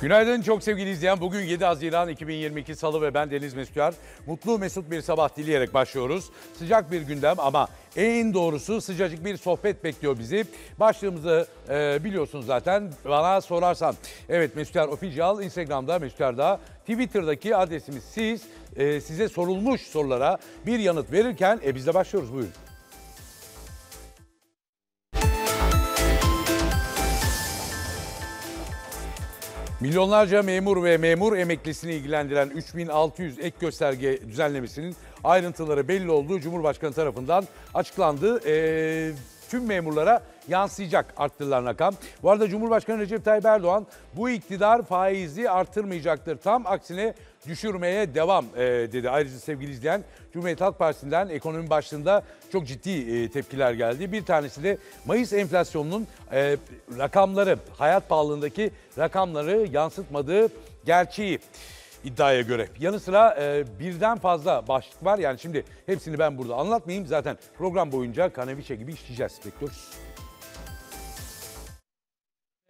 Günaydın çok sevgili izleyen. Bugün 7 Haziran 2022 Salı ve ben Deniz Mesutyer. Mutlu mesut bir sabah dileyerek başlıyoruz. Sıcak bir gündem ama en doğrusu sıcacık bir sohbet bekliyor bizi. Başlığımızı e, biliyorsunuz zaten bana sorarsan. Evet Mesutyer Official Instagram'da Mesutyer'da Twitter'daki adresimiz siz. E, size sorulmuş sorulara bir yanıt verirken e, biz de başlıyoruz buyurun. Milyonlarca memur ve memur emeklisini ilgilendiren 3600 ek gösterge düzenlemesinin ayrıntıları belli olduğu Cumhurbaşkanı tarafından açıklandı. Ee, tüm memurlara yansıyacak arttırılan rakam. Bu arada Cumhurbaşkanı Recep Tayyip Erdoğan bu iktidar faizi artırmayacaktır. Tam aksine düşürmeye devam e, dedi. Ayrıca sevgili izleyen Cumhuriyet Halk Partisi'nden ekonomi başlığında çok ciddi e, tepkiler geldi. Bir tanesi de Mayıs enflasyonunun e, rakamları, hayat pahalılığındaki rakamları yansıtmadığı gerçeği iddiaya göre. Yanı sıra e, birden fazla başlık var. Yani şimdi hepsini ben burada anlatmayayım. Zaten program boyunca Kaneviçe gibi işleyeceğiz. Bekliyoruz.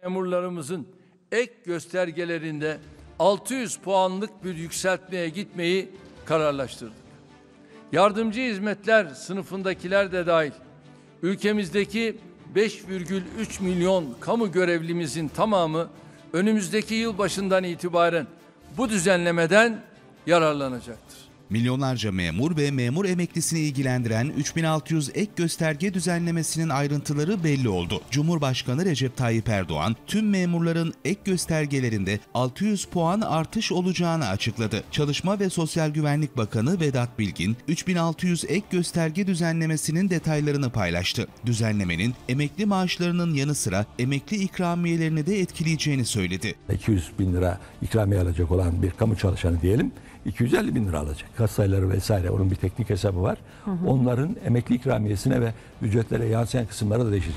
Memurlarımızın ek göstergelerinde 600 puanlık bir yükseltmeye gitmeyi kararlaştırdık. Yardımcı hizmetler sınıfındakiler de dahil ülkemizdeki 5,3 milyon kamu görevlimizin tamamı önümüzdeki yıl başından itibaren bu düzenlemeden yararlanacak. Milyonlarca memur ve memur emeklisini ilgilendiren 3600 ek gösterge düzenlemesinin ayrıntıları belli oldu. Cumhurbaşkanı Recep Tayyip Erdoğan tüm memurların ek göstergelerinde 600 puan artış olacağını açıkladı. Çalışma ve Sosyal Güvenlik Bakanı Vedat Bilgin 3600 ek gösterge düzenlemesinin detaylarını paylaştı. Düzenlemenin emekli maaşlarının yanı sıra emekli ikramiyelerini de etkileyeceğini söyledi. 200 bin lira ikramiye alacak olan bir kamu çalışanı diyelim 250 bin lira alacak. kasayları vesaire onun bir teknik hesabı var. Hı hı. Onların emekli ikramiyesine ve ücretlere yansıyan kısımlara da değişecek.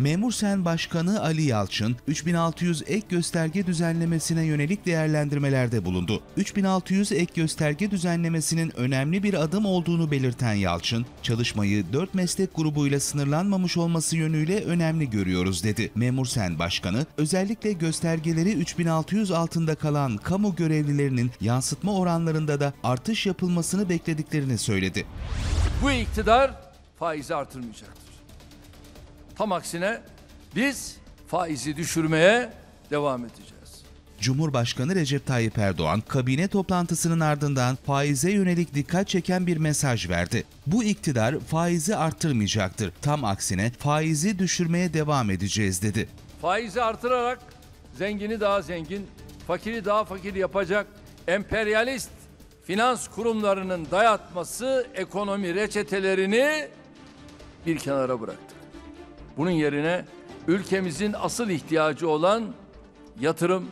Memur Sen Başkanı Ali Yalçın, 3600 ek gösterge düzenlemesine yönelik değerlendirmelerde bulundu. 3600 ek gösterge düzenlemesinin önemli bir adım olduğunu belirten Yalçın, çalışmayı 4 meslek grubuyla sınırlanmamış olması yönüyle önemli görüyoruz dedi. Memur Sen Başkanı, özellikle göstergeleri 3600 altında kalan kamu görevlilerinin yansıtma oranlarında da artış yapılmasını beklediklerini söyledi. Bu iktidar faizi artırmayacaktır. Tam aksine biz faizi düşürmeye devam edeceğiz. Cumhurbaşkanı Recep Tayyip Erdoğan kabine toplantısının ardından faize yönelik dikkat çeken bir mesaj verdi. Bu iktidar faizi arttırmayacaktır. Tam aksine faizi düşürmeye devam edeceğiz dedi. Faizi artırarak zengini daha zengin, fakiri daha fakir yapacak emperyalist finans kurumlarının dayatması ekonomi reçetelerini bir kenara bıraktı. Bunun yerine ülkemizin asıl ihtiyacı olan yatırım,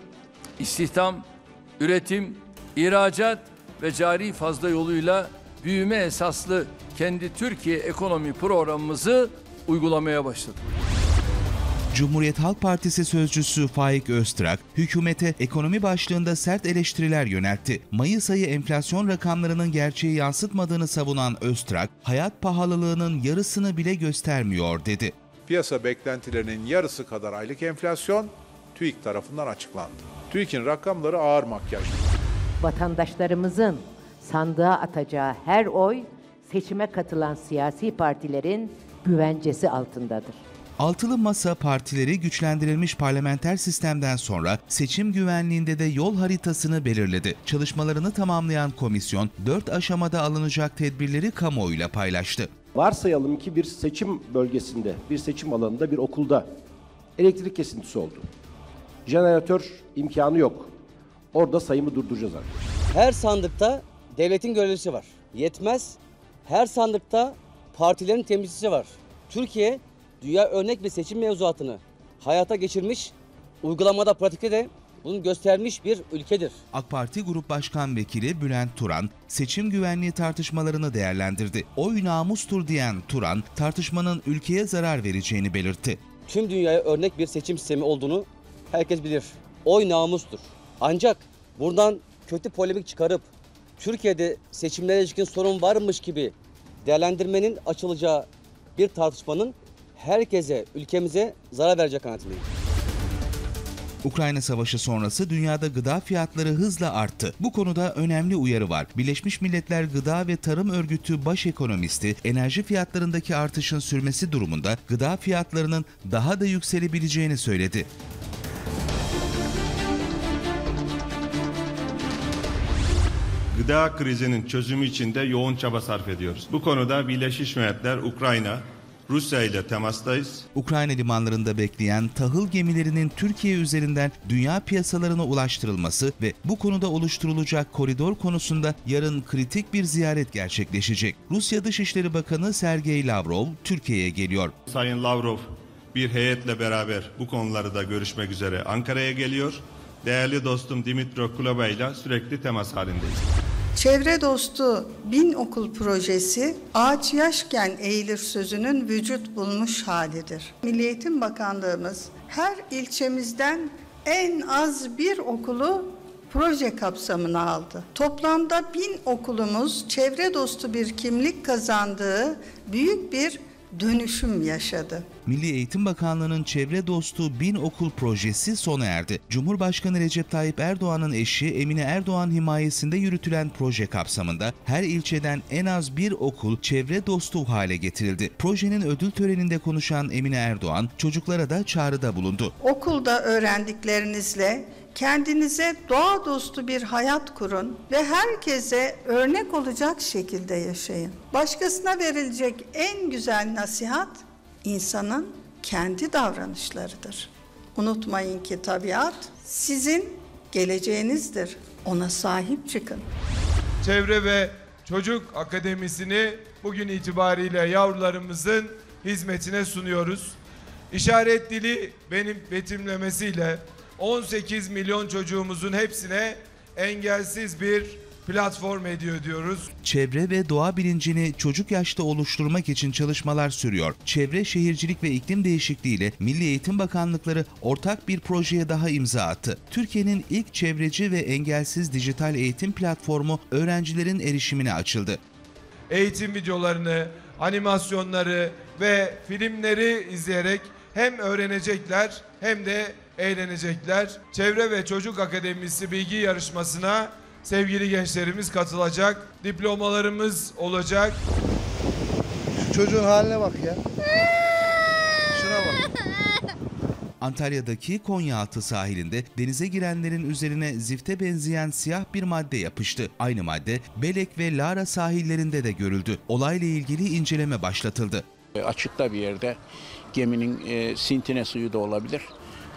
istihdam, üretim, ihracat ve cari fazla yoluyla büyüme esaslı kendi Türkiye ekonomi programımızı uygulamaya başladık. Cumhuriyet Halk Partisi sözcüsü Faik Öztrak, hükümete ekonomi başlığında sert eleştiriler yöneltti. Mayıs ayı enflasyon rakamlarının gerçeği yansıtmadığını savunan Öztrak, hayat pahalılığının yarısını bile göstermiyor dedi piyasa beklentilerinin yarısı kadar aylık enflasyon TÜİK tarafından açıklandı. TÜİK'in rakamları ağır makyaj. Vatandaşlarımızın sandığa atacağı her oy seçime katılan siyasi partilerin güvencesi altındadır. Altılı Masa partileri güçlendirilmiş parlamenter sistemden sonra seçim güvenliğinde de yol haritasını belirledi. Çalışmalarını tamamlayan komisyon 4 aşamada alınacak tedbirleri kamuoyuyla paylaştı. Varsayalım ki bir seçim bölgesinde, bir seçim alanında, bir okulda elektrik kesintisi oldu. Jeneratör imkanı yok. Orada sayımı durduracağız arkadaşlar. Her sandıkta devletin görevlisi var. Yetmez. Her sandıkta partilerin temsilcisi var. Türkiye dünya örnek ve seçim mevzuatını hayata geçirmiş, uygulamada, pratikte de bunu göstermiş bir ülkedir. AK Parti Grup Başkan Vekili Bülent Turan seçim güvenliği tartışmalarını değerlendirdi. Oy namustur diyen Turan tartışmanın ülkeye zarar vereceğini belirtti. Tüm dünyaya örnek bir seçim sistemi olduğunu herkes bilir. Oy namustur. Ancak buradan kötü polemik çıkarıp Türkiye'de seçimlere ilişkin sorun varmış gibi değerlendirmenin açılacağı bir tartışmanın herkese, ülkemize zarar verecek kanaatindeyim. Ukrayna Savaşı sonrası dünyada gıda fiyatları hızla arttı. Bu konuda önemli uyarı var. Birleşmiş Milletler Gıda ve Tarım Örgütü Baş Ekonomisti, enerji fiyatlarındaki artışın sürmesi durumunda gıda fiyatlarının daha da yükselebileceğini söyledi. gıda krizinin çözümü için de yoğun çaba sarf ediyoruz. Bu konuda Birleşmiş Milletler, Ukrayna, Rusya ile temastayız. Ukrayna limanlarında bekleyen tahıl gemilerinin Türkiye üzerinden dünya piyasalarına ulaştırılması ve bu konuda oluşturulacak koridor konusunda yarın kritik bir ziyaret gerçekleşecek. Rusya Dışişleri Bakanı Sergey Lavrov Türkiye'ye geliyor. Sayın Lavrov bir heyetle beraber bu konuları da görüşmek üzere Ankara'ya geliyor. Değerli dostum Dimitro Kuleba ile sürekli temas halindeyiz. Çevre dostu bin okul projesi ağaç yaşken eğilir sözünün vücut bulmuş halidir. Milli Eğitim Bakanlığımız her ilçemizden en az bir okulu proje kapsamına aldı. Toplamda bin okulumuz çevre dostu bir kimlik kazandığı büyük bir dönüşüm yaşadı. Milli Eğitim Bakanlığı'nın çevre dostu Bin Okul projesi sona erdi. Cumhurbaşkanı Recep Tayyip Erdoğan'ın eşi Emine Erdoğan himayesinde yürütülen proje kapsamında her ilçeden en az bir okul çevre dostu hale getirildi. Projenin ödül töreninde konuşan Emine Erdoğan çocuklara da çağrıda bulundu. Okulda öğrendiklerinizle Kendinize doğa dostu bir hayat kurun ve herkese örnek olacak şekilde yaşayın. Başkasına verilecek en güzel nasihat insanın kendi davranışlarıdır. Unutmayın ki tabiat sizin geleceğinizdir. Ona sahip çıkın. Çevre ve Çocuk Akademisini bugün itibariyle yavrularımızın hizmetine sunuyoruz. İşaret dili benim betimlemesiyle 18 milyon çocuğumuzun hepsine engelsiz bir platform ediyor diyoruz. Çevre ve doğa bilincini çocuk yaşta oluşturmak için çalışmalar sürüyor. Çevre Şehircilik ve İklim Değişikliği ile Milli Eğitim Bakanlıkları ortak bir projeye daha imza attı. Türkiye'nin ilk çevreci ve engelsiz dijital eğitim platformu öğrencilerin erişimine açıldı. Eğitim videolarını, animasyonları ve filmleri izleyerek hem öğrenecekler hem de eğlenecekler. Çevre ve Çocuk Akademisi bilgi yarışmasına sevgili gençlerimiz katılacak. Diplomalarımız olacak. Şu çocuğun haline bak ya. Şuna bak. Antalya'daki Konya Altı sahilinde denize girenlerin üzerine zifte benzeyen siyah bir madde yapıştı. Aynı madde Belek ve Lara sahillerinde de görüldü. Olayla ilgili inceleme başlatıldı. Açıkta bir yerde geminin e, sintine suyu da olabilir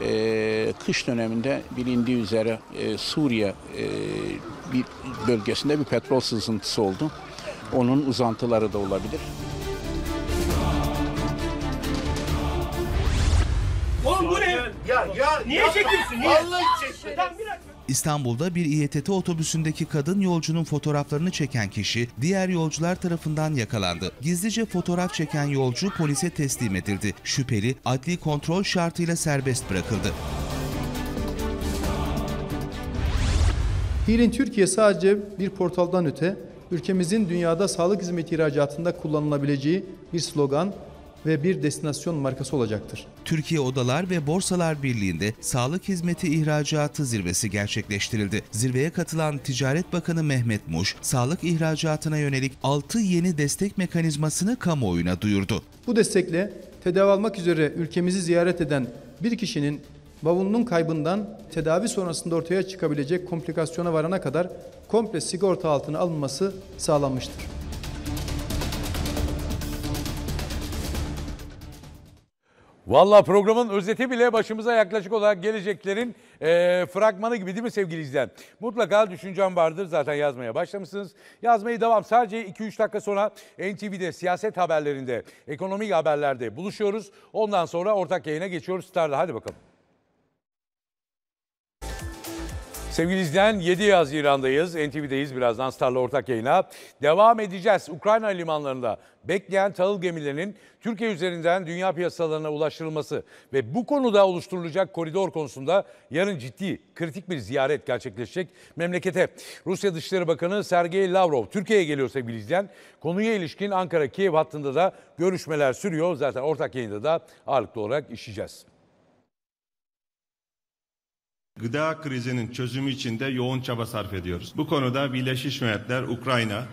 e, kış döneminde bilindiği üzere e, Suriye e, bir bölgesinde bir petrol sızıntısı oldu. Onun uzantıları da olabilir. Oğlum bu ne? Ya ya niye çekiyorsun? Niye? Vallahi çekme. Tamam bir dakika. İstanbul'da bir İETT otobüsündeki kadın yolcunun fotoğraflarını çeken kişi diğer yolcular tarafından yakalandı. Gizlice fotoğraf çeken yolcu polise teslim edildi. Şüpheli adli kontrol şartıyla serbest bırakıldı. Hilin Türkiye sadece bir portaldan öte ülkemizin dünyada sağlık hizmeti ihracatında kullanılabileceği bir slogan ve bir destinasyon markası olacaktır. Türkiye Odalar ve Borsalar Birliği'nde sağlık hizmeti ihracatı zirvesi gerçekleştirildi. Zirveye katılan Ticaret Bakanı Mehmet Muş, sağlık ihracatına yönelik 6 yeni destek mekanizmasını kamuoyuna duyurdu. Bu destekle tedavi almak üzere ülkemizi ziyaret eden bir kişinin bavulunun kaybından tedavi sonrasında ortaya çıkabilecek komplikasyona varana kadar komple sigorta altına alınması sağlanmıştır. Valla programın özeti bile başımıza yaklaşık olarak geleceklerin e, fragmanı gibi değil mi sevgili izleyen? Mutlaka düşüncem vardır zaten yazmaya başlamışsınız. Yazmayı devam. Sadece 2-3 dakika sonra NTV'de siyaset haberlerinde, ekonomik haberlerde buluşuyoruz. Ondan sonra ortak yayına geçiyoruz Star'la. Hadi bakalım. Sevgili izleyen 7 Haziran'dayız. NTV'deyiz. Birazdan Star'la ortak yayına devam edeceğiz. Ukrayna limanlarında bekleyen tahıl gemilerinin Türkiye üzerinden dünya piyasalarına ulaştırılması ve bu konuda oluşturulacak koridor konusunda yarın ciddi, kritik bir ziyaret gerçekleşecek memlekete. Rusya Dışişleri Bakanı Sergey Lavrov Türkiye'ye geliyor sevgili izleyen. Konuya ilişkin Ankara-Kiev hattında da görüşmeler sürüyor. Zaten ortak yayında da ağırlıklı olarak işleyeceğiz. Gıda krizinin çözümü için de yoğun çaba sarf ediyoruz. Bu konuda Birleşmiş Milletler, Ukrayna,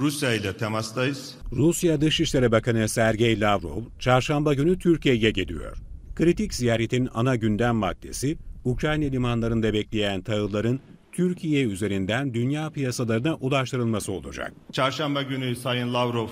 Rusya ile temastayız. Rusya Dışişleri Bakanı Sergey Lavrov çarşamba günü Türkiye'ye geliyor. Kritik ziyaretin ana gündem maddesi Ukrayna limanlarında bekleyen tahılların Türkiye üzerinden dünya piyasalarına ulaştırılması olacak. Çarşamba günü Sayın Lavrov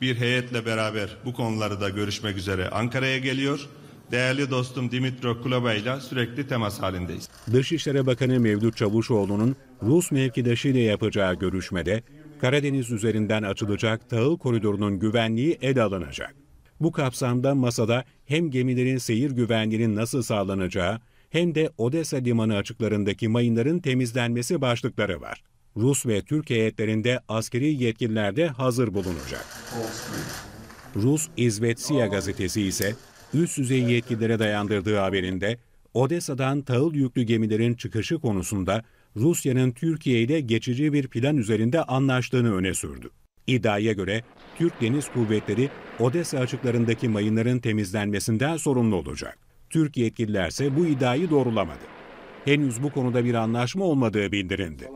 bir heyetle beraber bu konuları da görüşmek üzere Ankara'ya geliyor değerli dostum Dimitro Kuleba ile sürekli temas halindeyiz. Dışişleri Bakanı Mevlüt Çavuşoğlu'nun Rus mevkidaşıyla yapacağı görüşmede Karadeniz üzerinden açılacak tahıl koridorunun güvenliği ele alınacak. Bu kapsamda masada hem gemilerin seyir güvenliğinin nasıl sağlanacağı hem de Odessa limanı açıklarındaki mayınların temizlenmesi başlıkları var. Rus ve Türk heyetlerinde askeri yetkililer de hazır bulunacak. Rus İzvetsiya gazetesi ise üst düzey yetkililere dayandırdığı haberinde Odessa'dan tahıl yüklü gemilerin çıkışı konusunda Rusya'nın Türkiye ile geçici bir plan üzerinde anlaştığını öne sürdü. İddiaya göre Türk Deniz Kuvvetleri Odessa açıklarındaki mayınların temizlenmesinden sorumlu olacak. Türk yetkililer ise bu iddiayı doğrulamadı. Henüz bu konuda bir anlaşma olmadığı bildirildi.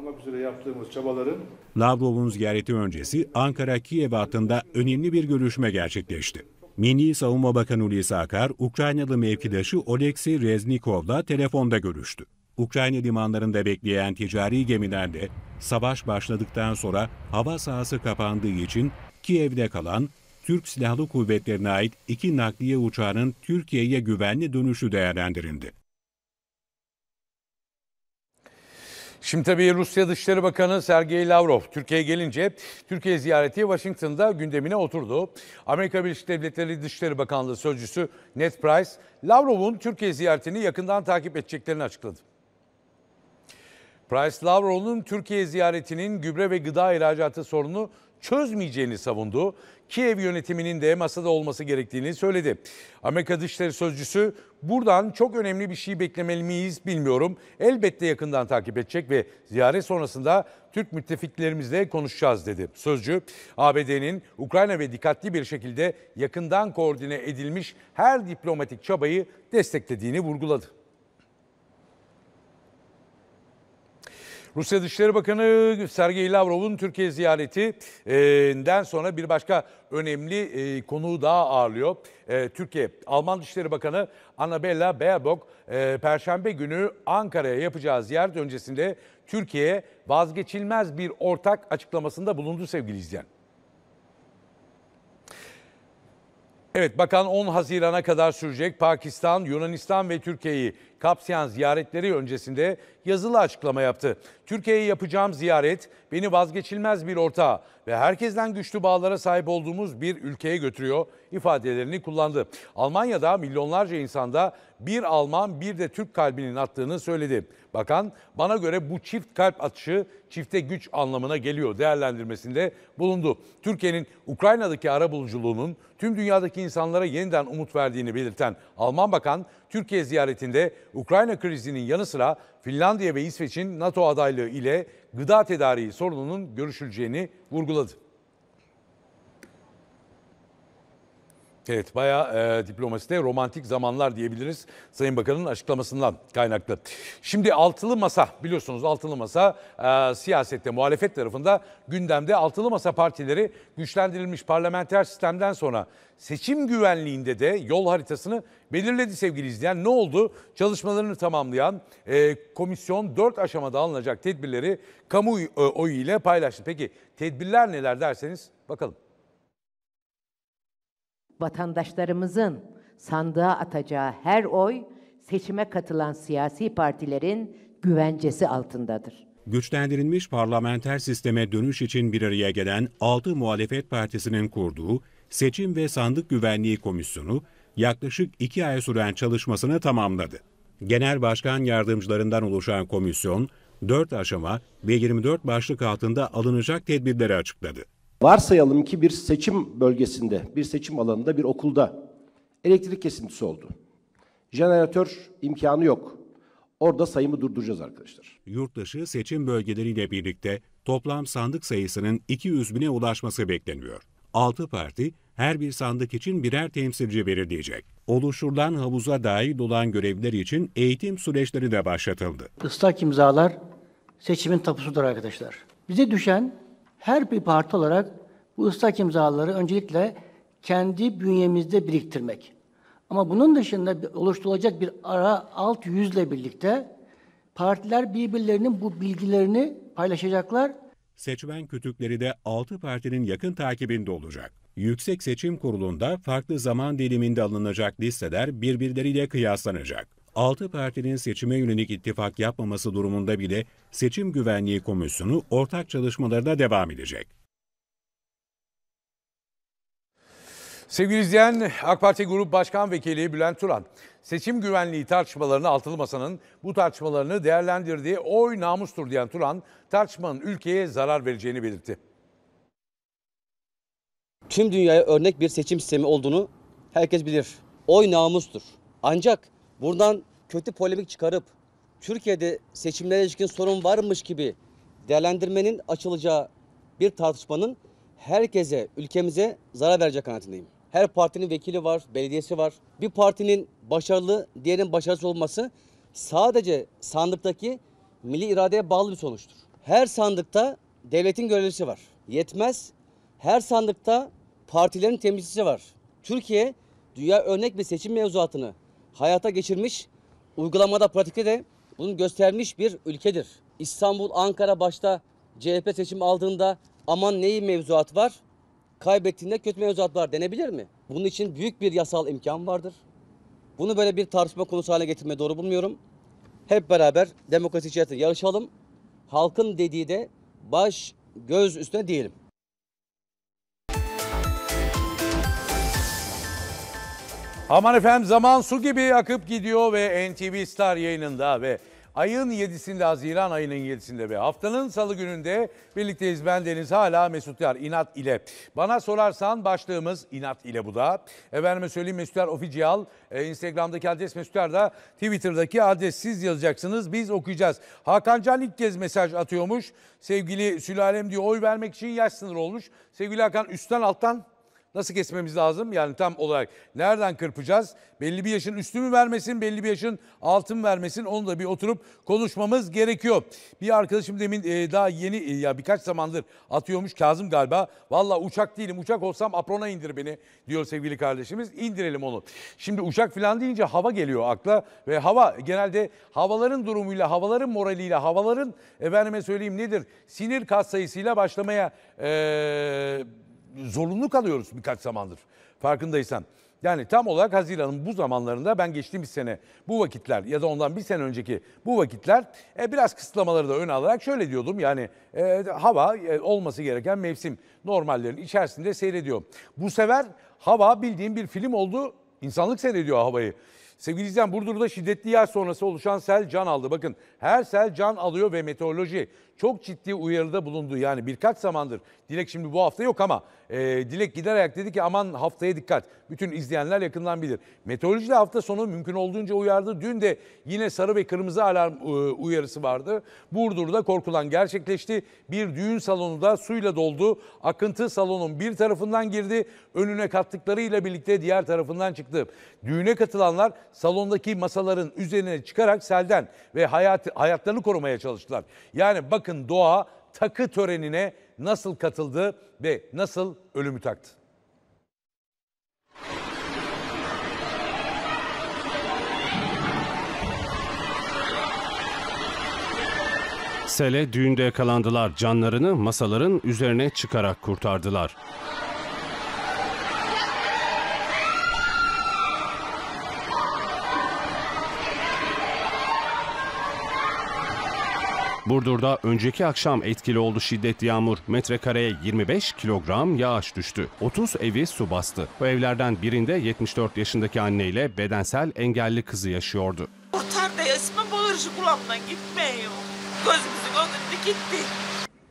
Çabaların... Lavrov'un ziyareti öncesi Ankara-Kiev hattında önemli bir görüşme gerçekleşti. Milli Savunma Bakanı Hulusi Akar, Ukraynalı mevkidaşı Oleksiy Reznikov'la telefonda görüştü. Ukrayna limanlarında bekleyen ticari gemilerle savaş başladıktan sonra hava sahası kapandığı için Kiev'de kalan Türk Silahlı Kuvvetleri'ne ait iki nakliye uçağının Türkiye'ye güvenli dönüşü değerlendirildi. Şimdi tabii Rusya Dışişleri Bakanı Sergey Lavrov Türkiye'ye gelince Türkiye ziyareti Washington'da gündemine oturdu. Amerika Birleşik Devletleri Dışişleri Bakanlığı Sözcüsü Ned Price, Lavrov'un Türkiye ziyaretini yakından takip edeceklerini açıkladı. Price, Lavrov'un Türkiye ziyaretinin gübre ve gıda ihracatı sorunu çözmeyeceğini savundu. Kiev yönetiminin de masada olması gerektiğini söyledi. Amerika Dışişleri Sözcüsü buradan çok önemli bir şey beklemeli miyiz bilmiyorum. Elbette yakından takip edecek ve ziyaret sonrasında Türk müttefiklerimizle konuşacağız dedi. Sözcü ABD'nin Ukrayna ve dikkatli bir şekilde yakından koordine edilmiş her diplomatik çabayı desteklediğini vurguladı. Rusya Dışişleri Bakanı Sergey Lavrov'un Türkiye ziyaretinden sonra bir başka önemli e, konuğu daha ağırlıyor. E, Türkiye, Alman Dışişleri Bakanı Annabella Baerbock, e, Perşembe günü Ankara'ya yapacağı ziyaret öncesinde Türkiye'ye vazgeçilmez bir ortak açıklamasında bulundu sevgili izleyen. Evet bakan 10 Haziran'a kadar sürecek Pakistan, Yunanistan ve Türkiye'yi kapsayan ziyaretleri öncesinde yazılı açıklama yaptı. Türkiye'ye yapacağım ziyaret beni vazgeçilmez bir ortağa ve herkesten güçlü bağlara sahip olduğumuz bir ülkeye götürüyor ifadelerini kullandı. Almanya'da milyonlarca insanda bir Alman bir de Türk kalbinin attığını söyledi. Bakan bana göre bu çift kalp atışı çifte güç anlamına geliyor değerlendirmesinde bulundu. Türkiye'nin Ukrayna'daki arabuluculuğunun tüm dünyadaki insanlara yeniden umut verdiğini belirten Alman Bakan Türkiye ziyaretinde Ukrayna krizinin yanı sıra Finlandiya ve İsveç'in NATO adaylığı ile gıda tedariği sorununun görüşüleceğini vurguladı. Evet bayağı e, diplomaside romantik zamanlar diyebiliriz Sayın Bakan'ın açıklamasından kaynaklı. Şimdi altılı masa biliyorsunuz altılı masa e, siyasette muhalefet tarafında gündemde altılı masa partileri güçlendirilmiş parlamenter sistemden sonra seçim güvenliğinde de yol haritasını belirledi sevgili izleyen. Ne oldu? Çalışmalarını tamamlayan e, komisyon 4 aşamada alınacak tedbirleri kamuoyu e, ile paylaştı. Peki tedbirler neler derseniz bakalım vatandaşlarımızın sandığa atacağı her oy seçime katılan siyasi partilerin güvencesi altındadır. Güçlendirilmiş parlamenter sisteme dönüş için bir araya gelen 6 muhalefet partisinin kurduğu Seçim ve Sandık Güvenliği Komisyonu yaklaşık 2 ay süren çalışmasını tamamladı. Genel Başkan yardımcılarından oluşan komisyon 4 aşama ve 24 başlık altında alınacak tedbirleri açıkladı. Varsayalım ki bir seçim bölgesinde, bir seçim alanında, bir okulda elektrik kesintisi oldu. Jeneratör imkanı yok. Orada sayımı durduracağız arkadaşlar. Yurtdışı seçim bölgeleriyle birlikte toplam sandık sayısının 200 bine ulaşması bekleniyor. 6 parti her bir sandık için birer temsilci belirleyecek. Oluşturulan havuza dahil olan görevler için eğitim süreçleri de başlatıldı. Islak imzalar seçimin tapusudur arkadaşlar. Bize düşen her bir parti olarak bu ıslak imzaları öncelikle kendi bünyemizde biriktirmek. Ama bunun dışında oluşturulacak bir ara alt yüzle birlikte partiler birbirlerinin bu bilgilerini paylaşacaklar. Seçmen kütükleri de 6 partinin yakın takibinde olacak. Yüksek Seçim Kurulu'nda farklı zaman diliminde alınacak listeler birbirleriyle kıyaslanacak. 6 partinin seçime yönelik ittifak yapmaması durumunda bile Seçim Güvenliği Komisyonu ortak çalışmalarına devam edecek. Sevgili izleyen AK Parti Grup Başkan Vekili Bülent Turan, seçim güvenliği tartışmalarını altılı masanın bu tartışmalarını değerlendirdiği oy namustur diyen Turan, tartışmanın ülkeye zarar vereceğini belirtti. Tüm dünyaya örnek bir seçim sistemi olduğunu herkes bilir. Oy namustur. Ancak Buradan kötü polemik çıkarıp Türkiye'de seçimlere ilişkin sorun varmış gibi değerlendirmenin açılacağı bir tartışmanın herkese, ülkemize zarar verecek kanaatindeyim. Her partinin vekili var, belediyesi var. Bir partinin başarılı, diğerinin başarısız olması sadece sandıktaki milli iradeye bağlı bir sonuçtur. Her sandıkta devletin görevlisi var. Yetmez. Her sandıkta partilerin temsilcisi var. Türkiye dünya örnek bir seçim mevzuatını hayata geçirmiş, uygulamada, pratikte de bunu göstermiş bir ülkedir. İstanbul, Ankara başta CHP seçim aldığında aman neyi mevzuat var, kaybettiğinde kötü mevzuat var denebilir mi? Bunun için büyük bir yasal imkan vardır. Bunu böyle bir tartışma konusu haline getirmeye doğru bulmuyorum. Hep beraber demokrasi içerisinde yarışalım. Halkın dediği de baş göz üstüne diyelim. Aman efendim zaman su gibi akıp gidiyor ve NTV Star yayınında ve ayın 7'sinde Haziran ayının 7'sinde ve haftanın salı gününde birlikteyiz. Ben Deniz hala Mesut Yar inat ile. Bana sorarsan başlığımız inat ile bu da. Efendime söyleyeyim Mesut Yar official. E, Instagram'daki adres Mesut Yar'da Twitter'daki adres siz yazacaksınız biz okuyacağız. Hakan Can ilk kez mesaj atıyormuş. Sevgili sülalem diyor oy vermek için yaş sınırı olmuş. Sevgili Hakan üstten alttan nasıl kesmemiz lazım? Yani tam olarak nereden kırpacağız? Belli bir yaşın üstü mü vermesin, belli bir yaşın altın mı vermesin? Onu da bir oturup konuşmamız gerekiyor. Bir arkadaşım demin e, daha yeni e, ya birkaç zamandır atıyormuş Kazım galiba. Valla uçak değilim. Uçak olsam aprona indir beni diyor sevgili kardeşimiz. İndirelim onu. Şimdi uçak falan deyince hava geliyor akla ve hava genelde havaların durumuyla, havaların moraliyle, havaların efendime söyleyeyim nedir? Sinir kas sayısıyla başlamaya e, zorunlu kalıyoruz birkaç zamandır farkındaysan. Yani tam olarak Haziran'ın bu zamanlarında ben geçtiğimiz sene bu vakitler ya da ondan bir sene önceki bu vakitler e, biraz kısıtlamaları da öne alarak şöyle diyordum. Yani e, hava e, olması gereken mevsim normallerin içerisinde seyrediyor. Bu sefer hava bildiğim bir film oldu. İnsanlık seyrediyor havayı. Sevgili izleyen Burdur'da şiddetli yağ sonrası oluşan sel can aldı. Bakın her sel can alıyor ve meteoroloji çok ciddi uyarıda bulundu. Yani birkaç zamandır Dilek şimdi bu hafta yok ama e, Dilek gider ayak dedi ki aman haftaya dikkat. Bütün izleyenler yakından bilir. Meteorolojide hafta sonu mümkün olduğunca uyardı. Dün de yine sarı ve kırmızı alarm e, uyarısı vardı. Burdur'da korkulan gerçekleşti. Bir düğün salonu da suyla doldu. Akıntı salonun bir tarafından girdi. Önüne kattıklarıyla birlikte diğer tarafından çıktı. Düğüne katılanlar salondaki masaların üzerine çıkarak selden ve hayat, hayatlarını korumaya çalıştılar. Yani bakın Akın Doğa takı törenine nasıl katıldı ve nasıl ölümü taktı? Sele düğünde yakalandılar. Canlarını masaların üzerine çıkarak kurtardılar. Burdur'da önceki akşam etkili oldu şiddetli yağmur. Metrekareye 25 kilogram yağış düştü. 30 evi su bastı. Bu evlerden birinde 74 yaşındaki anne ile bedensel engelli kızı yaşıyordu. Otar da esme bağırışı kulağımdan gitmiyor. Gözümüzü gözümde gitti.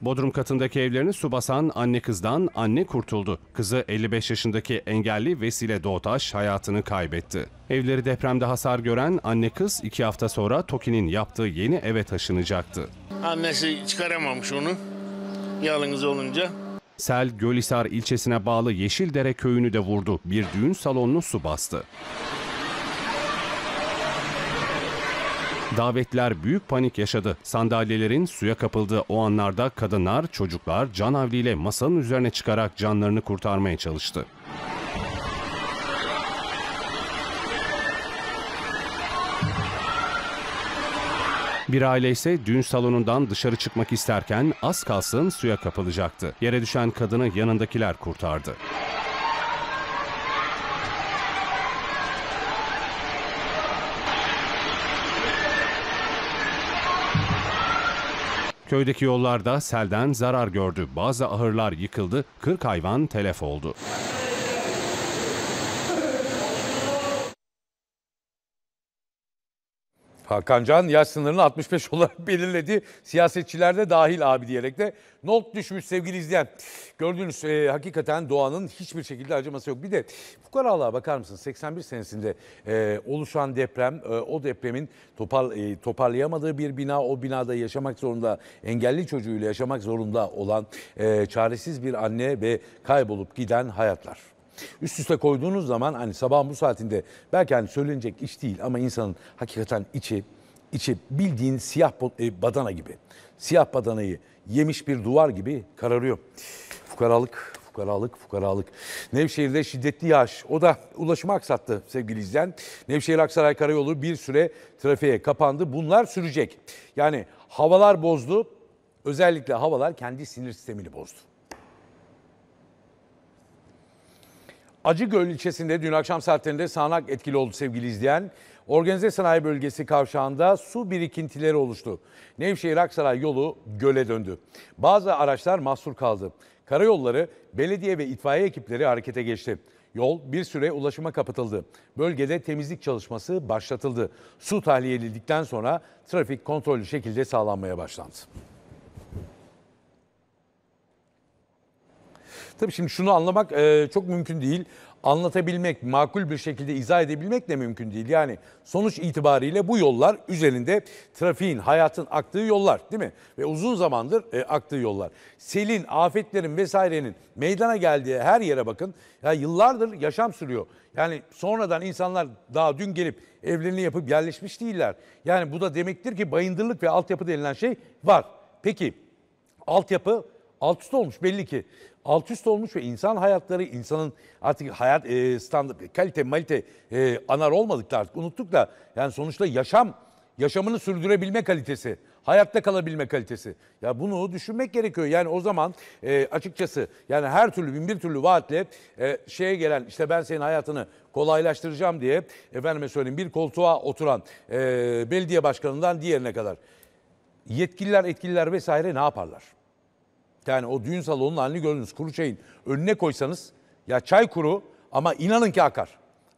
Bodrum katındaki evlerini su basan anne kızdan anne kurtuldu. Kızı 55 yaşındaki engelli Vesile Doğtaş hayatını kaybetti. Evleri depremde hasar gören anne kız iki hafta sonra Toki'nin yaptığı yeni eve taşınacaktı. Annesi çıkaramamış onu yalnız olunca. Sel Gölhisar ilçesine bağlı Yeşildere köyünü de vurdu. Bir düğün salonunu su bastı. Davetler büyük panik yaşadı. Sandalyelerin suya kapıldığı o anlarda kadınlar, çocuklar can havliyle masanın üzerine çıkarak canlarını kurtarmaya çalıştı. Bir aile ise düğün salonundan dışarı çıkmak isterken az kalsın suya kapılacaktı. Yere düşen kadını yanındakiler kurtardı. Köydeki yollarda selden zarar gördü. Bazı ahırlar yıkıldı, 40 hayvan telef oldu. Hakan Can yaş sınırını 65 olarak belirledi. Siyasetçiler de dahil abi diyerek de not düşmüş sevgili izleyen. Gördüğünüz e, hakikaten doğanın hiçbir şekilde acıması yok. Bir de bu fukaralığa bakar mısın? 81 senesinde e, oluşan deprem, e, o depremin topar, e, toparlayamadığı bir bina, o binada yaşamak zorunda, engelli çocuğuyla yaşamak zorunda olan e, çaresiz bir anne ve kaybolup giden hayatlar. Üst üste koyduğunuz zaman hani sabahın bu saatinde belki hani söylenecek iş değil ama insanın hakikaten içi içi bildiğin siyah e, badana gibi. Siyah badanayı yemiş bir duvar gibi kararıyor. Fukaralık, fukaralık, fukaralık. Nevşehir'de şiddetli yağış. O da ulaşımı aksattı sevgili izleyen. Nevşehir Aksaray Karayolu bir süre trafiğe kapandı. Bunlar sürecek. Yani havalar bozdu. Özellikle havalar kendi sinir sistemini bozdu. Acıgöl ilçesinde dün akşam saatlerinde sağanak etkili oldu sevgili izleyen. Organize sanayi bölgesi kavşağında su birikintileri oluştu. Nevşehir Aksaray yolu göle döndü. Bazı araçlar mahsur kaldı. Karayolları, belediye ve itfaiye ekipleri harekete geçti. Yol bir süre ulaşıma kapatıldı. Bölgede temizlik çalışması başlatıldı. Su tahliye edildikten sonra trafik kontrollü şekilde sağlanmaya başlandı. Tabii şimdi şunu anlamak e, çok mümkün değil. Anlatabilmek, makul bir şekilde izah edebilmek de mümkün değil. Yani sonuç itibariyle bu yollar üzerinde trafiğin, hayatın aktığı yollar değil mi? Ve uzun zamandır e, aktığı yollar. Selin, afetlerin vesairenin meydana geldiği her yere bakın. Ya yıllardır yaşam sürüyor. Yani sonradan insanlar daha dün gelip evlerini yapıp yerleşmiş değiller. Yani bu da demektir ki bayındırlık ve altyapı denilen şey var. Peki altyapı alt üst olmuş belli ki. Alt üst olmuş ve insan hayatları, insanın artık hayat e, standart, kalite, malite e, anar olmadık artık unuttuk da. Yani sonuçta yaşam, yaşamını sürdürebilme kalitesi, hayatta kalabilme kalitesi. Ya bunu düşünmek gerekiyor. Yani o zaman e, açıkçası yani her türlü bin bir türlü vaatle e, şeye gelen işte ben senin hayatını kolaylaştıracağım diye efendime söyleyeyim bir koltuğa oturan e, belediye başkanından diğerine kadar yetkililer, etkililer vesaire ne yaparlar? Yani o düğün salonunun halini gördünüz. Kuru çayın önüne koysanız ya çay kuru ama inanın ki akar.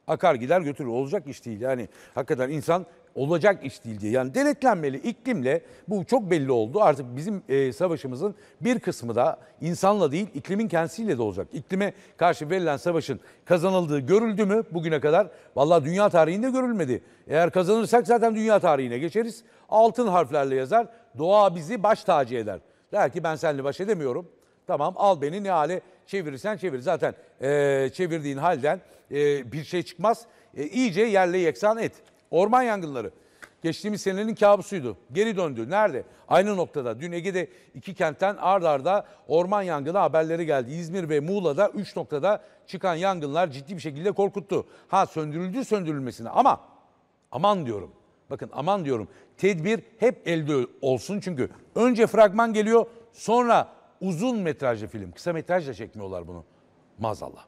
Akar gider götürür. Olacak iş değil. Yani hakikaten insan olacak iş değil diye. Yani denetlenmeli iklimle bu çok belli oldu. Artık bizim e, savaşımızın bir kısmı da insanla değil iklimin kendisiyle de olacak. İklime karşı verilen savaşın kazanıldığı görüldü mü bugüne kadar? Valla dünya tarihinde görülmedi. Eğer kazanırsak zaten dünya tarihine geçeriz. Altın harflerle yazar. Doğa bizi baş tacı eder. Der ki ben seninle baş edemiyorum. Tamam al beni ne hale çevirirsen çevir. Zaten e, çevirdiğin halden e, bir şey çıkmaz. E, iyice yerle yeksan et. Orman yangınları. Geçtiğimiz senenin kabusuydu. Geri döndü. Nerede? Aynı noktada. Dün Ege'de iki kentten ard arda orman yangını haberleri geldi. İzmir ve Muğla'da üç noktada çıkan yangınlar ciddi bir şekilde korkuttu. Ha söndürüldü söndürülmesine ama aman diyorum. Bakın aman diyorum tedbir hep elde olsun çünkü önce fragman geliyor sonra uzun metrajlı film. Kısa metrajla çekmiyorlar bunu maazallah.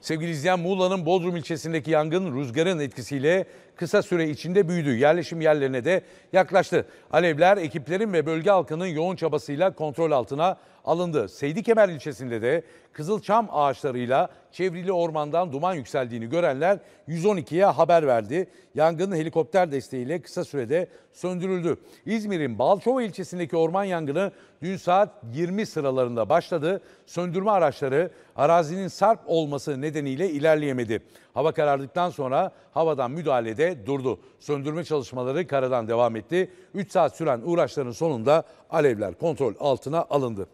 Sevgili izleyen Muğla'nın Bodrum ilçesindeki yangın rüzgarın etkisiyle kısa süre içinde büyüdü. Yerleşim yerlerine de yaklaştı. Alevler ekiplerin ve bölge halkının yoğun çabasıyla kontrol altına alındı. Seydi Kemer ilçesinde de kızılçam ağaçlarıyla çevrili ormandan duman yükseldiğini görenler 112'ye haber verdi. Yangın helikopter desteğiyle kısa sürede söndürüldü. İzmir'in Balçova ilçesindeki orman yangını dün saat 20 sıralarında başladı. Söndürme araçları arazinin sarp olması nedeniyle ilerleyemedi. Hava karardıktan sonra havadan müdahalede durdu. Söndürme çalışmaları karadan devam etti. 3 saat süren uğraşların sonunda alevler kontrol altına alındı.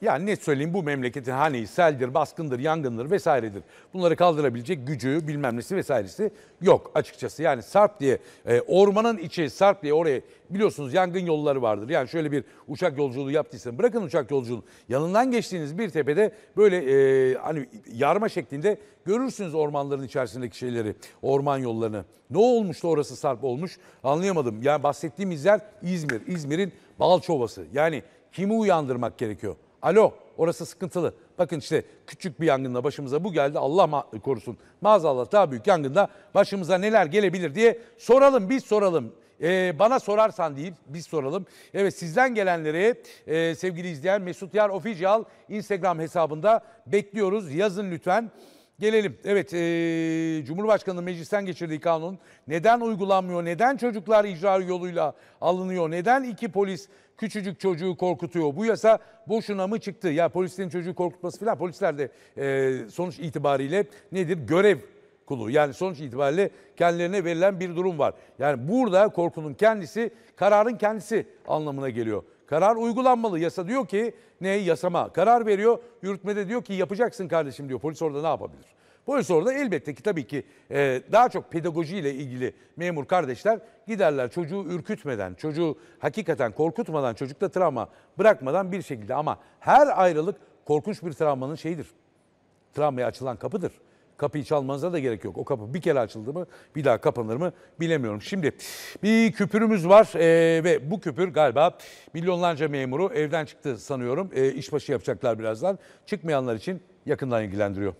Yani net söyleyeyim bu memleketin hani seldir, baskındır, yangındır vesairedir. Bunları kaldırabilecek gücü bilmem nesi vesairesi yok açıkçası. Yani Sarp diye e, ormanın içi Sarp diye oraya biliyorsunuz yangın yolları vardır. Yani şöyle bir uçak yolculuğu yaptıysan, bırakın uçak yolculuğunu yanından geçtiğiniz bir tepede böyle e, hani yarma şeklinde görürsünüz ormanların içerisindeki şeyleri, orman yollarını. Ne olmuştu orası Sarp olmuş anlayamadım. Yani bahsettiğimiz yer İzmir, İzmir'in Balçovası. Yani kimi uyandırmak gerekiyor? Alo orası sıkıntılı. Bakın işte küçük bir yangında başımıza bu geldi Allah ma- korusun. Maazallah daha büyük yangında başımıza neler gelebilir diye soralım biz soralım. Ee, bana sorarsan deyip biz soralım. Evet sizden gelenleri e, sevgili izleyen Mesut Yar Official Instagram hesabında bekliyoruz. Yazın lütfen. Gelelim. Evet, e, Cumhurbaşkanı meclisten geçirdiği kanun neden uygulanmıyor? Neden çocuklar icra yoluyla alınıyor? Neden iki polis Küçücük çocuğu korkutuyor. Bu yasa boşuna mı çıktı? Ya polislerin çocuğu korkutması falan. Polisler de e, sonuç itibariyle nedir? Görev kulu. Yani sonuç itibariyle kendilerine verilen bir durum var. Yani burada korkunun kendisi, kararın kendisi anlamına geliyor. Karar uygulanmalı. Yasa diyor ki ne? Yasama. Karar veriyor. Yürütmede diyor ki yapacaksın kardeşim diyor. Polis orada ne yapabilir? Dolayısıyla orada elbette ki tabii ki e, daha çok pedagojiyle ilgili memur kardeşler giderler çocuğu ürkütmeden, çocuğu hakikaten korkutmadan, çocukta travma bırakmadan bir şekilde ama her ayrılık korkunç bir travmanın şeyidir. Travmaya açılan kapıdır. Kapıyı çalmanıza da gerek yok. O kapı bir kere açıldı mı bir daha kapanır mı bilemiyorum. Şimdi bir küpürümüz var ee, ve bu küpür galiba milyonlarca memuru evden çıktı sanıyorum. Ee, işbaşı yapacaklar birazdan. Çıkmayanlar için yakından ilgilendiriyor.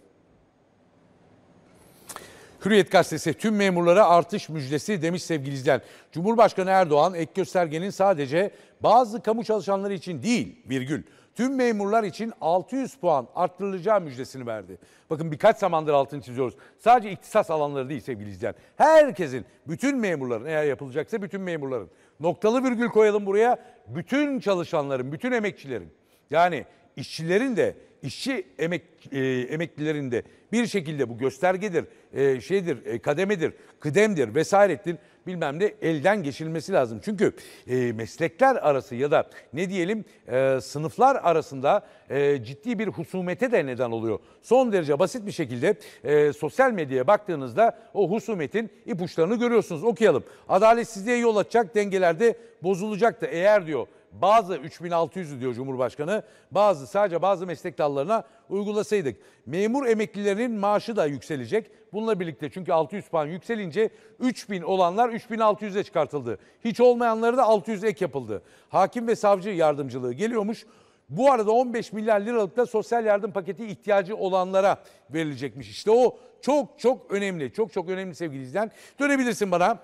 Hürriyet gazetesi tüm memurlara artış müjdesi demiş sevgili izleyen. Cumhurbaşkanı Erdoğan ek göstergenin sadece bazı kamu çalışanları için değil virgül tüm memurlar için 600 puan arttırılacağı müjdesini verdi. Bakın birkaç zamandır altını çiziyoruz. Sadece iktisas alanları değil sevgili izleyen. Herkesin, bütün memurların eğer yapılacaksa bütün memurların. Noktalı virgül koyalım buraya. Bütün çalışanların, bütün emekçilerin. Yani işçilerin de işçi emek e, emeklilerin de bir şekilde bu göstergedir, e, şeydir, e, kademedir, kıdemdir vesairedir bilmem ne elden geçilmesi lazım. Çünkü e, meslekler arası ya da ne diyelim e, sınıflar arasında e, ciddi bir husumete de neden oluyor. Son derece basit bir şekilde e, sosyal medyaya baktığınızda o husumetin ipuçlarını görüyorsunuz. Okuyalım. Adaletsizliğe yol açacak dengelerde bozulacak da eğer diyor bazı 3600'ü diyor Cumhurbaşkanı bazı sadece bazı meslek dallarına uygulasaydık. Memur emeklilerin maaşı da yükselecek. Bununla birlikte çünkü 600 puan yükselince 3000 olanlar 3600'e çıkartıldı. Hiç olmayanları da 600 ek yapıldı. Hakim ve savcı yardımcılığı geliyormuş. Bu arada 15 milyar liralık da sosyal yardım paketi ihtiyacı olanlara verilecekmiş. İşte o çok çok önemli. Çok çok önemli sevgili izleyen. Dönebilirsin bana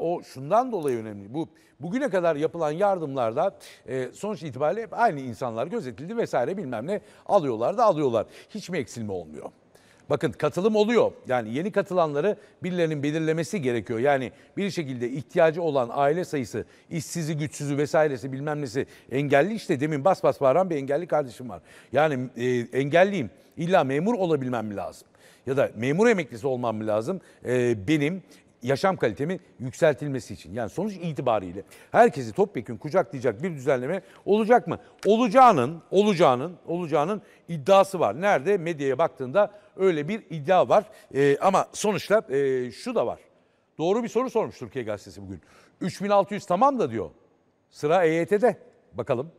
o şundan dolayı önemli. Bu bugüne kadar yapılan yardımlarda e, sonuç itibariyle hep aynı insanlar gözetildi vesaire bilmem ne alıyorlar da alıyorlar. Hiç mi eksilme olmuyor? Bakın katılım oluyor. Yani yeni katılanları birilerinin belirlemesi gerekiyor. Yani bir şekilde ihtiyacı olan aile sayısı, işsizi, güçsüzü vesairesi bilmem nesi engelli işte demin bas bas bağıran bir engelli kardeşim var. Yani e, engelliyim. İlla memur olabilmem lazım? Ya da memur emeklisi olmam lazım? E, benim yaşam kalitemin yükseltilmesi için. Yani sonuç itibariyle herkesi topyekun kucaklayacak bir düzenleme olacak mı? Olacağının, olacağının, olacağının iddiası var. Nerede? Medyaya baktığında öyle bir iddia var. Ee, ama sonuçta e, şu da var. Doğru bir soru sormuş Türkiye Gazetesi bugün. 3600 tamam da diyor. Sıra EYT'de. Bakalım.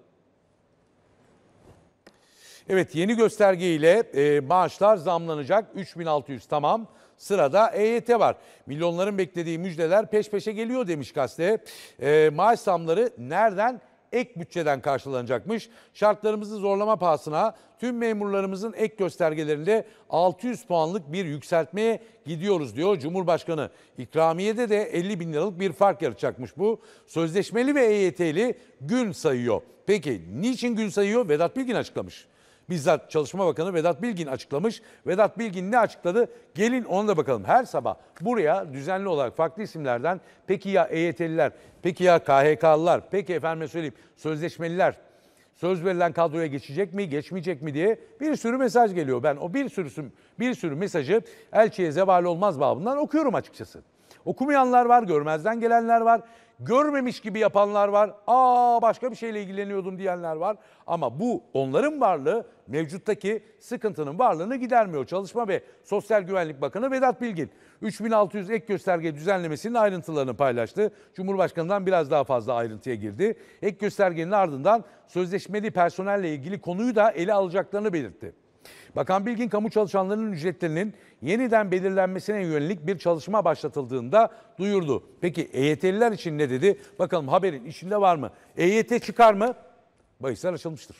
Evet yeni göstergeyle e, maaşlar zamlanacak 3600 tamam. Sırada EYT var. Milyonların beklediği müjdeler peş peşe geliyor demiş gazete. E, maaş zamları nereden? Ek bütçeden karşılanacakmış. Şartlarımızı zorlama pahasına tüm memurlarımızın ek göstergelerinde 600 puanlık bir yükseltmeye gidiyoruz diyor Cumhurbaşkanı. İkramiyede de 50 bin liralık bir fark yaratacakmış bu. Sözleşmeli ve EYT'li gün sayıyor. Peki niçin gün sayıyor? Vedat Bilgin açıklamış. Bizzat Çalışma Bakanı Vedat Bilgin açıklamış. Vedat Bilgin ne açıkladı? Gelin ona da bakalım. Her sabah buraya düzenli olarak farklı isimlerden peki ya EYT'liler, peki ya KHK'lılar, peki efendime söyleyeyim sözleşmeliler, söz verilen kadroya geçecek mi, geçmeyecek mi diye bir sürü mesaj geliyor. Ben o bir sürü bir sürü mesajı elçiye zeval olmaz babından okuyorum açıkçası. Okumayanlar var, görmezden gelenler var. Görmemiş gibi yapanlar var. Aa başka bir şeyle ilgileniyordum diyenler var. Ama bu onların varlığı mevcuttaki sıkıntının varlığını gidermiyor. Çalışma ve Sosyal Güvenlik Bakanı Vedat Bilgin 3600 ek gösterge düzenlemesinin ayrıntılarını paylaştı. Cumhurbaşkanından biraz daha fazla ayrıntıya girdi. Ek göstergenin ardından sözleşmeli personelle ilgili konuyu da ele alacaklarını belirtti. Bakan Bilgin kamu çalışanlarının ücretlerinin yeniden belirlenmesine yönelik bir çalışma başlatıldığında duyurdu. Peki EYT'liler için ne dedi? Bakalım haberin içinde var mı? EYT çıkar mı? Bahisler açılmıştır.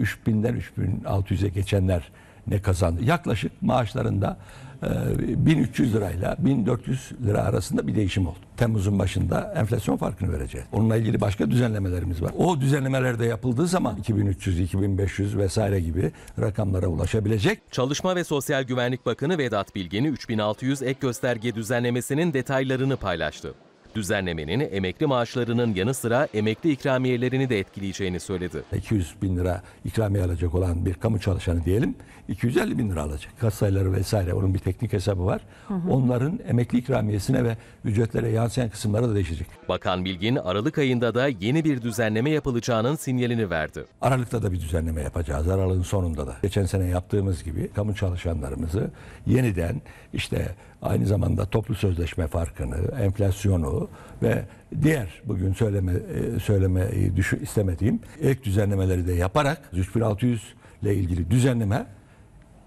3000'den 3600'e geçenler ne kazandı? Yaklaşık maaşlarında 1300 e, lirayla 1400 lira arasında bir değişim oldu. Temmuz'un başında enflasyon farkını vereceğiz. Onunla ilgili başka düzenlemelerimiz var. O düzenlemelerde yapıldığı zaman 2300, 2500 vesaire gibi rakamlara ulaşabilecek. Çalışma ve Sosyal Güvenlik Bakanı Vedat Bilgen'i 3600 ek gösterge düzenlemesinin detaylarını paylaştı. Düzenlemenin emekli maaşlarının yanı sıra emekli ikramiyelerini de etkileyeceğini söyledi. 200 bin lira ikramiye alacak olan bir kamu çalışanı diyelim 250 bin lira alacak. Kasayları vesaire onun bir teknik hesabı var. Hı hı. Onların emekli ikramiyesine ve ücretlere yansıyan kısımlara da değişecek. Bakan Bilgin Aralık ayında da yeni bir düzenleme yapılacağının sinyalini verdi. Aralık'ta da bir düzenleme yapacağız. Aralık'ın sonunda da. Geçen sene yaptığımız gibi kamu çalışanlarımızı yeniden işte aynı zamanda toplu sözleşme farkını, enflasyonu ve diğer bugün söyleme e, söylemeyi düşün, istemediğim ek düzenlemeleri de yaparak 3600 ile ilgili düzenleme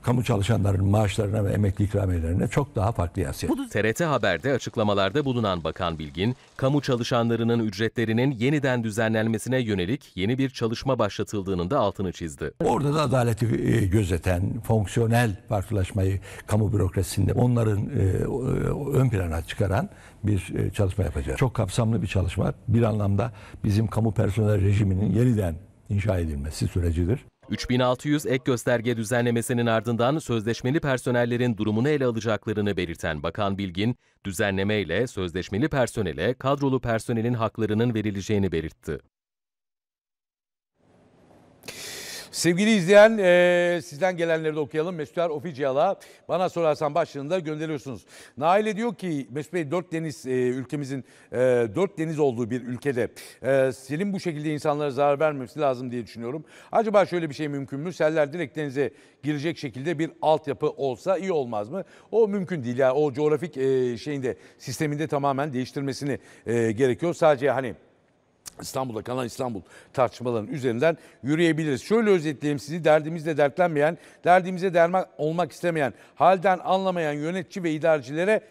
kamu çalışanların maaşlarına ve emekli ikramiyelerine çok daha farklı yansıyor. TRT Haber'de açıklamalarda bulunan Bakan Bilgin, kamu çalışanlarının ücretlerinin yeniden düzenlenmesine yönelik yeni bir çalışma başlatıldığının da altını çizdi. Orada da adaleti e, gözeten, fonksiyonel farklılaşmayı kamu bürokrasisinde onların e, e, ön plana çıkaran bir çalışma yapacağız. Çok kapsamlı bir çalışma. Bir anlamda bizim kamu personel rejiminin yeniden inşa edilmesi sürecidir. 3600 ek gösterge düzenlemesinin ardından sözleşmeli personellerin durumunu ele alacaklarını belirten Bakan Bilgin, düzenleme ile sözleşmeli personele kadrolu personelin haklarının verileceğini belirtti. Sevgili izleyen e, sizden gelenleri de okuyalım. Mesut Er Oficiyal'a bana sorarsan başlığında gönderiyorsunuz. Naile diyor ki Mesut Bey dört deniz e, ülkemizin e, dört deniz olduğu bir ülkede e, selin bu şekilde insanlara zarar vermemesi lazım diye düşünüyorum. Acaba şöyle bir şey mümkün mü? Seller direkt denize girecek şekilde bir altyapı olsa iyi olmaz mı? O mümkün değil. Yani o coğrafik e, şeyinde sisteminde tamamen değiştirmesini e, gerekiyor. Sadece hani İstanbul'da kalan İstanbul tartışmalarının üzerinden yürüyebiliriz. Şöyle özetleyeyim sizi derdimizle dertlenmeyen, derdimize derman olmak istemeyen, halden anlamayan yönetici ve idarecilere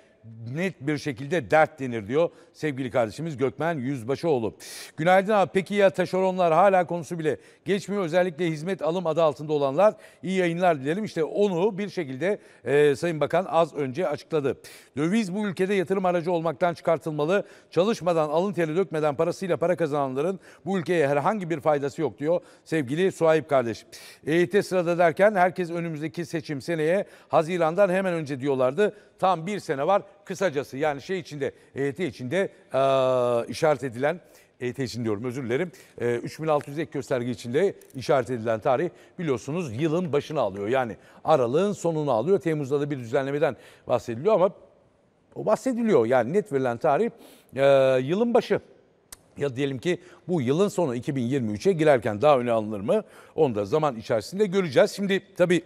net bir şekilde dert denir diyor sevgili kardeşimiz Gökmen Yüzbaşıoğlu. Günaydın abi peki ya taşeronlar hala konusu bile geçmiyor özellikle hizmet alım adı altında olanlar iyi yayınlar dilerim. İşte onu bir şekilde e, Sayın Bakan az önce açıkladı. Döviz bu ülkede yatırım aracı olmaktan çıkartılmalı. Çalışmadan alın teri dökmeden parasıyla para kazananların bu ülkeye herhangi bir faydası yok diyor sevgili Suayip kardeş. EYT sırada derken herkes önümüzdeki seçim seneye Haziran'dan hemen önce diyorlardı tam bir sene var. Kısacası yani şey içinde EYT içinde e, işaret edilen EYT için diyorum özür dilerim. E, 3600 ek gösterge içinde işaret edilen tarih biliyorsunuz yılın başını alıyor. Yani aralığın sonunu alıyor. Temmuz'da da bir düzenlemeden bahsediliyor ama o bahsediliyor. Yani net verilen tarih e, yılın başı. Ya diyelim ki bu yılın sonu 2023'e girerken daha öne alınır mı? Onu da zaman içerisinde göreceğiz. Şimdi tabii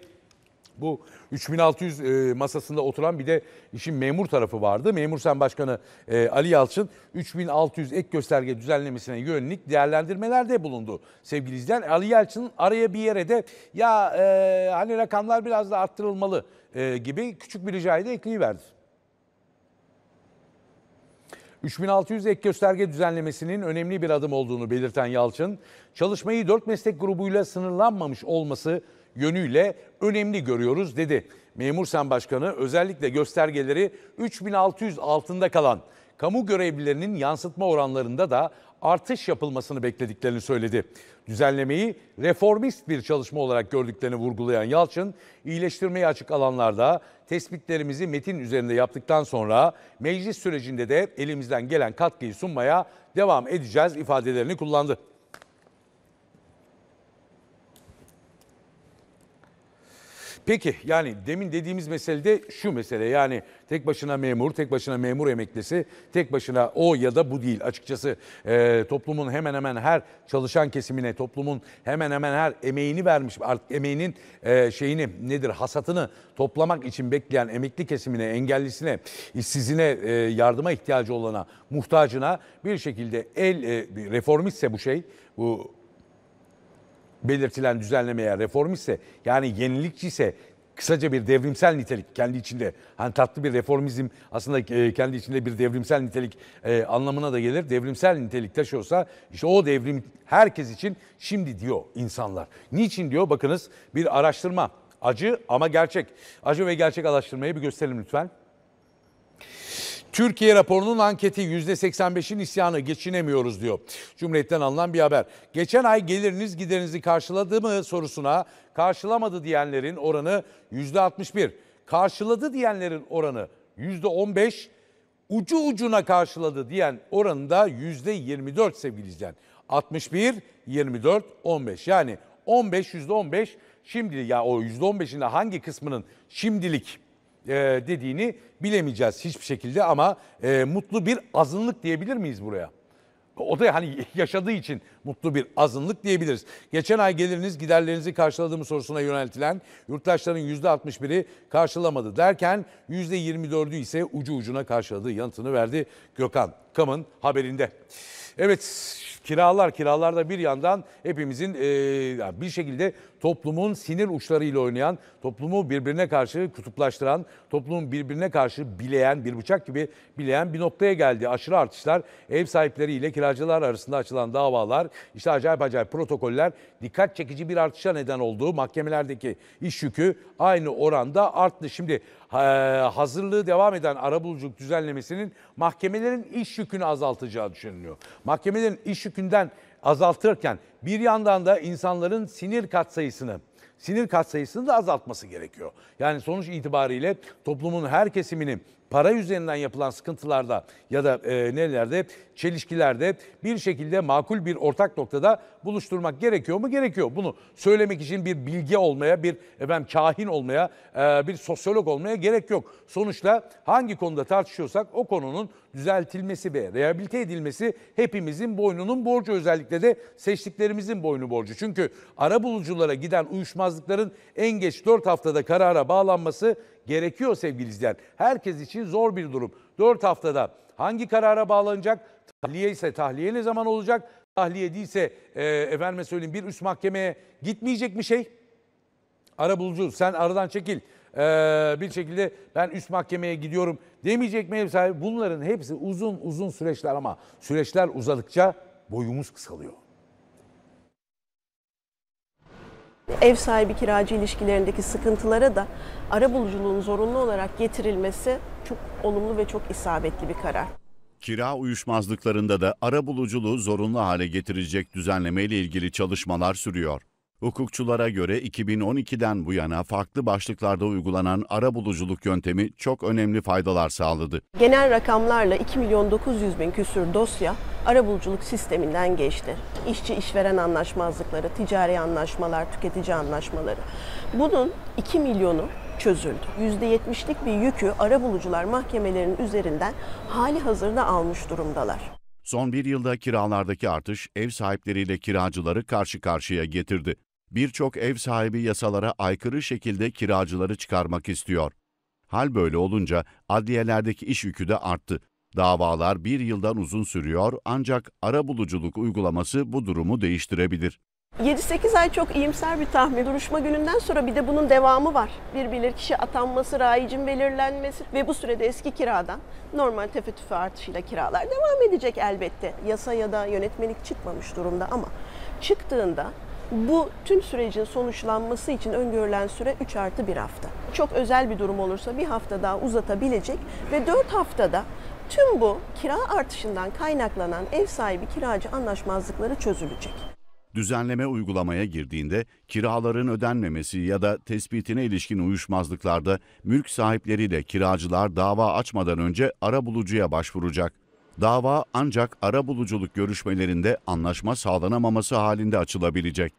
bu 3600 e, masasında oturan bir de işin memur tarafı vardı. Memur Sen Başkanı e, Ali Yalçın 3600 ek gösterge düzenlemesine yönelik değerlendirmelerde bulundu sevgili izleyen. Ali Yalçın araya bir yere de ya e, hani rakamlar biraz da arttırılmalı e, gibi küçük bir ricayı da ekleyiverdi. 3600 ek gösterge düzenlemesinin önemli bir adım olduğunu belirten Yalçın, çalışmayı 4 meslek grubuyla sınırlanmamış olması yönüyle önemli görüyoruz dedi. Memur Sen Başkanı özellikle göstergeleri 3600 altında kalan kamu görevlilerinin yansıtma oranlarında da artış yapılmasını beklediklerini söyledi. Düzenlemeyi reformist bir çalışma olarak gördüklerini vurgulayan Yalçın, iyileştirmeyi açık alanlarda tespitlerimizi metin üzerinde yaptıktan sonra meclis sürecinde de elimizden gelen katkıyı sunmaya devam edeceğiz ifadelerini kullandı. Peki yani demin dediğimiz mesele de şu mesele yani tek başına memur, tek başına memur emeklisi, tek başına o ya da bu değil. Açıkçası e, toplumun hemen hemen her çalışan kesimine, toplumun hemen hemen her emeğini vermiş, artık emeğinin e, şeyini nedir hasatını toplamak için bekleyen emekli kesimine, engellisine, işsizine, e, yardıma ihtiyacı olana, muhtacına bir şekilde el e, reformistse bu şey, bu belirtilen düzenlemeye reform ise yani yenilikçi ise kısaca bir devrimsel nitelik kendi içinde hani tatlı bir reformizm aslında e, kendi içinde bir devrimsel nitelik e, anlamına da gelir. Devrimsel nitelik taşıyorsa işte o devrim herkes için şimdi diyor insanlar. Niçin diyor bakınız bir araştırma acı ama gerçek. Acı ve gerçek araştırmayı bir gösterelim lütfen. Türkiye raporunun anketi %85'in isyanı geçinemiyoruz diyor. Cumhuriyet'ten alınan bir haber. Geçen ay geliriniz giderinizi karşıladı mı sorusuna karşılamadı diyenlerin oranı %61. Karşıladı diyenlerin oranı %15. Ucu ucuna karşıladı diyen oranında %24 sevgili izleyen. 61, 24, 15. Yani 15, %15 şimdi ya o %15'in hangi kısmının şimdilik e, dediğini bilemeyeceğiz hiçbir şekilde ama e, mutlu bir azınlık diyebilir miyiz buraya? O da hani yaşadığı için mutlu bir azınlık diyebiliriz. Geçen ay geliriniz giderlerinizi karşıladığımı sorusuna yöneltilen yurttaşların %61'i karşılamadı derken %24'ü ise ucu ucuna karşıladığı yanıtını verdi Gökhan Kam'ın haberinde. Evet kiralar kiralarda bir yandan hepimizin e, bir şekilde toplumun sinir uçlarıyla oynayan, toplumu birbirine karşı kutuplaştıran, toplumun birbirine karşı bileyen, bir bıçak gibi bileyen bir noktaya geldi. Aşırı artışlar, ev sahipleriyle kiracılar arasında açılan davalar, işte acayip acayip protokoller dikkat çekici bir artışa neden olduğu mahkemelerdeki iş yükü aynı oranda arttı. Şimdi hazırlığı devam eden arabuluculuk düzenlemesinin mahkemelerin iş yükünü azaltacağı düşünülüyor. Mahkemelerin iş yükünden azaltırken bir yandan da insanların sinir katsayısını sinir katsayısını da azaltması gerekiyor. Yani sonuç itibariyle toplumun her kesiminin para üzerinden yapılan sıkıntılarda ya da e, nelerde çelişkilerde bir şekilde makul bir ortak noktada buluşturmak gerekiyor mu? Gerekiyor. Bunu söylemek için bir bilge olmaya, bir efendim kahin olmaya, e, bir sosyolog olmaya gerek yok. Sonuçta hangi konuda tartışıyorsak o konunun düzeltilmesi ve rehabilite edilmesi hepimizin boynunun borcu özellikle de seçtiklerimizin boynu borcu. Çünkü ara buluculara giden uyuşmazlıkların en geç 4 haftada karara bağlanması gerekiyor sevgili izleyen. Herkes için zor bir durum. 4 haftada hangi karara bağlanacak? Tahliye ise tahliye ne zaman olacak? Tahliye değilse e, efendime söyleyeyim bir üst mahkemeye gitmeyecek mi şey? Ara bulucu sen aradan çekil. Ee, bir şekilde ben üst mahkemeye gidiyorum demeyecek mi ev sahibi? Bunların hepsi uzun uzun süreçler ama süreçler uzadıkça boyumuz kısalıyor. Ev sahibi kiracı ilişkilerindeki sıkıntılara da ara buluculuğun zorunlu olarak getirilmesi çok olumlu ve çok isabetli bir karar. Kira uyuşmazlıklarında da ara buluculuğu zorunlu hale getirecek düzenleme ile ilgili çalışmalar sürüyor. Hukukçulara göre 2012'den bu yana farklı başlıklarda uygulanan ara buluculuk yöntemi çok önemli faydalar sağladı. Genel rakamlarla 2 milyon 900 bin küsür dosya ara buluculuk sisteminden geçti. İşçi işveren anlaşmazlıkları, ticari anlaşmalar, tüketici anlaşmaları. Bunun 2 milyonu çözüldü. %70'lik bir yükü ara bulucular mahkemelerinin üzerinden hali hazırda almış durumdalar. Son bir yılda kiralardaki artış ev sahipleriyle kiracıları karşı karşıya getirdi birçok ev sahibi yasalara aykırı şekilde kiracıları çıkarmak istiyor. Hal böyle olunca adliyelerdeki iş yükü de arttı. Davalar bir yıldan uzun sürüyor ancak ara buluculuk uygulaması bu durumu değiştirebilir. 7-8 ay çok iyimser bir tahmin. Duruşma gününden sonra bir de bunun devamı var. Bir bilirkişi atanması, rayicin belirlenmesi ve bu sürede eski kiradan normal tefettüfe artışıyla kiralar devam edecek elbette. Yasa ya da yönetmelik çıkmamış durumda ama çıktığında bu tüm sürecin sonuçlanması için öngörülen süre 3 artı 1 hafta. Çok özel bir durum olursa bir hafta daha uzatabilecek ve 4 haftada tüm bu kira artışından kaynaklanan ev sahibi kiracı anlaşmazlıkları çözülecek. Düzenleme uygulamaya girdiğinde kiraların ödenmemesi ya da tespitine ilişkin uyuşmazlıklarda mülk sahipleriyle kiracılar dava açmadan önce ara bulucuya başvuracak. Dava ancak ara buluculuk görüşmelerinde anlaşma sağlanamaması halinde açılabilecek.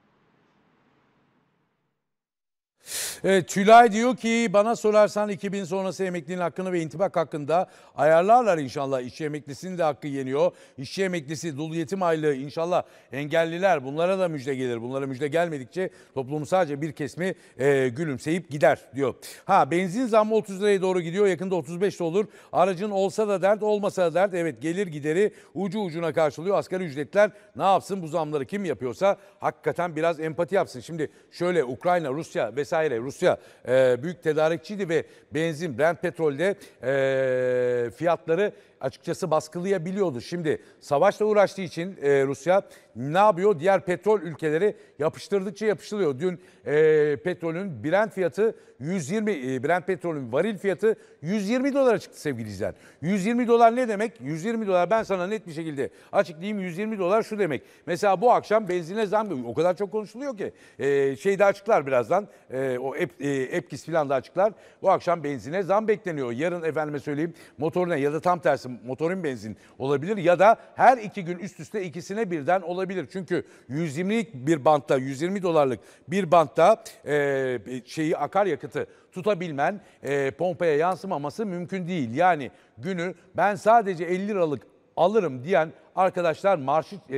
Evet, Tülay diyor ki bana sorarsan 2000 sonrası emeklinin hakkını ve intibak hakkında ayarlarlar inşallah. İşçi emeklisinin de hakkı yeniyor. İşçi emeklisi, dul yetim aylığı inşallah engelliler bunlara da müjde gelir. Bunlara müjde gelmedikçe toplum sadece bir kesmi e, gülümseyip gider diyor. Ha benzin zammı 30 liraya doğru gidiyor. Yakında 35 de olur. Aracın olsa da dert olmasa da dert. Evet gelir gideri ucu ucuna karşılıyor. Asgari ücretler ne yapsın bu zamları kim yapıyorsa hakikaten biraz empati yapsın. Şimdi şöyle Ukrayna, Rusya vesaire vesaire Rusya e, büyük tedarikçiydi ve benzin, Brent petrolde e, fiyatları açıkçası baskılayabiliyordu. Şimdi savaşla uğraştığı için e, Rusya ne yapıyor? Diğer petrol ülkeleri yapıştırdıkça yapışılıyor. Dün e, petrolün Brent fiyatı 120 e, Brent petrolün varil fiyatı 120 dolara çıktı sevgili izler. 120 dolar ne demek? 120 dolar ben sana net bir şekilde açıklayayım. 120 dolar şu demek. Mesela bu akşam benzine zam o kadar çok konuşuluyor ki e, şey de açıklar birazdan. E, o ep, e, Epkis filan da açıklar. Bu akşam benzine zam bekleniyor. Yarın efendime söyleyeyim motoruna ya da tam tersi tanesi motorun benzin olabilir ya da her iki gün üst üste ikisine birden olabilir. Çünkü 120'lik bir bantta 120 dolarlık bir bantta e, şeyi akaryakıtı tutabilmen e, pompaya yansımaması mümkün değil. Yani günü ben sadece 50 liralık alırım diyen arkadaşlar marşı e,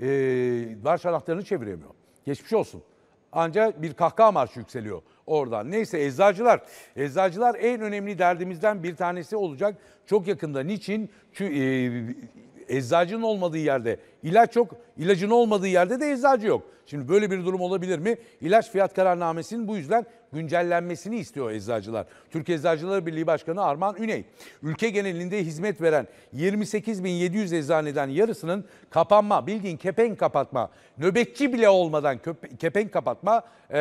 e, marş anahtarını çeviremiyor. Geçmiş olsun. Ancak bir kahkaha marşı yükseliyor oradan. Neyse eczacılar. Eczacılar en önemli derdimizden bir tanesi olacak. Çok yakında. Niçin? Çünkü, e, eczacının olmadığı yerde ilaç yok, ilacın olmadığı yerde de eczacı yok. Şimdi böyle bir durum olabilir mi? İlaç fiyat kararnamesinin bu yüzden güncellenmesini istiyor eczacılar. Türk Eczacıları Birliği Başkanı Arman Üney, ülke genelinde hizmet veren 28.700 eczaneden yarısının kapanma, bildiğin kepenk kapatma, nöbetçi bile olmadan kepenk kapatma ee,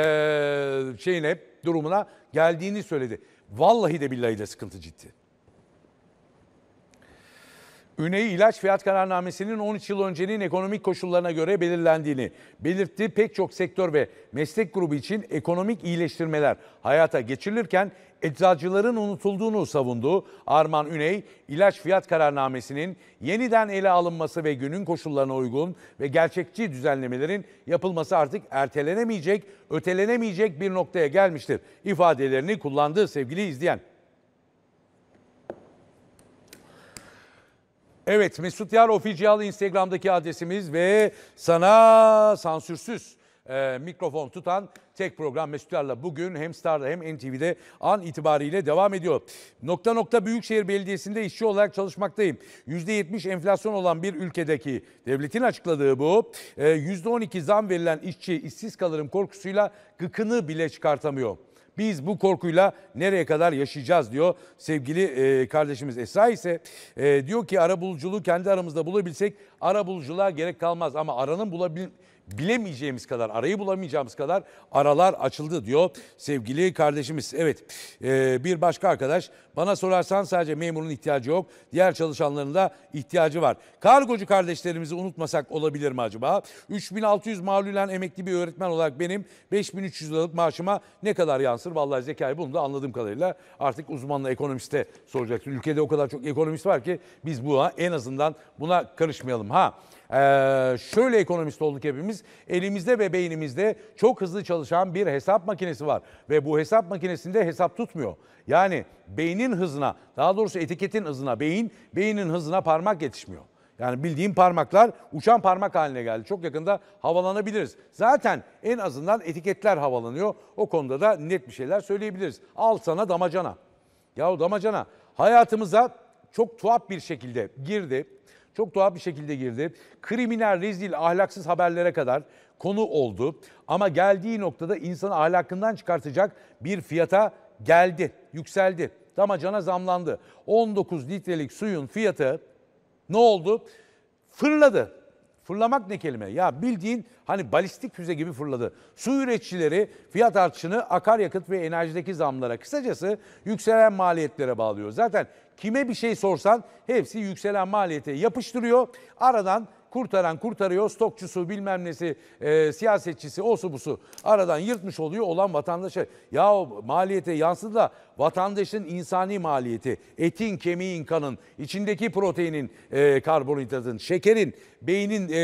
şeyine durumuna geldiğini söyledi. Vallahi de billahi de sıkıntı ciddi. Üney ilaç fiyat kararnamesinin 13 yıl öncenin ekonomik koşullarına göre belirlendiğini belirtti. Pek çok sektör ve meslek grubu için ekonomik iyileştirmeler hayata geçirilirken eczacıların unutulduğunu savundu. Arman Üney, ilaç fiyat kararnamesinin yeniden ele alınması ve günün koşullarına uygun ve gerçekçi düzenlemelerin yapılması artık ertelenemeyecek, ötelenemeyecek bir noktaya gelmiştir ifadelerini kullandı sevgili izleyen. Evet Mesut Yar Oficial Instagram'daki adresimiz ve sana sansürsüz e, mikrofon tutan tek program Mesut Yar'la bugün hem Star'da hem NTV'de an itibariyle devam ediyor. Nokta nokta Büyükşehir Belediyesi'nde işçi olarak çalışmaktayım. %70 enflasyon olan bir ülkedeki devletin açıkladığı bu. E, %12 zam verilen işçi işsiz kalırım korkusuyla gıkını bile çıkartamıyor. Biz bu korkuyla nereye kadar yaşayacağız diyor sevgili e, kardeşimiz Esra ise e, diyor ki arabuluculuğu kendi aramızda bulabilsek arabuluculuğa gerek kalmaz ama aranın bulabil bilemeyeceğimiz kadar, arayı bulamayacağımız kadar aralar açıldı diyor sevgili kardeşimiz. Evet e, bir başka arkadaş bana sorarsan sadece memurun ihtiyacı yok. Diğer çalışanların da ihtiyacı var. Kargocu kardeşlerimizi unutmasak olabilir mi acaba? 3600 malulen emekli bir öğretmen olarak benim 5300 liralık maaşıma ne kadar yansır? Vallahi Zekai bunu da anladığım kadarıyla artık uzmanla ekonomiste soracaksın. Ülkede o kadar çok ekonomist var ki biz buna en azından buna karışmayalım. Ha ee, şöyle ekonomist olduk hepimiz. Elimizde ve beynimizde çok hızlı çalışan bir hesap makinesi var. Ve bu hesap makinesinde hesap tutmuyor. Yani beynin hızına, daha doğrusu etiketin hızına beyin, beynin hızına parmak yetişmiyor. Yani bildiğim parmaklar uçan parmak haline geldi. Çok yakında havalanabiliriz. Zaten en azından etiketler havalanıyor. O konuda da net bir şeyler söyleyebiliriz. Al sana damacana. Yahu damacana hayatımıza çok tuhaf bir şekilde girdi çok tuhaf bir şekilde girdi. Kriminal, rezil, ahlaksız haberlere kadar konu oldu. Ama geldiği noktada insanı ahlakından çıkartacak bir fiyata geldi, yükseldi. Damacana zamlandı. 19 litrelik suyun fiyatı ne oldu? Fırladı. Fırlamak ne kelime? Ya bildiğin hani balistik füze gibi fırladı. Su üreticileri fiyat artışını akaryakıt ve enerjideki zamlara kısacası yükselen maliyetlere bağlıyor. Zaten Kime bir şey sorsan hepsi yükselen maliyete yapıştırıyor. Aradan kurtaran kurtarıyor. Stokçusu bilmem nesi e, siyasetçisi osu busu aradan yırtmış oluyor olan vatandaşa. Ya maliyete yansıdı da vatandaşın insani maliyeti etin, kemiğin, kanın, içindeki proteinin, e, karbonhidratın, şekerin, beynin e,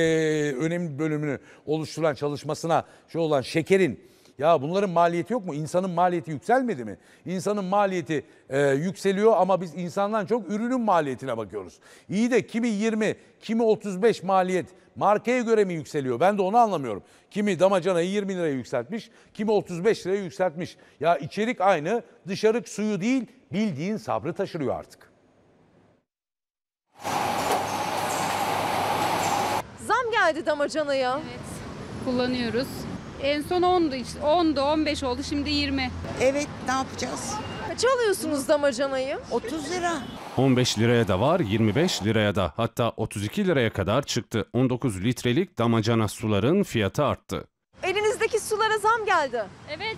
önemli bölümünü oluşturan çalışmasına şu şey olan şekerin ya bunların maliyeti yok mu? İnsanın maliyeti yükselmedi mi? İnsanın maliyeti e, yükseliyor ama biz insandan çok ürünün maliyetine bakıyoruz. İyi de kimi 20, kimi 35 maliyet markaya göre mi yükseliyor? Ben de onu anlamıyorum. Kimi damacanayı 20 liraya yükseltmiş, kimi 35 liraya yükseltmiş. Ya içerik aynı, dışarık suyu değil, bildiğin sabrı taşırıyor artık. Zam geldi damacanaya. Evet, kullanıyoruz. En son 10'du, 10'du, 15 oldu şimdi 20. Evet ne yapacağız? Kaç alıyorsunuz damacanayı? 30 lira. 15 liraya da var, 25 liraya da hatta 32 liraya kadar çıktı. 19 litrelik damacana suların fiyatı arttı. Elinizdeki sulara zam geldi. Evet.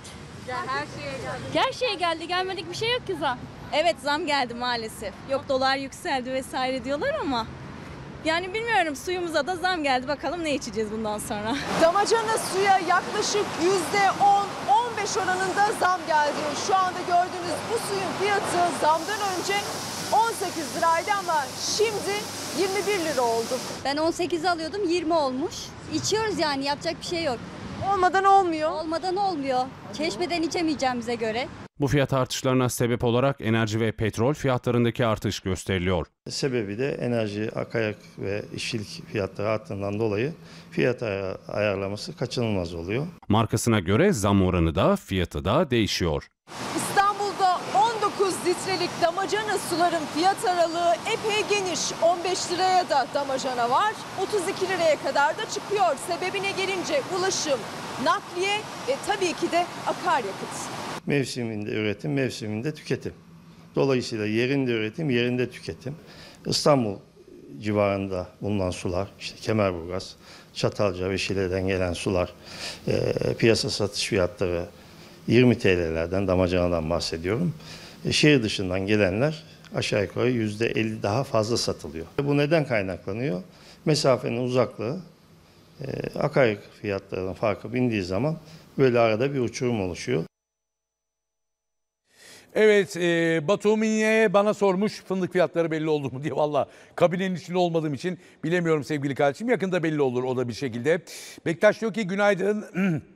Ya Her şeye geldi. Her şeye geldi. Gelmedik bir şey yok ki zam. Evet zam geldi maalesef. Yok dolar yükseldi vesaire diyorlar ama yani bilmiyorum suyumuza da zam geldi. Bakalım ne içeceğiz bundan sonra. Damacana suya yaklaşık %10-15 oranında zam geldi. Şu anda gördüğünüz bu suyun fiyatı zamdan önce 18 liraydı ama şimdi 21 lira oldu. Ben 18 alıyordum 20 olmuş. İçiyoruz yani yapacak bir şey yok. Olmadan olmuyor. Olmadan olmuyor. Çeşmeden içemeyeceğimize göre. Bu fiyat artışlarına sebep olarak enerji ve petrol fiyatlarındaki artış gösteriliyor. Sebebi de enerji, akayak ve işçilik fiyatları arttığından dolayı fiyat ayarlaması kaçınılmaz oluyor. Markasına göre zam oranı da fiyatı da değişiyor. İstanbul'da 19 litrelik damacana suların fiyat aralığı epey geniş. 15 liraya da damacana var, 32 liraya kadar da çıkıyor. Sebebine gelince ulaşım, nakliye ve tabii ki de akaryakıt. Mevsiminde üretim, mevsiminde tüketim. Dolayısıyla yerinde üretim, yerinde tüketim. İstanbul civarında bulunan sular, işte Kemerburgaz, Çatalca ve Şile'den gelen sular, e, piyasa satış fiyatları 20 TL'lerden, damacanadan bahsediyorum. E, şehir dışından gelenler aşağı yukarı %50 daha fazla satılıyor. E, bu neden kaynaklanıyor? Mesafenin uzaklığı, e, akaryakıt fiyatlarının farkı bindiği zaman böyle arada bir uçurum oluşuyor. Evet e, Batu Minye'ye bana sormuş fındık fiyatları belli oldu mu diye. Valla kabinenin içinde olmadığım için bilemiyorum sevgili kardeşim. Yakında belli olur o da bir şekilde. Bektaş diyor ki günaydın.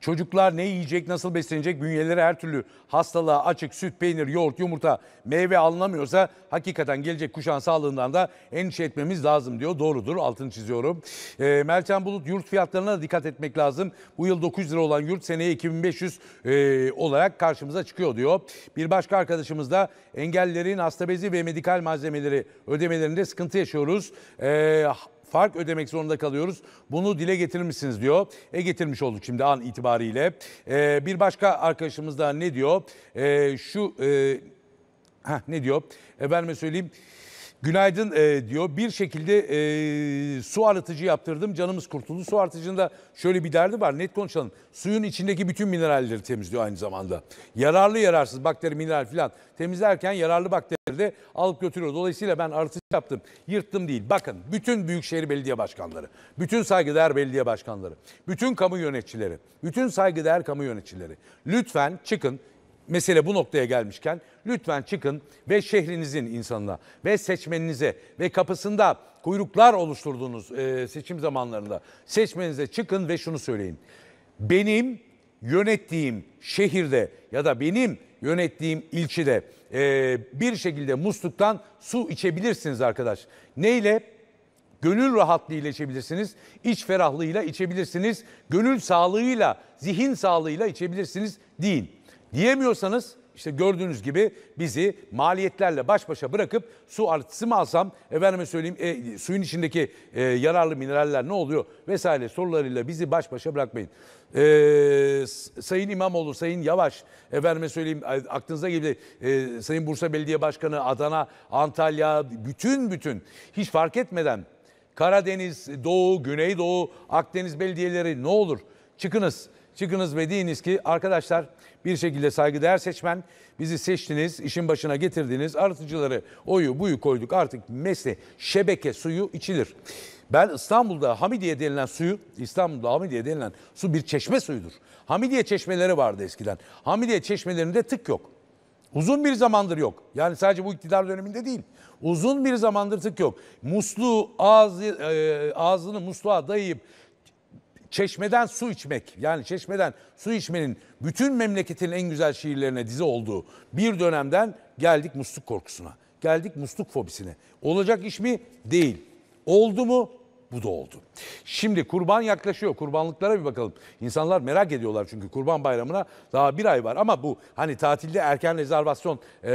Çocuklar ne yiyecek, nasıl beslenecek bünyeleri her türlü hastalığa açık süt, peynir, yoğurt, yumurta, meyve alınamıyorsa hakikaten gelecek kuşağın sağlığından da endişe etmemiz lazım diyor. Doğrudur altını çiziyorum. E, Meltem Bulut yurt fiyatlarına da dikkat etmek lazım. Bu yıl 900 lira olan yurt seneye 2500 e, olarak karşımıza çıkıyor diyor. Bir başka arkadaşımız da engellerin hasta bezi ve medikal malzemeleri ödemelerinde sıkıntı yaşıyoruz. E, fark ödemek zorunda kalıyoruz. Bunu dile getirir misiniz diyor. E getirmiş olduk şimdi an itibariyle. E, bir başka arkadaşımız da ne diyor? E, şu... E, Heh, ne diyor? Efendime söyleyeyim. Günaydın e, diyor. Bir şekilde e, su arıtıcı yaptırdım. Canımız kurtuldu. Su arıtıcında şöyle bir derdi var. Net konuşalım. Suyun içindeki bütün mineralleri temizliyor aynı zamanda. Yararlı yararsız bakteri, mineral filan temizlerken yararlı bakterileri de alıp götürüyor. Dolayısıyla ben artış yaptım. Yırttım değil. Bakın bütün büyükşehir belediye başkanları, bütün saygıdeğer belediye başkanları, bütün kamu yöneticileri, bütün saygıdeğer kamu yöneticileri lütfen çıkın mesele bu noktaya gelmişken Lütfen çıkın ve şehrinizin insanına ve seçmeninize ve kapısında kuyruklar oluşturduğunuz e, seçim zamanlarında seçmenize çıkın ve şunu söyleyin. Benim yönettiğim şehirde ya da benim yönettiğim ilçede e, bir şekilde musluktan su içebilirsiniz arkadaş. Neyle? Gönül rahatlığıyla içebilirsiniz, iç ferahlığıyla içebilirsiniz, gönül sağlığıyla, zihin sağlığıyla içebilirsiniz deyin. Diyemiyorsanız işte gördüğünüz gibi bizi maliyetlerle baş başa bırakıp su artısı mı alsam, efendime söyleyeyim e, suyun içindeki e, yararlı mineraller ne oluyor vesaire sorularıyla bizi baş başa bırakmayın. E, Sayın İmamoğlu, Sayın Yavaş, efendime söyleyeyim aklınıza gibi e, Sayın Bursa Belediye Başkanı, Adana, Antalya, bütün bütün hiç fark etmeden Karadeniz, Doğu, Güneydoğu, Akdeniz belediyeleri ne olur çıkınız. Çıkınız ve deyiniz ki arkadaşlar bir şekilde saygıdeğer seçmen bizi seçtiniz, işin başına getirdiniz. Artıcıları oyu buyu koyduk artık mesle şebeke suyu içilir. Ben İstanbul'da Hamidiye denilen suyu, İstanbul'da Hamidiye denilen su bir çeşme suyudur. Hamidiye çeşmeleri vardı eskiden. Hamidiye çeşmelerinde tık yok. Uzun bir zamandır yok. Yani sadece bu iktidar döneminde değil. Uzun bir zamandır tık yok. Musluğu ağzı, e, ağzını musluğa dayayıp çeşmeden su içmek yani çeşmeden su içmenin bütün memleketin en güzel şiirlerine dizi olduğu bir dönemden geldik musluk korkusuna. Geldik musluk fobisine. Olacak iş mi? Değil. Oldu mu? Bu da oldu. Şimdi kurban yaklaşıyor. Kurbanlıklara bir bakalım. İnsanlar merak ediyorlar çünkü kurban bayramına daha bir ay var. Ama bu hani tatilde erken rezervasyon e,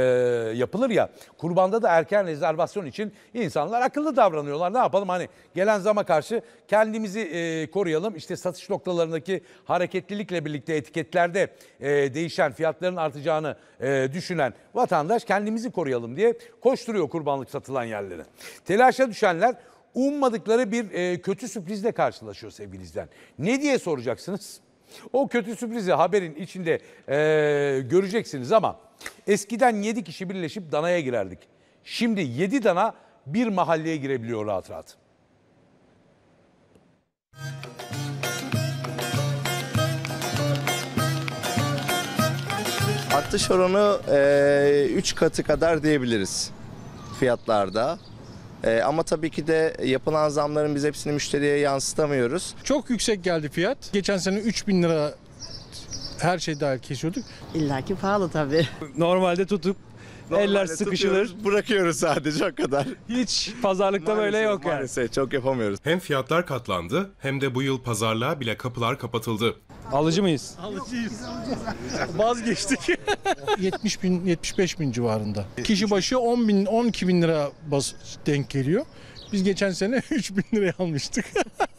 yapılır ya. Kurbanda da erken rezervasyon için insanlar akıllı davranıyorlar. Ne yapalım hani gelen zama karşı kendimizi e, koruyalım. İşte satış noktalarındaki hareketlilikle birlikte etiketlerde e, değişen fiyatların artacağını e, düşünen vatandaş kendimizi koruyalım diye koşturuyor kurbanlık satılan yerlere. Telaşa düşenler ummadıkları bir e, kötü sürprizle karşılaşıyor sevgili Ne diye soracaksınız? O kötü sürprizi haberin içinde e, göreceksiniz ama eskiden 7 kişi birleşip danaya girerdik. Şimdi 7 dana bir mahalleye girebiliyor rahat rahat. Artış oranı 3 e, katı kadar diyebiliriz fiyatlarda. Ee, ama tabii ki de yapılan zamların biz hepsini müşteriye yansıtamıyoruz. Çok yüksek geldi fiyat. Geçen sene 3000 lira her şey dahil kesiyorduk. İlla ki pahalı tabii. Normalde tutup Normalde eller sıkışılır. Bırakıyoruz sadece o kadar. Hiç pazarlıkta böyle yok maalesef, yani. Maalesef çok yapamıyoruz. Hem fiyatlar katlandı hem de bu yıl pazarlığa bile kapılar kapatıldı. Alıcı mıyız? Alıcıyız. Vazgeçtik. 70 bin, 75 bin civarında. Kişi başı 10 bin, 12 bin lira bas denk geliyor. Biz geçen sene 3 bin liraya almıştık.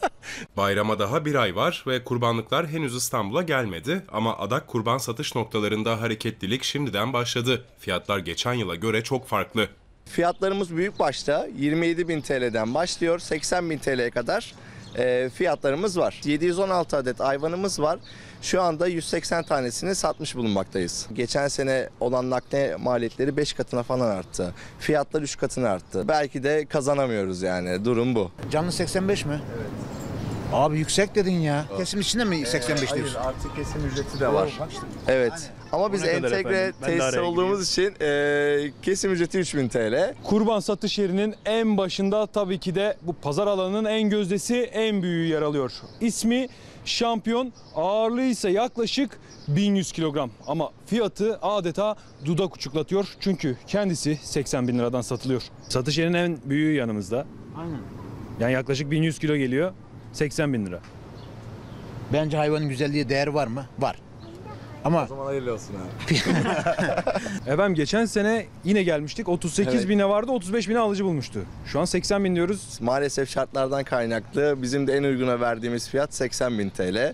Bayrama daha bir ay var ve kurbanlıklar henüz İstanbul'a gelmedi ama adak kurban satış noktalarında hareketlilik şimdiden başladı. Fiyatlar geçen yıla göre çok farklı. Fiyatlarımız büyük başta 27 bin TL'den başlıyor 80 bin TL'ye kadar e, fiyatlarımız var. 716 adet hayvanımız var. Şu anda 180 tanesini satmış bulunmaktayız. Geçen sene olan nakne maliyetleri 5 katına falan arttı. Fiyatlar 3 katına arttı. Belki de kazanamıyoruz yani. Durum bu. Canlı 85 mi? Evet. Abi yüksek dedin ya. Kesim içinde mi 85 ee, Hayır artık kesim ücreti de var. Evet. Yani. Ama biz entegre tesis olduğumuz için e, kesim ücreti 3000 TL. Kurban satış yerinin en başında tabii ki de bu pazar alanının en gözdesi en büyüğü yer alıyor. İsmi Şampiyon ağırlığı ise yaklaşık 1100 kilogram ama fiyatı adeta dudak uçuklatıyor çünkü kendisi 80 bin liradan satılıyor. Satış yerinin en büyüğü yanımızda. Aynen. Yani yaklaşık 1100 kilo geliyor 80 bin lira. Bence hayvanın güzelliğe değer var mı? Var. Ama O zaman hayırlı olsun abi. Efendim geçen sene yine gelmiştik. 38 Evet. bine vardı 35 bine alıcı bulmuştu. Şu an 80 bin diyoruz. Maalesef şartlardan kaynaklı bizim de en uyguna verdiğimiz fiyat 80 bin TL.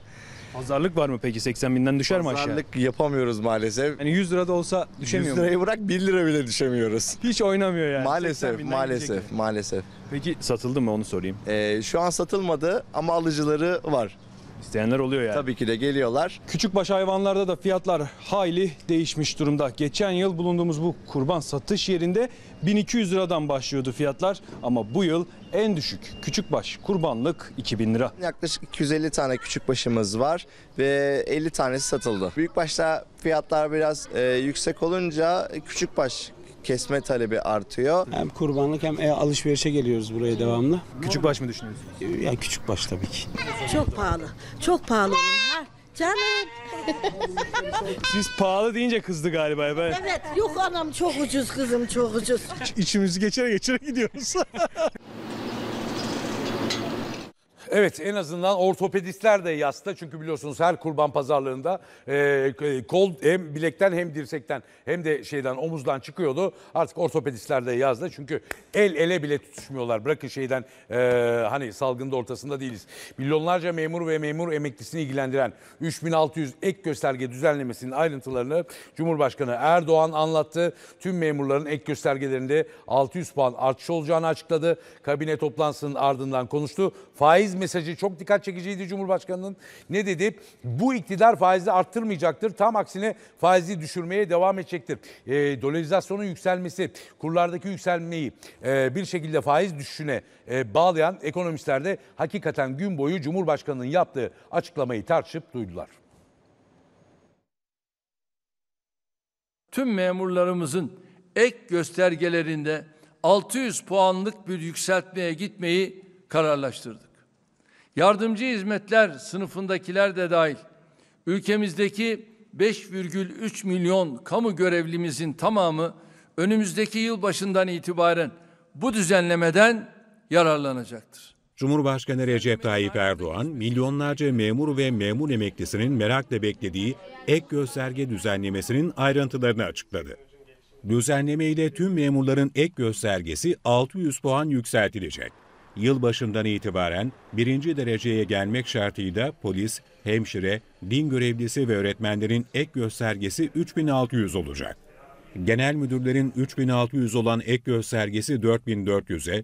Pazarlık var mı peki 80 binden düşer mi aşağı? Pazarlık yapamıyoruz maalesef. Yani 100 lirada olsa 100 düşemiyor mu? lirayı bırak 1 lira bile düşemiyoruz. Hiç oynamıyor yani. maalesef, maalesef, maalesef. Peki satıldı mı onu sorayım. Ee, şu an satılmadı ama alıcıları var isteyenler oluyor yani. Tabii ki de geliyorlar. Küçükbaş hayvanlarda da fiyatlar hayli değişmiş durumda. Geçen yıl bulunduğumuz bu kurban satış yerinde 1200 liradan başlıyordu fiyatlar ama bu yıl en düşük küçükbaş kurbanlık 2000 lira. Yaklaşık 250 tane küçükbaşımız var ve 50 tanesi satıldı. Büyükbaşta fiyatlar biraz e, yüksek olunca küçükbaş kesme talebi artıyor. Hem kurbanlık hem e, alışverişe geliyoruz buraya devamlı. Küçük baş mı düşünüyorsunuz? E, ya küçük baş tabii ki. Çok pahalı. Çok pahalı. Canım. Siz pahalı deyince kızdı galiba. Ben. Evet. Yok anam çok ucuz kızım çok ucuz. İçimizi geçere geçere gidiyoruz. Evet en azından ortopedistler de yasta çünkü biliyorsunuz her kurban pazarlığında e, kol hem bilekten hem dirsekten hem de şeyden omuzdan çıkıyordu. Artık ortopedistler de yazdı çünkü el ele bile tutuşmuyorlar. Bırakın şeyden e, hani salgında ortasında değiliz. Milyonlarca memur ve memur emeklisini ilgilendiren 3600 ek gösterge düzenlemesinin ayrıntılarını Cumhurbaşkanı Erdoğan anlattı. Tüm memurların ek göstergelerinde 600 puan artış olacağını açıkladı. Kabine toplantısının ardından konuştu. Faiz mesajı çok dikkat çekiciydi Cumhurbaşkanı'nın. Ne dedi? Bu iktidar faizi arttırmayacaktır. Tam aksine faizi düşürmeye devam edecektir. E, dolarizasyonun yükselmesi, kurlardaki yükselmeyi e, bir şekilde faiz düşüşüne e, bağlayan ekonomistler de hakikaten gün boyu Cumhurbaşkanı'nın yaptığı açıklamayı tartışıp duydular. Tüm memurlarımızın ek göstergelerinde 600 puanlık bir yükseltmeye gitmeyi kararlaştırdık. Yardımcı hizmetler sınıfındakiler de dahil ülkemizdeki 5,3 milyon kamu görevlimizin tamamı önümüzdeki yıl başından itibaren bu düzenlemeden yararlanacaktır. Cumhurbaşkanı Recep Tayyip Erdoğan, milyonlarca memur ve memur emeklisinin merakla beklediği ek gösterge düzenlemesinin ayrıntılarını açıkladı. Düzenleme ile tüm memurların ek göstergesi 600 puan yükseltilecek. Yılbaşından itibaren birinci dereceye gelmek şartıyla polis, hemşire, din görevlisi ve öğretmenlerin ek göstergesi 3600 olacak. Genel müdürlerin 3600 olan ek göstergesi 4400'e,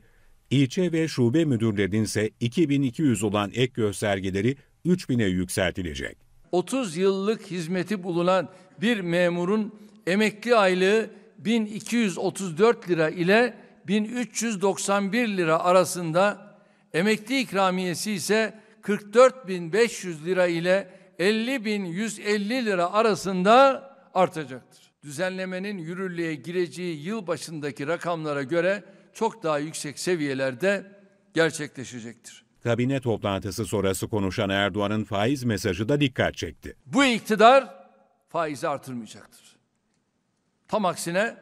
ilçe ve şube müdürlerinin ise 2200 olan ek göstergeleri 3000'e yükseltilecek. 30 yıllık hizmeti bulunan bir memurun emekli aylığı 1234 lira ile 1391 lira arasında, emekli ikramiyesi ise 44.500 lira ile 50.150 lira arasında artacaktır. Düzenlemenin yürürlüğe gireceği yıl başındaki rakamlara göre çok daha yüksek seviyelerde gerçekleşecektir. Kabine toplantısı sonrası konuşan Erdoğan'ın faiz mesajı da dikkat çekti. Bu iktidar faizi artırmayacaktır. Tam aksine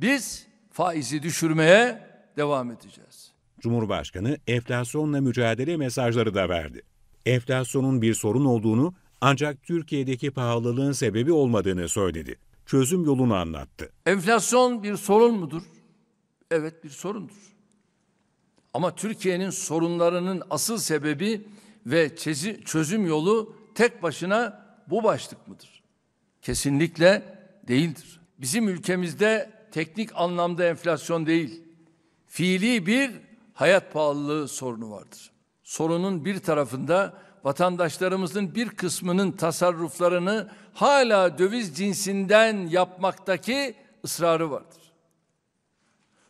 biz faizi düşürmeye devam edeceğiz. Cumhurbaşkanı enflasyonla mücadele mesajları da verdi. Enflasyonun bir sorun olduğunu ancak Türkiye'deki pahalılığın sebebi olmadığını söyledi. Çözüm yolunu anlattı. Enflasyon bir sorun mudur? Evet bir sorundur. Ama Türkiye'nin sorunlarının asıl sebebi ve çözüm yolu tek başına bu başlık mıdır? Kesinlikle değildir. Bizim ülkemizde teknik anlamda enflasyon değil, fiili bir hayat pahalılığı sorunu vardır. Sorunun bir tarafında vatandaşlarımızın bir kısmının tasarruflarını hala döviz cinsinden yapmaktaki ısrarı vardır.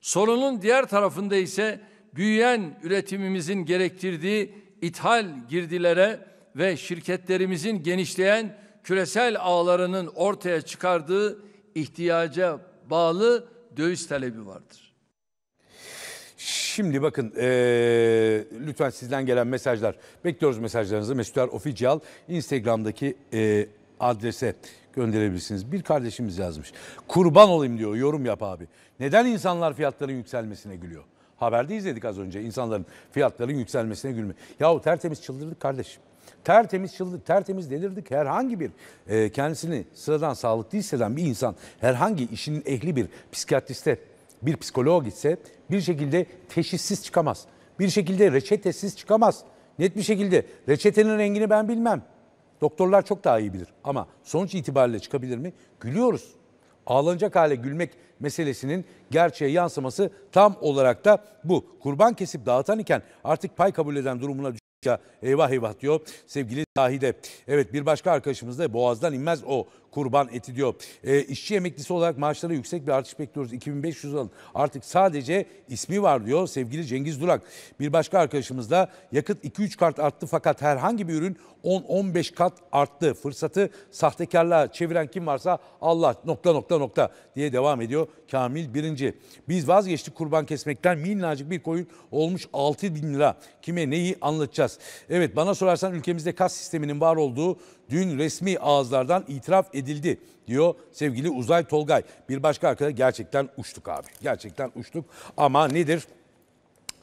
Sorunun diğer tarafında ise büyüyen üretimimizin gerektirdiği ithal girdilere ve şirketlerimizin genişleyen küresel ağlarının ortaya çıkardığı ihtiyaca bağlı döviz talebi vardır. Şimdi bakın ee, lütfen sizden gelen mesajlar bekliyoruz mesajlarınızı. Mesutlar Official Instagram'daki e, adrese gönderebilirsiniz. Bir kardeşimiz yazmış. Kurban olayım diyor yorum yap abi. Neden insanlar fiyatların yükselmesine gülüyor? Haberde izledik az önce insanların fiyatların yükselmesine gülme. Yahu tertemiz çıldırdık kardeşim tertemiz çıldık, tertemiz delirdik. Herhangi bir e, kendisini sıradan sağlıklı hisseden bir insan herhangi işinin ehli bir psikiyatriste, bir psikoloğa gitse bir şekilde teşhissiz çıkamaz. Bir şekilde reçetesiz çıkamaz. Net bir şekilde reçetenin rengini ben bilmem. Doktorlar çok daha iyi bilir ama sonuç itibariyle çıkabilir mi? Gülüyoruz. Ağlanacak hale gülmek meselesinin gerçeğe yansıması tam olarak da bu. Kurban kesip dağıtan iken artık pay kabul eden durumuna Eyvah eyvah diyor sevgili Tahide. Evet bir başka arkadaşımız da Boğaz'dan inmez o kurban eti diyor. E, işçi emeklisi olarak maaşlara yüksek bir artış bekliyoruz. 2500 alın. Artık sadece ismi var diyor sevgili Cengiz Durak. Bir başka arkadaşımız da yakıt 2-3 kat arttı fakat herhangi bir ürün 10-15 kat arttı. Fırsatı sahtekarlığa çeviren kim varsa Allah nokta nokta nokta diye devam ediyor. Kamil birinci. Biz vazgeçtik kurban kesmekten minnacık bir koyun olmuş 6 bin lira. Kime neyi anlatacağız? Evet bana sorarsan ülkemizde kas sisteminin var olduğu dün resmi ağızlardan itiraf edildi diyor sevgili Uzay Tolgay. Bir başka arkadaş gerçekten uçtuk abi. Gerçekten uçtuk ama nedir?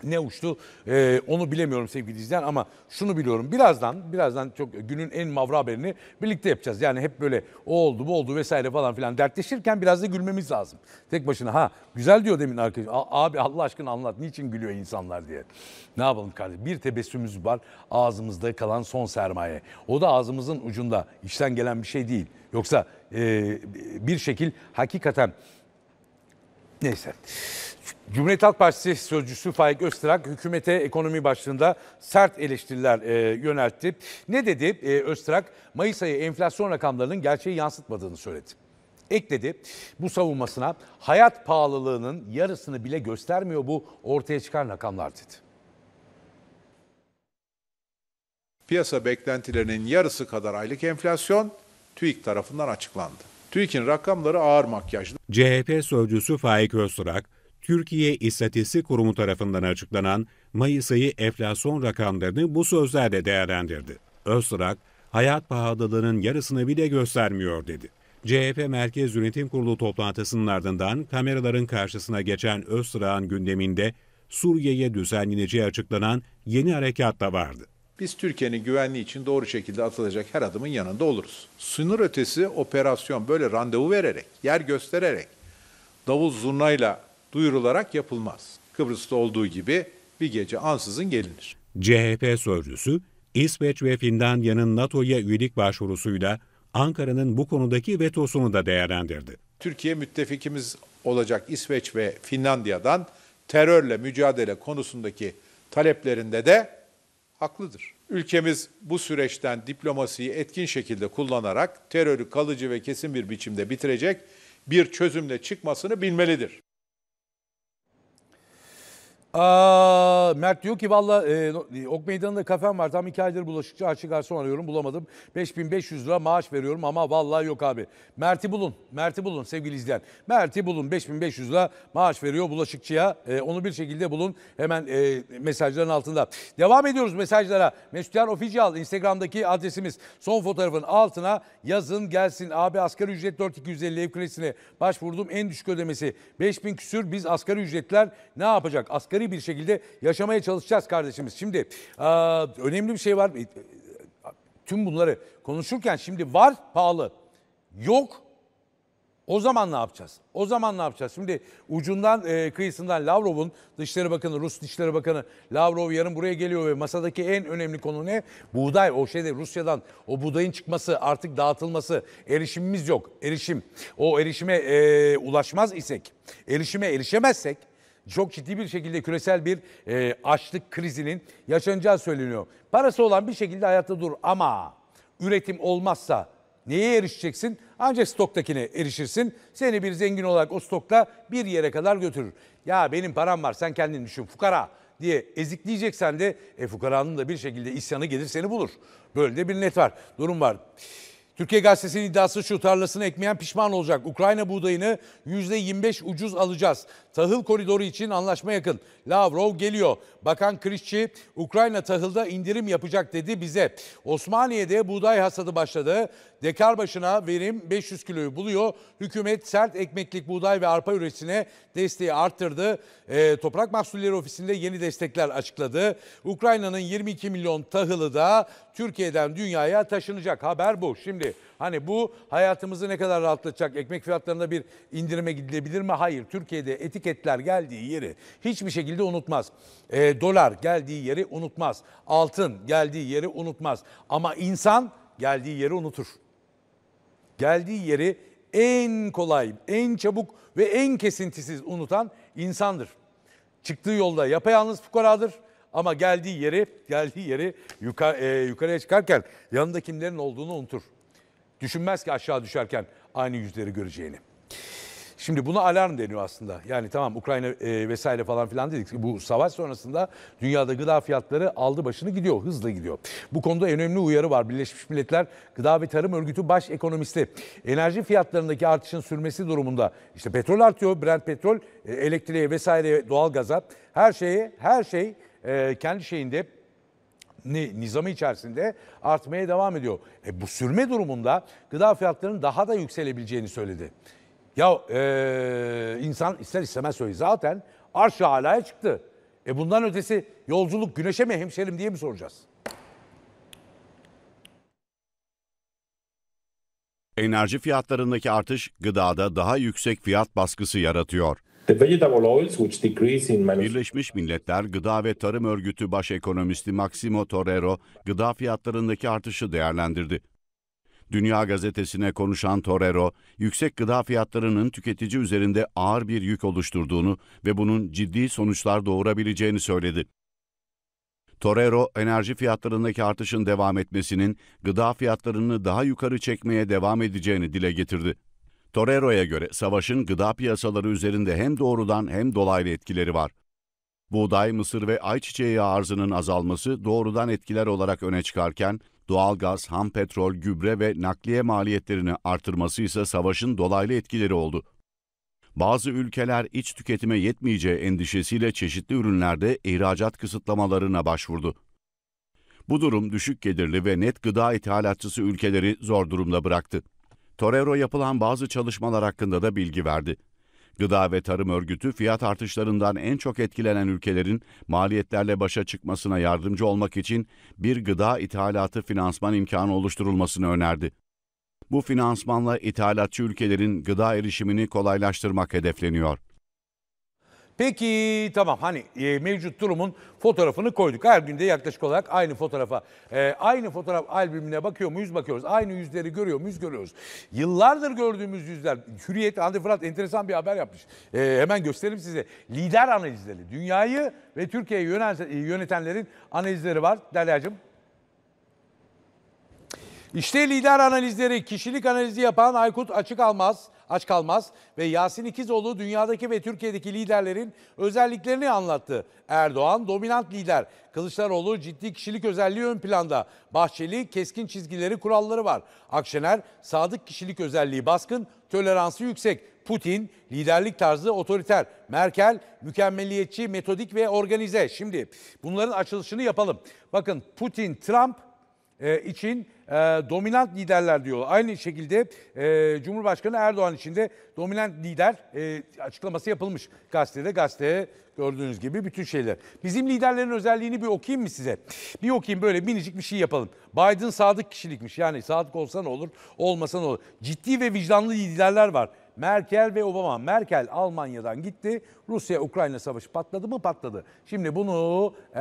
ne uçtu ee, onu bilemiyorum sevgili izleyen ama şunu biliyorum. Birazdan birazdan çok günün en mavra haberini birlikte yapacağız. Yani hep böyle o oldu bu oldu vesaire falan filan dertleşirken biraz da gülmemiz lazım. Tek başına ha güzel diyor demin arkadaş. Abi Allah aşkına anlat niçin gülüyor insanlar diye. Ne yapalım kardeşim bir tebessümümüz var ağzımızda kalan son sermaye. O da ağzımızın ucunda işten gelen bir şey değil. Yoksa e, bir şekil hakikaten Neyse. Cumhuriyet Halk Partisi sözcüsü Faik Öztrak hükümete ekonomi başlığında sert eleştiriler e, yöneltti. Ne dedi e, Öztrak? Mayıs ayı enflasyon rakamlarının gerçeği yansıtmadığını söyledi. Ekledi bu savunmasına hayat pahalılığının yarısını bile göstermiyor bu ortaya çıkan rakamlar dedi. Piyasa beklentilerinin yarısı kadar aylık enflasyon TÜİK tarafından açıklandı. TÜİK'in rakamları ağır makyajlı. CHP sözcüsü Faik Öztürk, Türkiye İstatistik Kurumu tarafından açıklanan Mayıs ayı enflasyon rakamlarını bu sözlerle değerlendirdi. Öztürk, hayat pahalılığının yarısını bile göstermiyor dedi. CHP Merkez Yönetim Kurulu toplantısının ardından kameraların karşısına geçen Öztürk'ün gündeminde Suriye'ye düzenleneceği açıklanan yeni harekat da vardı biz Türkiye'nin güvenliği için doğru şekilde atılacak her adımın yanında oluruz. Sınır ötesi operasyon böyle randevu vererek, yer göstererek, davul zurnayla duyurularak yapılmaz. Kıbrıs'ta olduğu gibi bir gece ansızın gelinir. CHP sözcüsü, İsveç ve Finlandiya'nın NATO'ya üyelik başvurusuyla Ankara'nın bu konudaki vetosunu da değerlendirdi. Türkiye müttefikimiz olacak İsveç ve Finlandiya'dan terörle mücadele konusundaki taleplerinde de haklıdır. Ülkemiz bu süreçten diplomasiyi etkin şekilde kullanarak terörü kalıcı ve kesin bir biçimde bitirecek bir çözümle çıkmasını bilmelidir. Aa, Mert diyor ki valla e, e, Ok Meydanı'nda kafem var. Tam iki aydır bulaşıkçı aşçı garson arıyorum bulamadım. 5500 lira maaş veriyorum ama vallahi yok abi. Mert'i bulun. Mert'i bulun sevgili izleyen. Mert'i bulun. 5500 lira maaş veriyor bulaşıkçıya. E, onu bir şekilde bulun. Hemen e, mesajların altında. Devam ediyoruz mesajlara. Mesutyer Oficial Instagram'daki adresimiz. Son fotoğrafın altına yazın gelsin. Abi asgari ücret 4250 ev kredisine başvurdum. En düşük ödemesi 5000 küsür. Biz asgari ücretler ne yapacak? Asgari asgari bir şekilde yaşamaya çalışacağız kardeşimiz. Şimdi önemli bir şey var. E, e, tüm bunları konuşurken şimdi var pahalı. Yok o zaman ne yapacağız? O zaman ne yapacağız? Şimdi ucundan e, kıyısından Lavrov'un Dışişleri Bakanı, Rus Dışişleri Bakanı Lavrov yarın buraya geliyor ve masadaki en önemli konu ne? Buğday. O şeyde Rusya'dan o buğdayın çıkması, artık dağıtılması, erişimimiz yok. Erişim. O erişime e, ulaşmaz isek, erişime erişemezsek çok ciddi bir şekilde küresel bir e, açlık krizinin yaşanacağı söyleniyor. Parası olan bir şekilde hayatta dur ama üretim olmazsa neye erişeceksin? Ancak stoktakine erişirsin. Seni bir zengin olarak o stokta bir yere kadar götürür. Ya benim param var sen kendini düşün fukara diye ezikleyeceksen de e, fukaranın da bir şekilde isyanı gelir seni bulur. Böyle de bir net var. Durum var. Türkiye Gazetesi'nin iddiası şu tarlasını ekmeyen pişman olacak. Ukrayna buğdayını %25 ucuz alacağız. Tahıl koridoru için anlaşma yakın. Lavrov geliyor. Bakan Krişçi Ukrayna tahılda indirim yapacak dedi bize. Osmaniye'de buğday hasadı başladı. Dekar başına verim 500 kiloyu buluyor. Hükümet sert ekmeklik buğday ve arpa üresine desteği arttırdı. E, Toprak Mahsulleri Ofisi'nde yeni destekler açıkladı. Ukrayna'nın 22 milyon tahılı da Türkiye'den dünyaya taşınacak. Haber bu. Şimdi hani bu hayatımızı ne kadar rahatlatacak? Ekmek fiyatlarında bir indirime gidilebilir mi? Hayır. Türkiye'de etiketler geldiği yeri hiçbir şekilde unutmaz. E, dolar geldiği yeri unutmaz. Altın geldiği yeri unutmaz. Ama insan geldiği yeri unutur. Geldiği yeri en kolay, en çabuk ve en kesintisiz unutan insandır. Çıktığı yolda yapayalnız fukaradır ama geldiği yeri geldiği yeri yukarı, e, yukarıya çıkarken yanında kimlerin olduğunu unutur. Düşünmez ki aşağı düşerken aynı yüzleri göreceğini. Şimdi buna alarm deniyor aslında. Yani tamam Ukrayna e, vesaire falan filan dedik. Bu savaş sonrasında dünyada gıda fiyatları aldı başını gidiyor, hızla gidiyor. Bu konuda en önemli uyarı var. Birleşmiş Milletler Gıda ve Tarım Örgütü Baş Ekonomisti. Enerji fiyatlarındaki artışın sürmesi durumunda işte petrol artıyor, Brent petrol, e, elektriğe vesaire, doğalgaza her şeye, her şey e, kendi şeyinde nizamı içerisinde artmaya devam ediyor. E, bu sürme durumunda gıda fiyatlarının daha da yükselebileceğini söyledi. Ya e, insan ister istemez söylüyor. Zaten arş halaya çıktı. E bundan ötesi yolculuk güneşe mi hemşerim diye mi soracağız? Enerji fiyatlarındaki artış gıdada daha yüksek fiyat baskısı yaratıyor. Birleşmiş Milletler Gıda ve Tarım Örgütü Baş Ekonomisti Maximo Torero gıda fiyatlarındaki artışı değerlendirdi. Dünya gazetesine konuşan Torero, yüksek gıda fiyatlarının tüketici üzerinde ağır bir yük oluşturduğunu ve bunun ciddi sonuçlar doğurabileceğini söyledi. Torero, enerji fiyatlarındaki artışın devam etmesinin gıda fiyatlarını daha yukarı çekmeye devam edeceğini dile getirdi. Torero'ya göre savaşın gıda piyasaları üzerinde hem doğrudan hem dolaylı etkileri var. Buğday, mısır ve ayçiçeği arzının azalması doğrudan etkiler olarak öne çıkarken, doğalgaz, ham petrol, gübre ve nakliye maliyetlerini artırması ise savaşın dolaylı etkileri oldu. Bazı ülkeler iç tüketime yetmeyeceği endişesiyle çeşitli ürünlerde ihracat kısıtlamalarına başvurdu. Bu durum düşük gelirli ve net gıda ithalatçısı ülkeleri zor durumda bıraktı. Torero yapılan bazı çalışmalar hakkında da bilgi verdi. Gıda ve Tarım Örgütü fiyat artışlarından en çok etkilenen ülkelerin maliyetlerle başa çıkmasına yardımcı olmak için bir gıda ithalatı finansman imkanı oluşturulmasını önerdi. Bu finansmanla ithalatçı ülkelerin gıda erişimini kolaylaştırmak hedefleniyor. Peki tamam hani e, mevcut durumun fotoğrafını koyduk. Her günde yaklaşık olarak aynı fotoğrafa, e, aynı fotoğraf albümüne bakıyor muyuz? Bakıyoruz. Aynı yüzleri görüyor muyuz? Görüyoruz. Yıllardır gördüğümüz yüzler. Hürriyet André Fırat enteresan bir haber yapmış. E, hemen göstereyim size. Lider analizleri. Dünyayı ve Türkiye'yi e, yönetenlerin analizleri var. Derya'cığım. İşte lider analizleri, kişilik analizi yapan Aykut Açık Almaz aç kalmaz ve Yasin İkizoğlu dünyadaki ve Türkiye'deki liderlerin özelliklerini anlattı. Erdoğan dominant lider, Kılıçdaroğlu ciddi kişilik özelliği ön planda. Bahçeli keskin çizgileri, kuralları var. Akşener sadık kişilik özelliği baskın, toleransı yüksek. Putin liderlik tarzı otoriter. Merkel mükemmeliyetçi, metodik ve organize. Şimdi bunların açılışını yapalım. Bakın Putin, Trump e, için e, dominant liderler diyor. Aynı şekilde e, Cumhurbaşkanı Erdoğan için de dominant lider e, açıklaması yapılmış gazetede. Gazeteye gördüğünüz gibi bütün şeyler. Bizim liderlerin özelliğini bir okuyayım mı size? Bir okuyayım böyle minicik bir şey yapalım. Biden sadık kişilikmiş. Yani sadık olsa ne olur, olmasa ne olur. Ciddi ve vicdanlı liderler var. Merkel ve Obama. Merkel Almanya'dan gitti. Rusya-Ukrayna savaşı patladı mı? Patladı. Şimdi bunu e,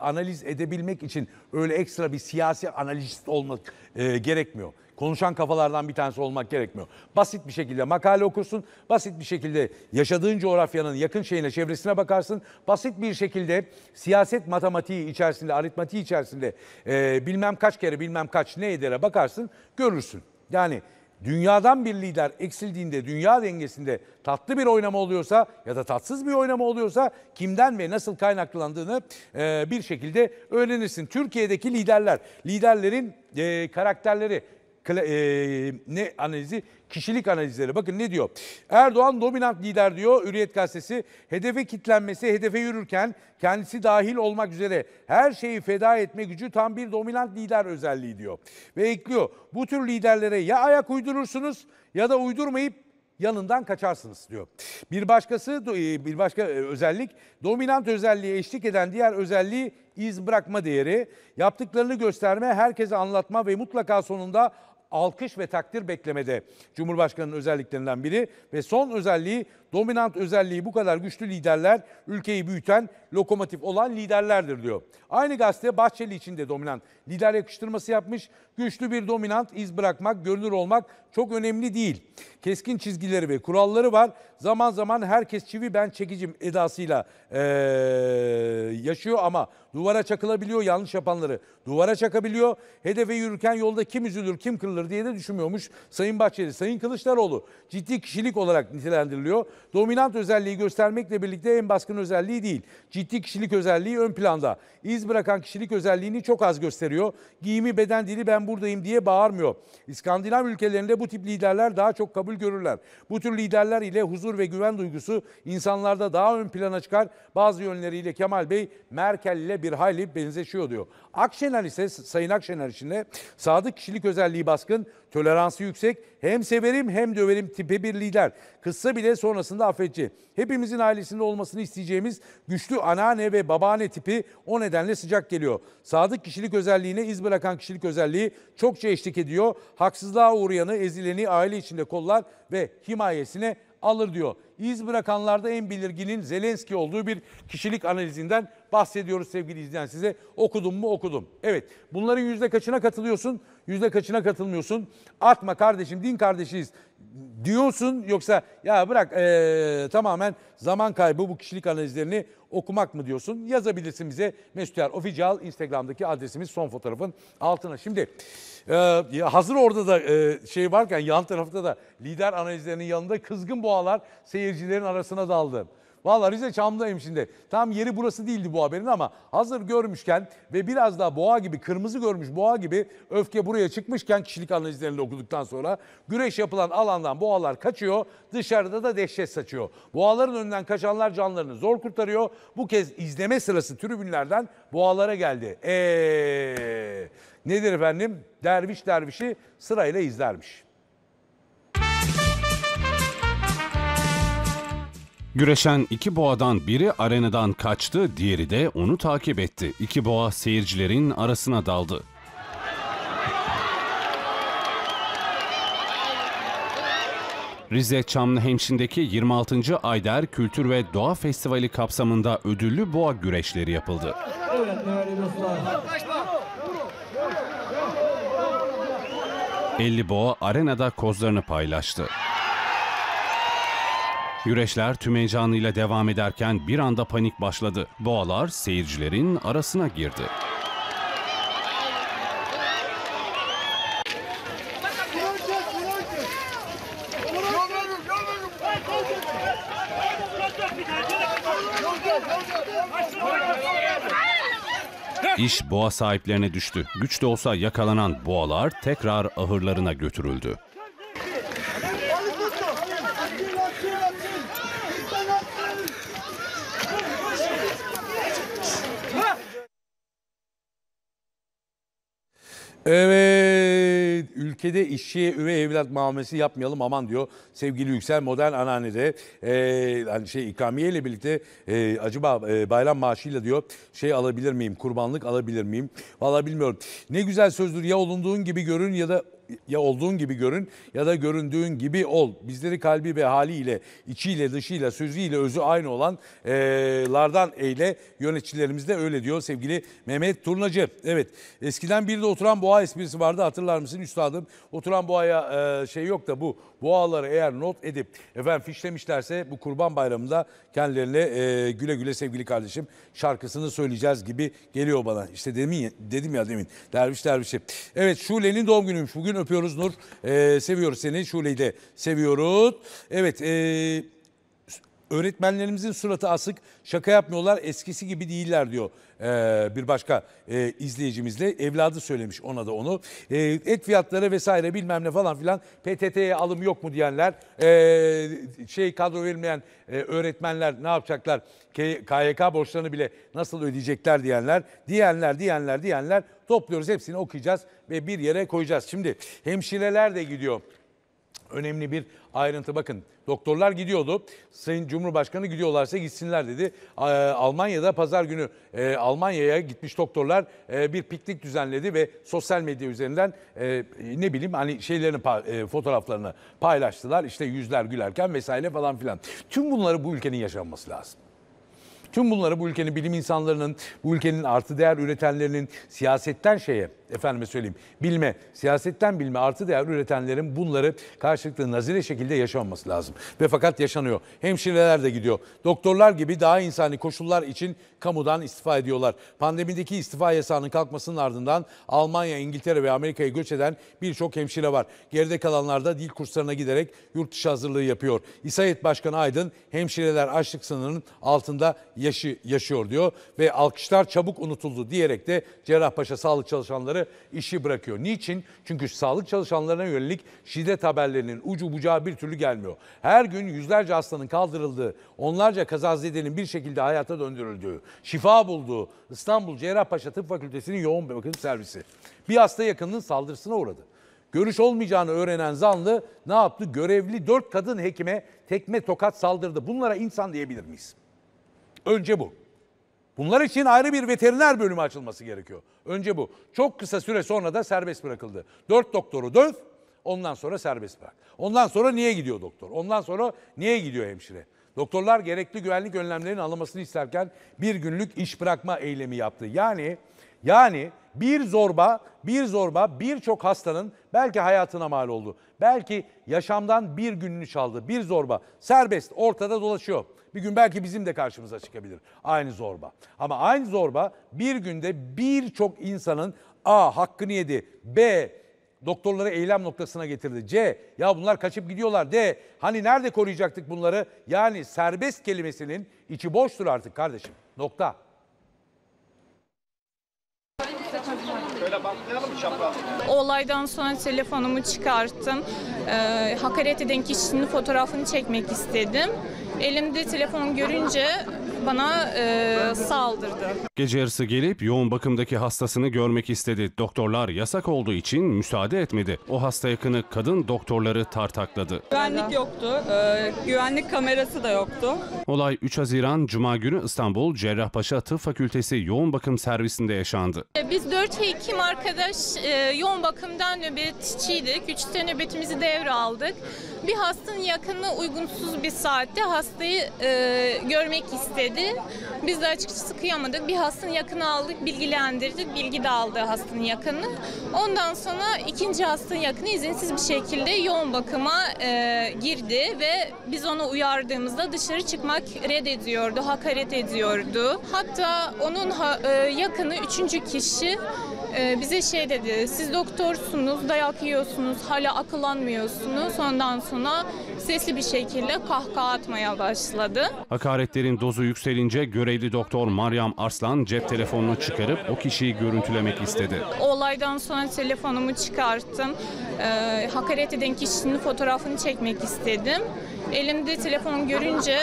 analiz edebilmek için öyle ekstra bir siyasi analist olmak e, gerekmiyor. Konuşan kafalardan bir tanesi olmak gerekmiyor. Basit bir şekilde makale okursun, basit bir şekilde yaşadığın coğrafyanın yakın şeyine, çevresine bakarsın. Basit bir şekilde siyaset matematiği içerisinde, aritmatiği içerisinde e, bilmem kaç kere bilmem kaç ne edere bakarsın, görürsün. Yani dünyadan bir lider eksildiğinde dünya dengesinde tatlı bir oynama oluyorsa ya da tatsız bir oynama oluyorsa kimden ve nasıl kaynaklandığını e, bir şekilde öğrenirsin. Türkiye'deki liderler, liderlerin e, karakterleri, e, ne analizi kişilik analizleri. Bakın ne diyor? Erdoğan dominant lider diyor Hürriyet Gazetesi. Hedefe kitlenmesi, hedefe yürürken kendisi dahil olmak üzere her şeyi feda etme gücü tam bir dominant lider özelliği diyor. Ve ekliyor. Bu tür liderlere ya ayak uydurursunuz ya da uydurmayıp yanından kaçarsınız diyor. Bir başkası e, bir başka e, özellik dominant özelliğe eşlik eden diğer özelliği iz bırakma değeri, yaptıklarını gösterme, herkese anlatma ve mutlaka sonunda alkış ve takdir beklemede Cumhurbaşkanı'nın özelliklerinden biri ve son özelliği Dominant özelliği bu kadar güçlü liderler ülkeyi büyüten lokomotif olan liderlerdir diyor. Aynı gazete Bahçeli için de dominant lider yakıştırması yapmış. Güçlü bir dominant iz bırakmak, görünür olmak çok önemli değil. Keskin çizgileri ve kuralları var. Zaman zaman herkes çivi ben çekicim edasıyla ee, yaşıyor ama duvara çakılabiliyor. Yanlış yapanları duvara çakabiliyor. Hedefe yürürken yolda kim üzülür, kim kırılır diye de düşünmüyormuş Sayın Bahçeli. Sayın Kılıçdaroğlu ciddi kişilik olarak nitelendiriliyor. Dominant özelliği göstermekle birlikte en baskın özelliği değil. Ciddi kişilik özelliği ön planda. İz bırakan kişilik özelliğini çok az gösteriyor. Giyimi, beden dili ben buradayım diye bağırmıyor. İskandinav ülkelerinde bu tip liderler daha çok kabul görürler. Bu tür liderler ile huzur ve güven duygusu insanlarda daha ön plana çıkar. Bazı yönleriyle Kemal Bey Merkel ile bir hayli benzeşiyor diyor. Akşener ise Sayın Akşener için de sadık kişilik özelliği baskın, Toleransı yüksek, hem severim hem döverim tipe bir lider. Kısa bile sonrasında affedici. Hepimizin ailesinde olmasını isteyeceğimiz güçlü anneanne ve babaanne tipi o nedenle sıcak geliyor. Sadık kişilik özelliğine iz bırakan kişilik özelliği çokça eşlik ediyor. Haksızlığa uğrayanı, ezileni aile içinde kollar ve himayesine alır diyor. İz bırakanlarda en belirginin Zelenski olduğu bir kişilik analizinden bahsediyoruz sevgili izleyen size. Okudum mu okudum. Evet bunların yüzde kaçına katılıyorsun? Yüzde kaçına katılmıyorsun? Atma kardeşim din kardeşiyiz diyorsun yoksa ya bırak ee, tamamen zaman kaybı bu kişilik analizlerini okumak mı diyorsun? Yazabilirsin bize Mesut Yer Instagram'daki adresimiz son fotoğrafın altına. Şimdi e, hazır orada da e, şey varken yan tarafta da lider analizlerinin yanında kızgın boğalar seyircilerin arasına daldı. Valla Rize Çamlı'dayım şimdi. Tam yeri burası değildi bu haberin ama hazır görmüşken ve biraz daha boğa gibi, kırmızı görmüş boğa gibi öfke buraya çıkmışken kişilik analizlerini okuduktan sonra güreş yapılan alandan boğalar kaçıyor, dışarıda da dehşet saçıyor. Boğaların önünden kaçanlar canlarını zor kurtarıyor. Bu kez izleme sırası tribünlerden boğalara geldi. Eee nedir efendim? Derviş dervişi sırayla izlermiş. Güreşen iki boğadan biri arenadan kaçtı, diğeri de onu takip etti. İki boğa seyircilerin arasına daldı. Rize Çamlıhemşin'deki 26. Ayder Kültür ve Doğa Festivali kapsamında ödüllü boğa güreşleri yapıldı. Evet 50 boğa arenada kozlarını paylaştı. Güreşler tüm heyecanıyla devam ederken bir anda panik başladı. Boğalar seyircilerin arasına girdi. İş boğa sahiplerine düştü. Güç de olsa yakalanan boğalar tekrar ahırlarına götürüldü. Evet, ülkede işçiye üvey evlat muamelesi yapmayalım aman diyor sevgili Yüksel Modern Anneanne de e, hani şey ikramiye birlikte e, acaba e, bayram maaşıyla diyor şey alabilir miyim, kurbanlık alabilir miyim? Valla bilmiyorum. Ne güzel sözdür ya olunduğun gibi görün ya da ya olduğun gibi görün ya da göründüğün gibi ol. Bizleri kalbi ve haliyle, içiyle, dışıyla, sözüyle, özü aynı olanlardan e, eyle. Yöneticilerimiz de öyle diyor sevgili Mehmet Turnacı. Evet eskiden bir de oturan boğa esprisi vardı hatırlar mısın üstadım? Oturan boğaya e, şey yok da bu boğaları eğer not edip efendim fişlemişlerse bu kurban bayramında kendilerine e, güle güle sevgili kardeşim şarkısını söyleyeceğiz gibi geliyor bana. İşte demin, dedim ya demin derviş dervişi. Evet Şule'nin doğum günüymüş bugün öpüyoruz Nur. Ee, seviyoruz seni. Şule'yi de seviyoruz. Evet. Ee, Öğretmenlerimizin suratı asık, şaka yapmıyorlar, eskisi gibi değiller diyor ee, bir başka e, izleyicimizle. Evladı söylemiş ona da onu. E, et fiyatları vesaire bilmem ne falan filan PTT'ye alım yok mu diyenler, e, şey kadro verilmeyen e, öğretmenler ne yapacaklar, KYK borçlarını bile nasıl ödeyecekler diyenler, diyenler, diyenler, diyenler topluyoruz hepsini okuyacağız ve bir yere koyacağız. Şimdi hemşireler de gidiyor önemli bir ayrıntı. Bakın doktorlar gidiyordu. Sayın Cumhurbaşkanı gidiyorlarsa gitsinler dedi. E, Almanya'da pazar günü e, Almanya'ya gitmiş doktorlar e, bir piknik düzenledi ve sosyal medya üzerinden e, ne bileyim hani şeylerini e, fotoğraflarını paylaştılar. İşte yüzler gülerken vesaire falan filan. Tüm bunları bu ülkenin yaşanması lazım. Tüm bunları bu ülkenin bilim insanlarının, bu ülkenin artı değer üretenlerinin siyasetten şeye efendime söyleyeyim bilme, siyasetten bilme artı değer üretenlerin bunları karşılıklı nazire şekilde yaşanması lazım. Ve fakat yaşanıyor. Hemşireler de gidiyor. Doktorlar gibi daha insani koşullar için kamudan istifa ediyorlar. Pandemideki istifa yasağının kalkmasının ardından Almanya, İngiltere ve Amerika'ya göç eden birçok hemşire var. Geride kalanlar da dil kurslarına giderek yurt dışı hazırlığı yapıyor. İSAİD Başkanı Aydın hemşireler açlık sınırının altında yaşı, yaşıyor diyor ve alkışlar çabuk unutuldu diyerek de Cerrahpaşa sağlık çalışanları çalışanları işi bırakıyor. Niçin? Çünkü sağlık çalışanlarına yönelik şiddet haberlerinin ucu bucağı bir türlü gelmiyor. Her gün yüzlerce hastanın kaldırıldığı, onlarca kazazedenin bir şekilde hayata döndürüldüğü, şifa bulduğu İstanbul Cerrahpaşa Tıp Fakültesi'nin yoğun bakım servisi. Bir hasta yakınının saldırısına uğradı. Görüş olmayacağını öğrenen zanlı ne yaptı? Görevli dört kadın hekime tekme tokat saldırdı. Bunlara insan diyebilir miyiz? Önce bu. Bunlar için ayrı bir veteriner bölümü açılması gerekiyor. Önce bu. Çok kısa süre sonra da serbest bırakıldı. Dört doktoru döv, ondan sonra serbest bırak. Ondan sonra niye gidiyor doktor? Ondan sonra niye gidiyor hemşire? Doktorlar gerekli güvenlik önlemlerinin alınmasını isterken bir günlük iş bırakma eylemi yaptı. Yani yani bir zorba, bir zorba birçok hastanın belki hayatına mal oldu. Belki yaşamdan bir gününü çaldı. Bir zorba serbest ortada dolaşıyor. Bir gün belki bizim de karşımıza çıkabilir aynı zorba. Ama aynı zorba bir günde birçok insanın A hakkını yedi, B doktorları eylem noktasına getirdi. C ya bunlar kaçıp gidiyorlar. D hani nerede koruyacaktık bunları? Yani serbest kelimesinin içi boştur artık kardeşim. Nokta. Olaydan sonra telefonumu çıkarttım. Ee, hakaret eden kişinin fotoğrafını çekmek istedim. Elimde telefon görünce bana e, saldırdı. Gece yarısı gelip yoğun bakımdaki hastasını görmek istedi. Doktorlar yasak olduğu için müsaade etmedi. O hasta yakını kadın doktorları tartakladı. Güvenlik yoktu. E, güvenlik kamerası da yoktu. Olay 3 Haziran Cuma günü İstanbul Cerrahpaşa Tıp Fakültesi yoğun bakım servisinde yaşandı. E, biz 4 hekim arkadaş e, yoğun bakımdan nöbetçiydik. 3 nöbetimizi devraldık. Bir hastanın yakını uygunsuz bir saatte hasta hastayı e, görmek istedi. Biz de açıkçası kıyamadık. Bir hastanın yakını aldık, bilgilendirdik. Bilgi de aldı hastanın yakını. Ondan sonra ikinci hastanın yakını izinsiz bir şekilde yoğun bakıma e, girdi ve biz onu uyardığımızda dışarı çıkmak reddediyordu, hakaret ediyordu. Hatta onun ha, e, yakını üçüncü kişi e, bize şey dedi, siz doktorsunuz, dayak yiyorsunuz, hala akılanmıyorsunuz. Ondan sonra sesli bir şekilde kahkaha atmaya başladı. Hakaretlerin dozu yükselince görevli doktor Maryam Arslan cep telefonunu çıkarıp o kişiyi görüntülemek istedi. Olaydan sonra telefonumu çıkarttım. Ee, hakaret eden kişinin fotoğrafını çekmek istedim. Elimde telefon görünce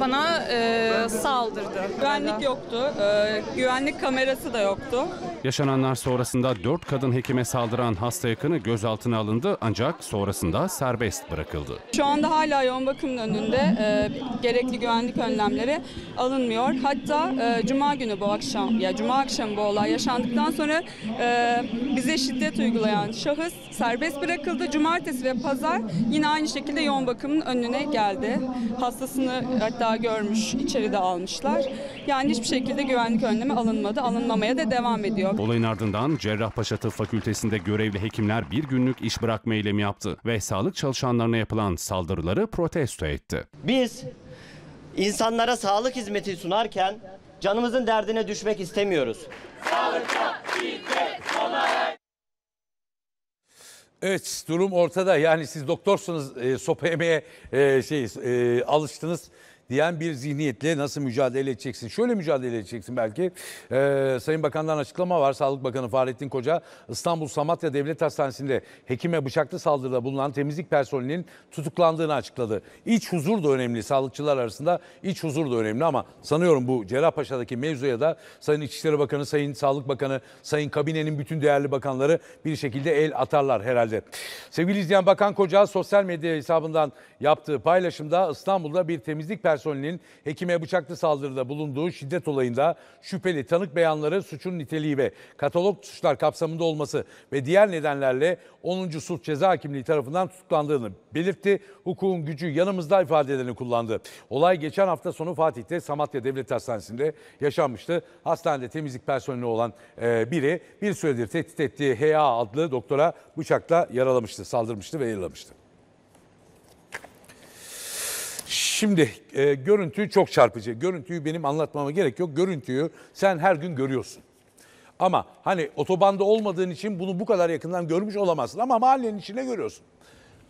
bana e, saldırdı. Güvenlik yoktu, e, güvenlik kamerası da yoktu. Yaşananlar sonrasında dört kadın hekime saldıran hasta yakını gözaltına alındı ancak sonrasında serbest bırakıldı. Şu anda hala yoğun bakımın önünde. E, e, gerekli güvenlik önlemleri alınmıyor. Hatta e, Cuma günü bu akşam, ya Cuma akşamı bu olay yaşandıktan sonra e, bize şiddet uygulayan şahıs serbest bırakıldı. Cumartesi ve Pazar yine aynı şekilde yoğun bakımın önüne geldi. Hastasını hatta görmüş, içeride almışlar. Yani hiçbir şekilde güvenlik önlemi alınmadı, alınmamaya da devam ediyor. Olayın ardından Cerrahpaşa Tıp Fakültesi'nde görevli hekimler bir günlük iş bırakma eylemi yaptı ve sağlık çalışanlarına yapılan saldırıları protesto etti. Biz İnsanlara sağlık hizmeti sunarken canımızın derdine düşmek istemiyoruz. Sağlıkta şiddet sona Evet durum ortada yani siz doktorsunuz e, sopa yemeye e, şey, e, alıştınız diyen bir zihniyetle nasıl mücadele edeceksin? Şöyle mücadele edeceksin belki. Ee, Sayın Bakan'dan açıklama var. Sağlık Bakanı Fahrettin Koca İstanbul Samatya Devlet Hastanesi'nde hekime bıçaklı saldırıda bulunan temizlik personelinin tutuklandığını açıkladı. İç huzur da önemli. Sağlıkçılar arasında iç huzur da önemli ama sanıyorum bu Cerrahpaşa'daki mevzuya da Sayın İçişleri Bakanı, Sayın Sağlık Bakanı, Sayın Kabinenin bütün değerli bakanları bir şekilde el atarlar herhalde. Sevgili izleyen Bakan Koca sosyal medya hesabından yaptığı paylaşımda İstanbul'da bir temizlik personeli personelinin hekime bıçaklı saldırıda bulunduğu şiddet olayında şüpheli tanık beyanları suçun niteliği ve katalog suçlar kapsamında olması ve diğer nedenlerle 10. Sulh Ceza Hakimliği tarafından tutuklandığını belirtti. Hukukun gücü yanımızda ifadelerini kullandı. Olay geçen hafta sonu Fatih'te Samatya Devlet Hastanesi'nde yaşanmıştı. Hastanede temizlik personeli olan e, biri bir süredir tehdit ettiği HA adlı doktora bıçakla yaralamıştı, saldırmıştı ve yaralamıştı. Şimdi e, görüntü çok çarpıcı. Görüntüyü benim anlatmama gerek yok. Görüntüyü sen her gün görüyorsun. Ama hani otobanda olmadığın için bunu bu kadar yakından görmüş olamazsın ama mahallenin içinde görüyorsun.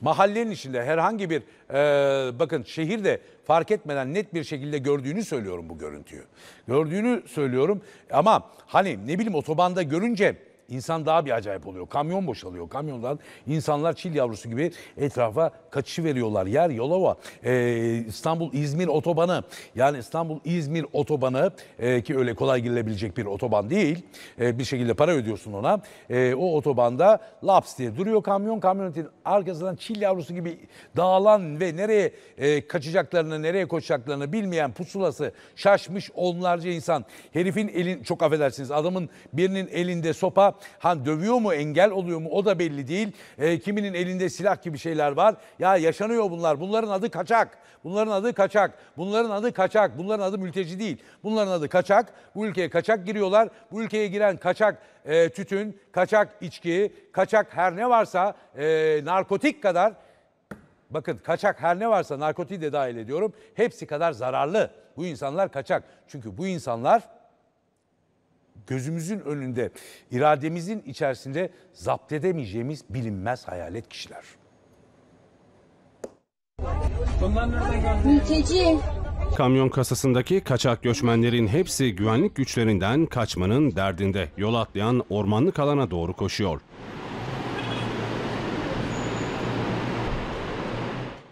Mahallenin içinde herhangi bir e, bakın şehirde fark etmeden net bir şekilde gördüğünü söylüyorum bu görüntüyü. Gördüğünü söylüyorum ama hani ne bileyim otobanda görünce insan daha bir acayip oluyor. Kamyon boşalıyor. Kamyondan insanlar çil yavrusu gibi etrafa kaçışı veriyorlar. Yer Yolova, e, İstanbul-İzmir otobanı. Yani İstanbul-İzmir otobanı e, ki öyle kolay girilebilecek bir otoban değil. E, bir şekilde para ödüyorsun ona. E, o otobanda laps diye duruyor kamyon. Kamyonetin arkasından çil yavrusu gibi dağılan ve nereye e, kaçacaklarını, nereye koşacaklarını bilmeyen pusulası şaşmış onlarca insan. Herifin elin, çok affedersiniz adamın birinin elinde sopa, Han dövüyor mu engel oluyor mu o da belli değil. E, kiminin elinde silah gibi şeyler var. Ya yaşanıyor bunlar. Bunların adı kaçak. Bunların adı kaçak. Bunların adı kaçak. Bunların adı mülteci değil. Bunların adı kaçak. Bu ülkeye kaçak giriyorlar. Bu ülkeye giren kaçak e, tütün, kaçak içki, kaçak her ne varsa e, narkotik kadar Bakın kaçak her ne varsa narkotiği de dahil ediyorum. Hepsi kadar zararlı. Bu insanlar kaçak. Çünkü bu insanlar gözümüzün önünde, irademizin içerisinde zapt edemeyeceğimiz bilinmez hayalet kişiler. Mülteci. Kamyon kasasındaki kaçak göçmenlerin hepsi güvenlik güçlerinden kaçmanın derdinde yol atlayan ormanlık alana doğru koşuyor.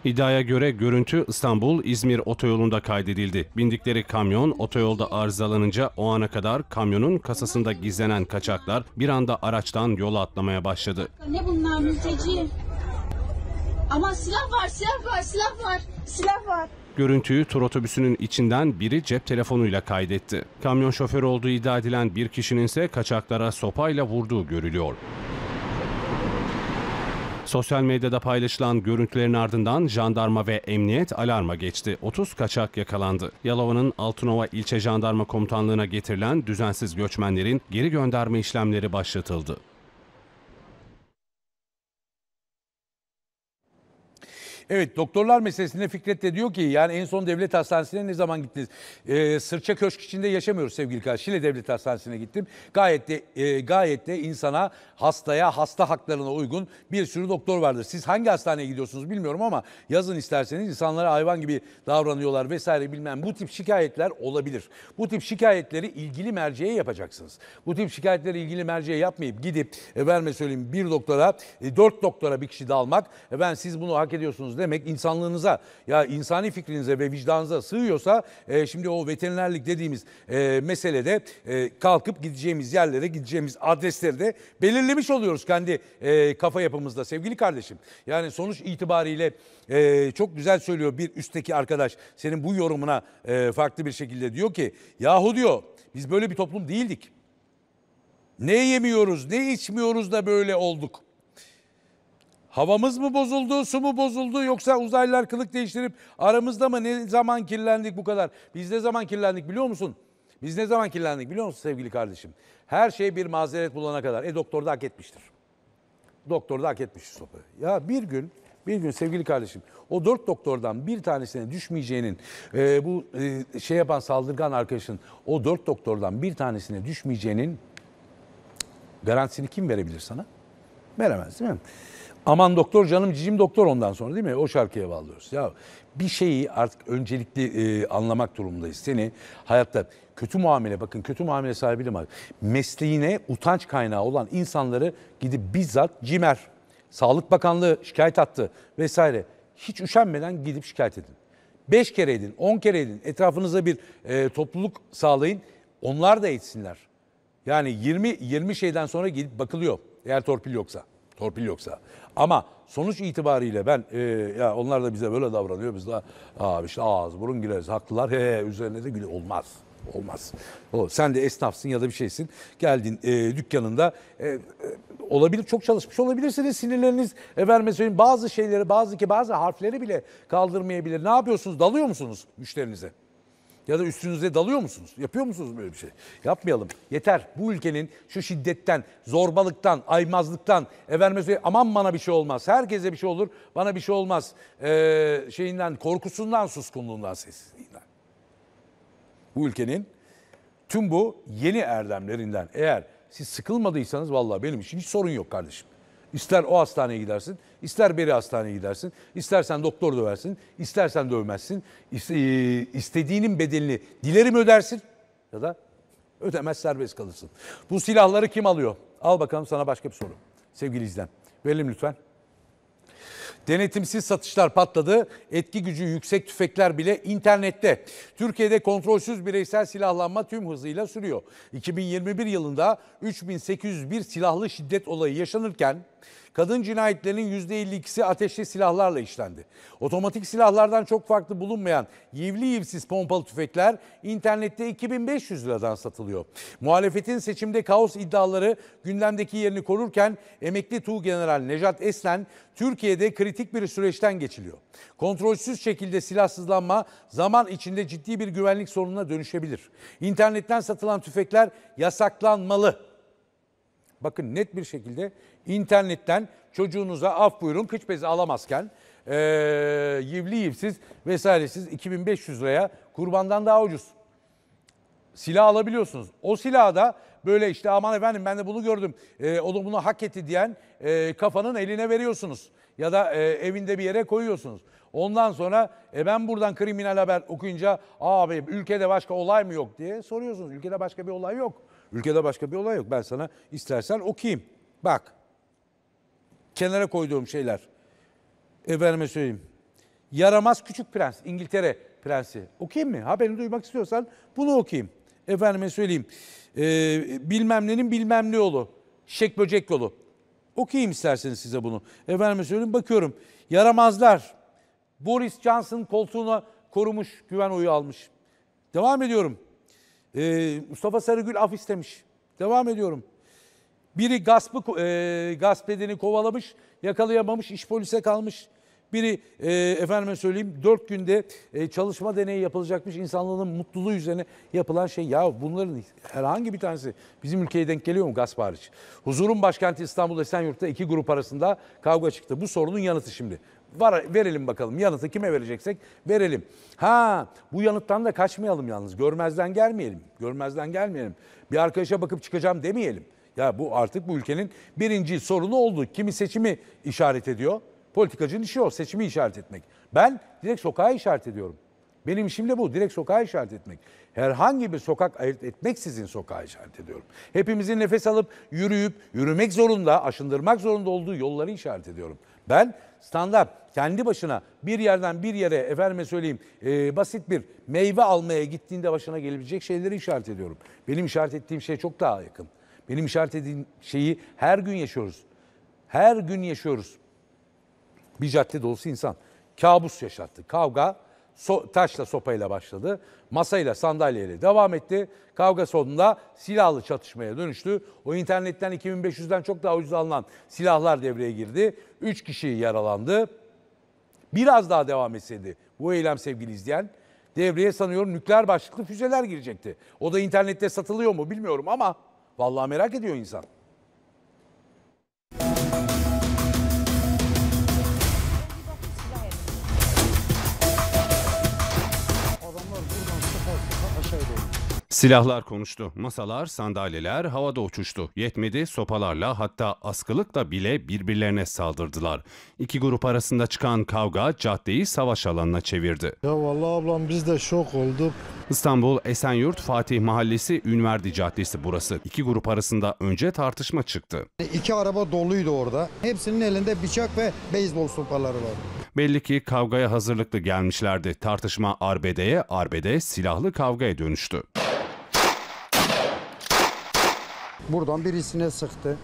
İddiaya göre görüntü İstanbul-İzmir otoyolunda kaydedildi. Bindikleri kamyon otoyolda arızalanınca o ana kadar kamyonun kasasında gizlenen kaçaklar bir anda araçtan yola atlamaya başladı. Ne bunlar mülteci? Ama silah var, silah var, silah var, silah var. Görüntüyü tur otobüsünün içinden biri cep telefonuyla kaydetti. Kamyon şoförü olduğu iddia edilen bir kişinin ise kaçaklara sopayla vurduğu görülüyor. Sosyal medyada paylaşılan görüntülerin ardından jandarma ve emniyet alarma geçti. 30 kaçak yakalandı. Yalova'nın Altınova ilçe jandarma komutanlığına getirilen düzensiz göçmenlerin geri gönderme işlemleri başlatıldı. Evet doktorlar meselesinde Fikret de diyor ki yani en son devlet hastanesine ne zaman gittiniz? Ee, Sırça Köşk içinde yaşamıyoruz sevgili kardeşim. Şile Devlet Hastanesi'ne gittim. Gayet de e, gayet de insana, hastaya, hasta haklarına uygun bir sürü doktor vardır. Siz hangi hastaneye gidiyorsunuz bilmiyorum ama yazın isterseniz insanlara hayvan gibi davranıyorlar vesaire bilmem. Bu tip şikayetler olabilir. Bu tip şikayetleri ilgili merceğe yapacaksınız. Bu tip şikayetleri ilgili merceğe yapmayıp gidip e, verme söyleyeyim bir doktora, e, dört doktora bir kişi dalmak. E, ben siz bunu hak ediyorsunuz demek insanlığınıza ya insani fikrinize ve vicdanınıza sığıyorsa e, şimdi o veterinerlik dediğimiz e, meselede e, kalkıp gideceğimiz yerlere gideceğimiz adresleri de belirlemiş oluyoruz kendi e, kafa yapımızda sevgili kardeşim. Yani sonuç itibariyle e, çok güzel söylüyor bir üstteki arkadaş senin bu yorumuna e, farklı bir şekilde diyor ki yahu diyor biz böyle bir toplum değildik. Ne yemiyoruz, ne içmiyoruz da böyle olduk havamız mı bozuldu, su mu bozuldu yoksa uzaylılar kılık değiştirip aramızda mı ne zaman kirlendik bu kadar? Biz ne zaman kirlendik biliyor musun? Biz ne zaman kirlendik biliyor musun sevgili kardeşim? Her şey bir mazeret bulana kadar. E doktor da hak etmiştir. Doktor da hak etmiştir sopayı. Ya bir gün bir gün sevgili kardeşim o dört doktordan bir tanesine düşmeyeceğinin e, bu e, şey yapan saldırgan arkadaşın o dört doktordan bir tanesine düşmeyeceğinin garantisini kim verebilir sana? Veremez değil mi? Aman doktor canım cicim doktor ondan sonra değil mi? O şarkıya bağlıyoruz. Ya bir şeyi artık öncelikli e, anlamak durumundayız. Seni hayatta kötü muamele bakın kötü muamele sahibi var. Mesleğine utanç kaynağı olan insanları gidip bizzat cimer. Sağlık Bakanlığı şikayet attı vesaire. Hiç üşenmeden gidip şikayet edin. Beş kere edin, on kere edin. Etrafınıza bir e, topluluk sağlayın. Onlar da etsinler. Yani 20 20 şeyden sonra gidip bakılıyor eğer torpil yoksa. Torpil yoksa. Ama sonuç itibariyle ben e, ya onlar da bize böyle davranıyor. Biz de abi işte ağız burun gireriz. Haklılar. He, üzerine de güle olmaz. Olmaz. O, sen de esnafsın ya da bir şeysin. Geldin e, dükkanında e, e, olabilir çok çalışmış olabilirsiniz. Sinirleriniz efendim söyleyeyim bazı şeyleri bazı ki bazı harfleri bile kaldırmayabilir. Ne yapıyorsunuz? Dalıyor musunuz müşterinize? Ya da üstünüze dalıyor musunuz? Yapıyor musunuz böyle bir şey? Yapmayalım. Yeter. Bu ülkenin şu şiddetten, zorbalıktan, aymazlıktan, efendime aman bana bir şey olmaz. Herkese bir şey olur. Bana bir şey olmaz. Ee, şeyinden, korkusundan, suskunluğundan, sessizliğinden. Bu ülkenin tüm bu yeni erdemlerinden eğer siz sıkılmadıysanız vallahi benim için hiç sorun yok kardeşim. İster o hastaneye gidersin, ister beri hastaneye gidersin, istersen doktor döversin, istersen dövmezsin. E, istediğinin bedelini dilerim ödersin ya da ödemez serbest kalırsın. Bu silahları kim alıyor? Al bakalım sana başka bir soru. Sevgili izlen. Verelim lütfen. Denetimsiz satışlar patladı. Etki gücü yüksek tüfekler bile internette. Türkiye'de kontrolsüz bireysel silahlanma tüm hızıyla sürüyor. 2021 yılında 3801 silahlı şiddet olayı yaşanırken Kadın cinayetlerinin %52'si ateşli silahlarla işlendi. Otomatik silahlardan çok farklı bulunmayan yivli yivsiz pompalı tüfekler internette 2500 liradan satılıyor. Muhalefetin seçimde kaos iddiaları gündemdeki yerini korurken emekli Tuğ General Nejat Esen Türkiye'de kritik bir süreçten geçiliyor. Kontrolsüz şekilde silahsızlanma zaman içinde ciddi bir güvenlik sorununa dönüşebilir. İnternetten satılan tüfekler yasaklanmalı bakın net bir şekilde internetten çocuğunuza af buyurun kıç bezi alamazken e, yivli yivsiz vesairesiz 2500 liraya kurbandan daha ucuz. Silah alabiliyorsunuz. O silahı da böyle işte aman efendim ben de bunu gördüm. E, onu bunu hak etti diyen e, kafanın eline veriyorsunuz. Ya da e, evinde bir yere koyuyorsunuz. Ondan sonra e, ben buradan kriminal haber okuyunca abi ülkede başka olay mı yok diye soruyorsunuz. Ülkede başka bir olay yok. Ülkede başka bir olay yok. Ben sana istersen okuyayım. Bak. Kenara koyduğum şeyler. Efendime söyleyeyim. Yaramaz Küçük Prens. İngiltere Prensi. Okuyayım mı? Haberini duymak istiyorsan bunu okuyayım. Efendime söyleyeyim. Ee, bilmem nenin bilmem ne yolu. Şek böcek yolu. Okuyayım isterseniz size bunu. Efendime söyleyeyim bakıyorum. Yaramazlar. Boris Johnson koltuğuna korumuş, güven oyu almış. Devam ediyorum. Ee, Mustafa Sarıgül af istemiş. Devam ediyorum. Biri gaspı, e, gasp edeni kovalamış, yakalayamamış, iş polise kalmış. Biri e, efendime söyleyeyim dört günde e, çalışma deneyi yapılacakmış insanlığın mutluluğu üzerine yapılan şey. Ya bunların herhangi bir tanesi bizim ülkeye denk geliyor mu gasp hariç? Huzurun başkenti İstanbul Esenyurt'ta iki grup arasında kavga çıktı. Bu sorunun yanıtı şimdi. Var, verelim bakalım yanıtı kime vereceksek verelim. Ha bu yanıttan da kaçmayalım yalnız. Görmezden gelmeyelim. Görmezden gelmeyelim. Bir arkadaşa bakıp çıkacağım demeyelim. Ya bu artık bu ülkenin birinci sorunu oldu. Kimi seçimi işaret ediyor. Politikacının işi o seçimi işaret etmek. Ben direkt sokağa işaret ediyorum. Benim işim de bu. Direkt sokağa işaret etmek. Herhangi bir sokak ayırt etmeksizin sokağa işaret ediyorum. Hepimizin nefes alıp yürüyüp yürümek zorunda, aşındırmak zorunda olduğu yolları işaret ediyorum. Ben standart kendi başına bir yerden bir yere efendime söyleyeyim e, basit bir meyve almaya gittiğinde başına gelebilecek şeyleri işaret ediyorum. Benim işaret ettiğim şey çok daha yakın. Benim işaret ettiğim şeyi her gün yaşıyoruz. Her gün yaşıyoruz. Bir cadde dolusu insan. Kabus yaşattı. Kavga, so taşla sopayla başladı. Masayla sandalyeyle devam etti. Kavga sonunda silahlı çatışmaya dönüştü. O internetten 2500'den çok daha ucuz alınan silahlar devreye girdi. 3 kişi yaralandı. Biraz daha devam etseydi bu eylem sevgili izleyen devreye sanıyorum nükleer başlıklı füzeler girecekti. O da internette satılıyor mu bilmiyorum ama vallahi merak ediyor insan. Silahlar konuştu. Masalar, sandalyeler havada uçuştu. Yetmedi sopalarla hatta askılıkla bile birbirlerine saldırdılar. İki grup arasında çıkan kavga caddeyi savaş alanına çevirdi. Ya vallahi ablam biz de şok olduk. İstanbul Esenyurt Fatih Mahallesi Ünverdi Caddesi burası. İki grup arasında önce tartışma çıktı. İki araba doluydu orada. Hepsinin elinde bıçak ve beyzbol sopaları vardı. Belli ki kavgaya hazırlıklı gelmişlerdi. Tartışma arbedeye, arbede silahlı kavgaya dönüştü. Buradan birisine sıktı.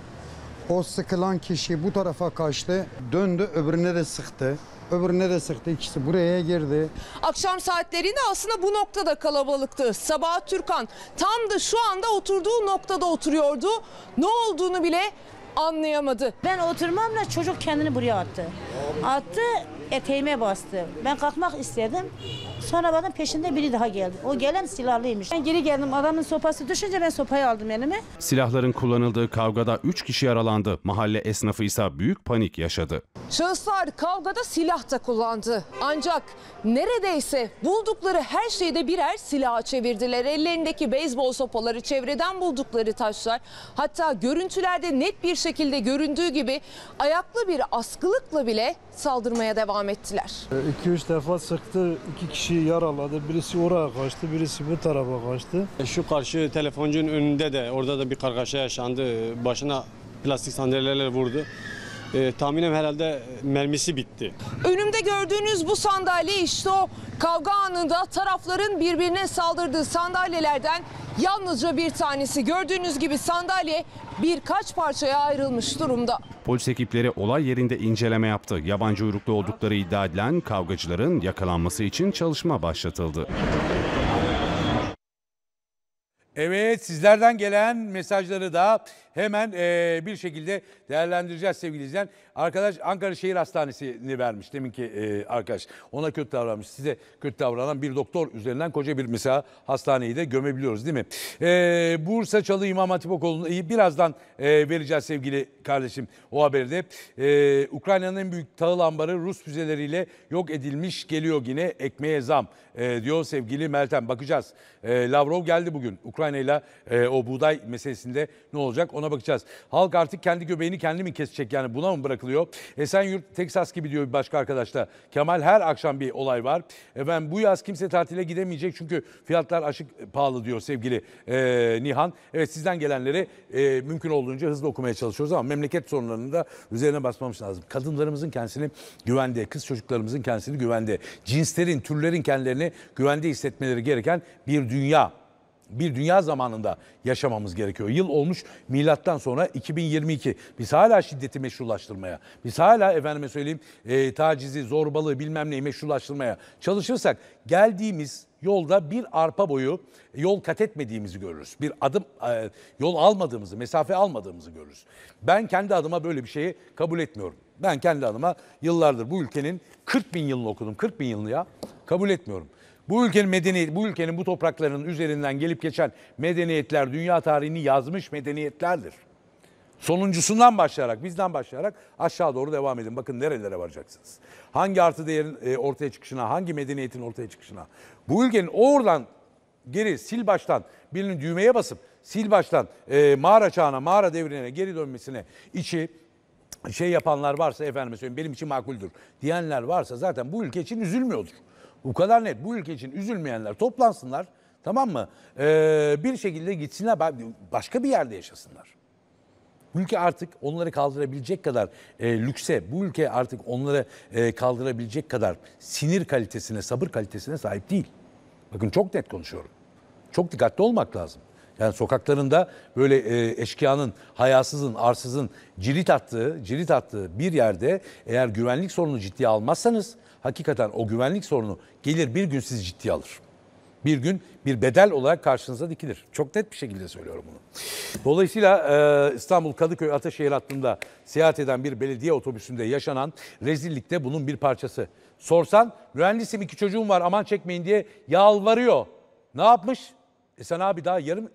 O sıkılan kişi bu tarafa kaçtı. Döndü öbürüne de sıktı. Öbürüne de sıktı. ikisi buraya girdi. Akşam saatlerinde aslında bu noktada kalabalıktı. Sabah Türkan tam da şu anda oturduğu noktada oturuyordu. Ne olduğunu bile anlayamadı. Ben oturmamla çocuk kendini buraya attı. Attı eteğime bastı. Ben kalkmak istedim. Sonra bana peşinde biri daha geldi. O gelen silahlıymış. Ben geri geldim adamın sopası düşünce ben sopayı aldım elime. Silahların kullanıldığı kavgada 3 kişi yaralandı. Mahalle esnafı ise büyük panik yaşadı. Şahıslar kavgada silah da kullandı. Ancak neredeyse buldukları her şeyde birer silaha çevirdiler. Ellerindeki beyzbol sopaları, çevreden buldukları taşlar. Hatta görüntülerde net bir şekilde göründüğü gibi ayaklı bir askılıkla bile saldırmaya devam ettiler. 2-3 e, defa sıktı, iki kişiyi yaraladı. Birisi oraya kaçtı, birisi bu tarafa kaçtı. E, şu karşı telefoncunun önünde de orada da bir kargaşa yaşandı. E, başına plastik sandalyelerle vurdu. E, tahminim herhalde mermisi bitti. Önümde gördüğünüz bu sandalye işte o kavga anında tarafların birbirine saldırdığı sandalyelerden yalnızca bir tanesi. Gördüğünüz gibi sandalye birkaç parçaya ayrılmış durumda. Polis ekipleri olay yerinde inceleme yaptı. Yabancı uyruklu oldukları iddia edilen kavgacıların yakalanması için çalışma başlatıldı. Evet sizlerden gelen mesajları da hemen e, bir şekilde değerlendireceğiz sevgili izleyen. Arkadaş Ankara Şehir Hastanesi'ni vermiş deminki e, arkadaş. Ona kötü davranmış. Size kötü davranan bir doktor üzerinden koca bir mesela hastaneyi de gömebiliyoruz değil mi? E, Bursa Çalı İmam Hatip Okulu'nu birazdan e, vereceğiz sevgili kardeşim o haberi de. E, Ukrayna'nın en büyük tahıl ambarı Rus füzeleriyle yok edilmiş geliyor yine ekmeğe zam e, diyor sevgili Meltem. Bakacağız. E, Lavrov geldi bugün Ukrayna ile o buğday meselesinde ne olacak ona ona bakacağız. Halk artık kendi göbeğini kendi mi kesecek yani buna mı bırakılıyor? Esenyurt Texas gibi diyor bir başka arkadaşta. Kemal her akşam bir olay var. Ben bu yaz kimse tatile gidemeyecek çünkü fiyatlar aşık e, pahalı diyor sevgili e, Nihan. Evet sizden gelenleri e, mümkün olduğunca hızlı okumaya çalışıyoruz ama memleket sorunlarını da üzerine basmamız lazım. Kadınlarımızın kendisini güvende, kız çocuklarımızın kendisini güvende, cinslerin, türlerin kendilerini güvende hissetmeleri gereken bir dünya bir dünya zamanında yaşamamız gerekiyor. Yıl olmuş milattan sonra 2022. Biz hala şiddeti meşrulaştırmaya, biz hala efendime söyleyeyim e, tacizi, zorbalığı bilmem neyi meşrulaştırmaya çalışırsak geldiğimiz yolda bir arpa boyu yol kat etmediğimizi görürüz. Bir adım e, yol almadığımızı, mesafe almadığımızı görürüz. Ben kendi adıma böyle bir şeyi kabul etmiyorum. Ben kendi adıma yıllardır bu ülkenin 40 bin yılını okudum. 40 bin yılını ya kabul etmiyorum. Bu ülkenin medeniyet, bu ülkenin bu topraklarının üzerinden gelip geçen medeniyetler dünya tarihini yazmış medeniyetlerdir. Sonuncusundan başlayarak, bizden başlayarak aşağı doğru devam edin. Bakın nerelere varacaksınız. Hangi artı değerin e, ortaya çıkışına, hangi medeniyetin ortaya çıkışına. Bu ülkenin oradan geri sil baştan birinin düğmeye basıp sil baştan e, mağara çağına, mağara devrine geri dönmesine içi şey yapanlar varsa efendim söyleyeyim benim için makuldür diyenler varsa zaten bu ülke için üzülmüyordur. Bu kadar net. Bu ülke için üzülmeyenler toplansınlar. Tamam mı? Ee, bir şekilde gitsinler başka bir yerde yaşasınlar. ülke artık onları kaldırabilecek kadar e, lükse, bu ülke artık onları e, kaldırabilecek kadar sinir kalitesine, sabır kalitesine sahip değil. Bakın çok net konuşuyorum. Çok dikkatli olmak lazım. Yani sokaklarında böyle e, eşkıyanın, hayasızın, arsızın cirit attığı, cirit attığı bir yerde eğer güvenlik sorunu ciddiye almazsanız hakikaten o güvenlik sorunu gelir bir gün sizi ciddiye alır. Bir gün bir bedel olarak karşınıza dikilir. Çok net bir şekilde söylüyorum bunu. Dolayısıyla e, İstanbul Kadıköy Ataşehir hattında seyahat eden bir belediye otobüsünde yaşanan rezillik de bunun bir parçası. Sorsan mühendisim iki çocuğum var aman çekmeyin diye yalvarıyor. Ne yapmış? E sen abi daha yarım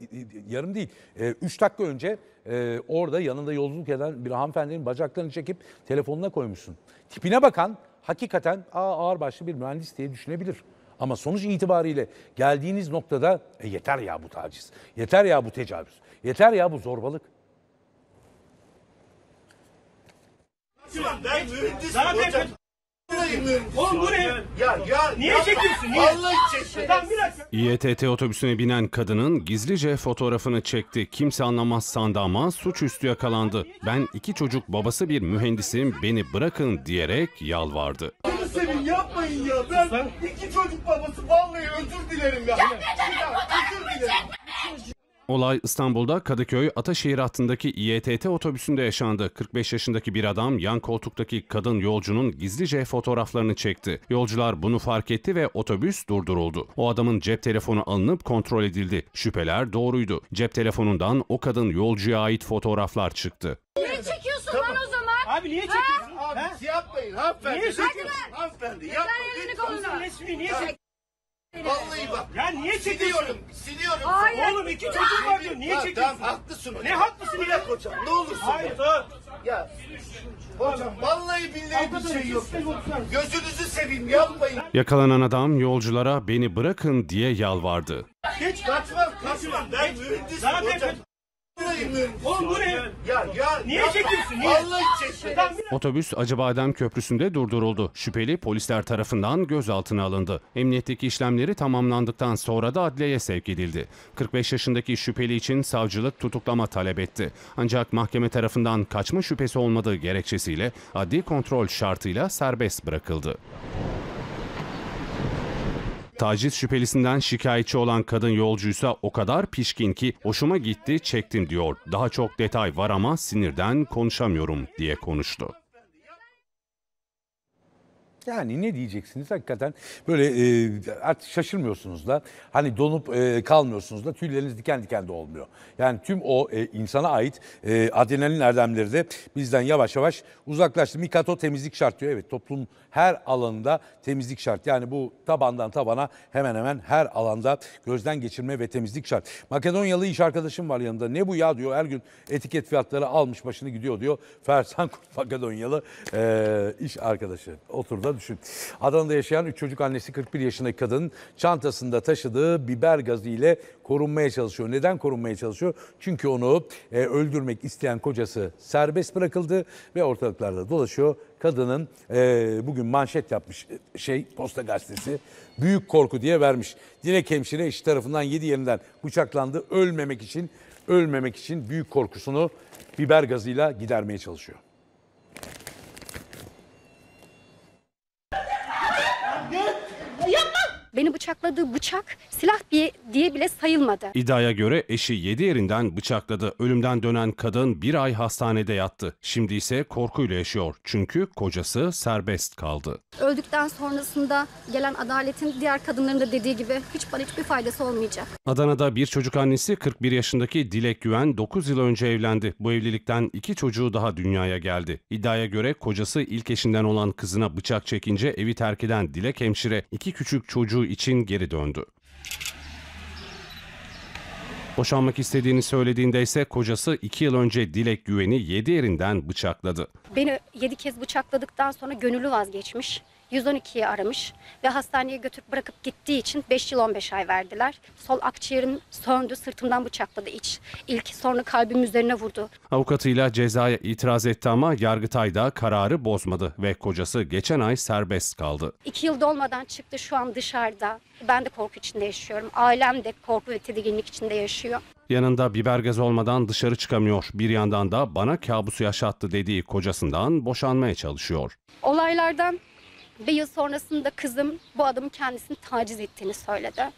yarım değil. e, üç dakika önce e, orada yanında yolculuk eden bir hanımefendinin bacaklarını çekip telefonuna koymuşsun. Tipine bakan hakikaten Aa, ağır başlı bir mühendis diye düşünebilir. Ama sonuç itibariyle geldiğiniz noktada e, yeter ya bu taciz, yeter ya bu tecavüz, yeter ya bu zorbalık. Zaten çekmiyorum. Oğlum bu ne? Ya ya. Niye çekiyorsun? Niye? Allah için. İETT otobüsüne binen kadının gizlice fotoğrafını çekti. Kimse anlamaz sandı ama suçüstü yakalandı. Ben iki çocuk babası bir mühendisim beni bırakın diyerek yalvardı. Bunu sevin yapmayın ya. Ben iki çocuk babası vallahi özür dilerim ya. Yapmayacağım. Özür dilerim. Olay İstanbul'da Kadıköy Ataşehir hattındaki İETT otobüsünde yaşandı. 45 yaşındaki bir adam yan koltuktaki kadın yolcunun gizlice fotoğraflarını çekti. Yolcular bunu fark etti ve otobüs durduruldu. O adamın cep telefonu alınıp kontrol edildi. Şüpheler doğruydu. Cep telefonundan o kadın yolcuya ait fotoğraflar çıktı. Niye çekiyorsun tamam. lan o zaman? Abi niye çekiyorsun? Abi siz yapmayın hanımefendi. Niye çekiyorsun? Hanımefendi yapmayın. Neden elini koluna? Niye çekiyorsun? Vallahi bak. Ya niye çekiyorum? Siliyorum, Hayır. Oğlum iki çocuk var diyor. Niye çekiyorsun? Tamam haklısın hocam. Ne haklısın bir dakika hocam? Ne olursun Hayır. Ya. ya. Hocam vallahi billahi bir şey yok. Gözünüzü seveyim yapmayın. Yakalanan adam yolculara beni bırakın diye yalvardı. Geç kaçma kaçma. Ben mühendisim hocam. Oğlum bu ne? Ya, ya, Niye ya, çekiyorsun? Niye? Vallahi çekiyorsun. Otobüs Acıbadem Köprüsü'nde durduruldu. Şüpheli polisler tarafından gözaltına alındı. Emniyetteki işlemleri tamamlandıktan sonra da adliyeye sevk edildi. 45 yaşındaki şüpheli için savcılık tutuklama talep etti. Ancak mahkeme tarafından kaçma şüphesi olmadığı gerekçesiyle adli kontrol şartıyla serbest bırakıldı. Taciz şüphelisinden şikayetçi olan kadın yolcuysa o kadar pişkin ki hoşuma gitti çektim diyor. Daha çok detay var ama sinirden konuşamıyorum diye konuştu. Yani ne diyeceksiniz hakikaten böyle e, artık şaşırmıyorsunuz da hani donup e, kalmıyorsunuz da tüyleriniz diken diken de olmuyor. Yani tüm o e, insana ait e, adrenalin erdemleri de bizden yavaş yavaş uzaklaştı. Mikato temizlik şart diyor. Evet toplum her alanında temizlik şart. Yani bu tabandan tabana hemen hemen her alanda gözden geçirme ve temizlik şart. Makedonyalı iş arkadaşım var yanında. Ne bu ya diyor her gün etiket fiyatları almış başını gidiyor diyor. Fersan Kurt Makedonyalı e, iş arkadaşı oturdu yaşadığını düşün. Adana'da yaşayan 3 çocuk annesi 41 yaşındaki kadın çantasında taşıdığı biber gazı ile korunmaya çalışıyor. Neden korunmaya çalışıyor? Çünkü onu e, öldürmek isteyen kocası serbest bırakıldı ve ortalıklarda dolaşıyor. Kadının e, bugün manşet yapmış e, şey Posta Gazetesi büyük korku diye vermiş. Dilek hemşire eşi tarafından 7 yerinden bıçaklandı. Ölmemek için ölmemek için büyük korkusunu biber gazıyla gidermeye çalışıyor. Beni bıçakladığı bıçak silah diye, bile sayılmadı. İddiaya göre eşi 7 yerinden bıçakladı. Ölümden dönen kadın bir ay hastanede yattı. Şimdi ise korkuyla yaşıyor. Çünkü kocası serbest kaldı. Öldükten sonrasında gelen adaletin diğer kadınların da dediği gibi hiç bana hiçbir faydası olmayacak. Adana'da bir çocuk annesi 41 yaşındaki Dilek Güven 9 yıl önce evlendi. Bu evlilikten iki çocuğu daha dünyaya geldi. İddiaya göre kocası ilk eşinden olan kızına bıçak çekince evi terk eden Dilek hemşire iki küçük çocuğu olduğu için geri döndü. Boşanmak istediğini söylediğinde ise kocası 2 yıl önce Dilek Güven'i 7 yerinden bıçakladı. Beni 7 kez bıçakladıktan sonra gönüllü vazgeçmiş. 112'yi aramış ve hastaneye götürüp bırakıp gittiği için 5 yıl 15 ay verdiler. Sol akciğerim söndü, sırtımdan bıçakladı iç. İlk sonra kalbim üzerine vurdu. Avukatıyla cezaya itiraz etti ama Yargıtay da kararı bozmadı ve kocası geçen ay serbest kaldı. 2 yıl dolmadan çıktı şu an dışarıda. Ben de korku içinde yaşıyorum. Ailem de korku ve tedirginlik içinde yaşıyor. Yanında biber gaz olmadan dışarı çıkamıyor. Bir yandan da bana kabusu yaşattı dediği kocasından boşanmaya çalışıyor. Olaylardan bir yıl sonrasında kızım bu adamın kendisini taciz ettiğini söyledi.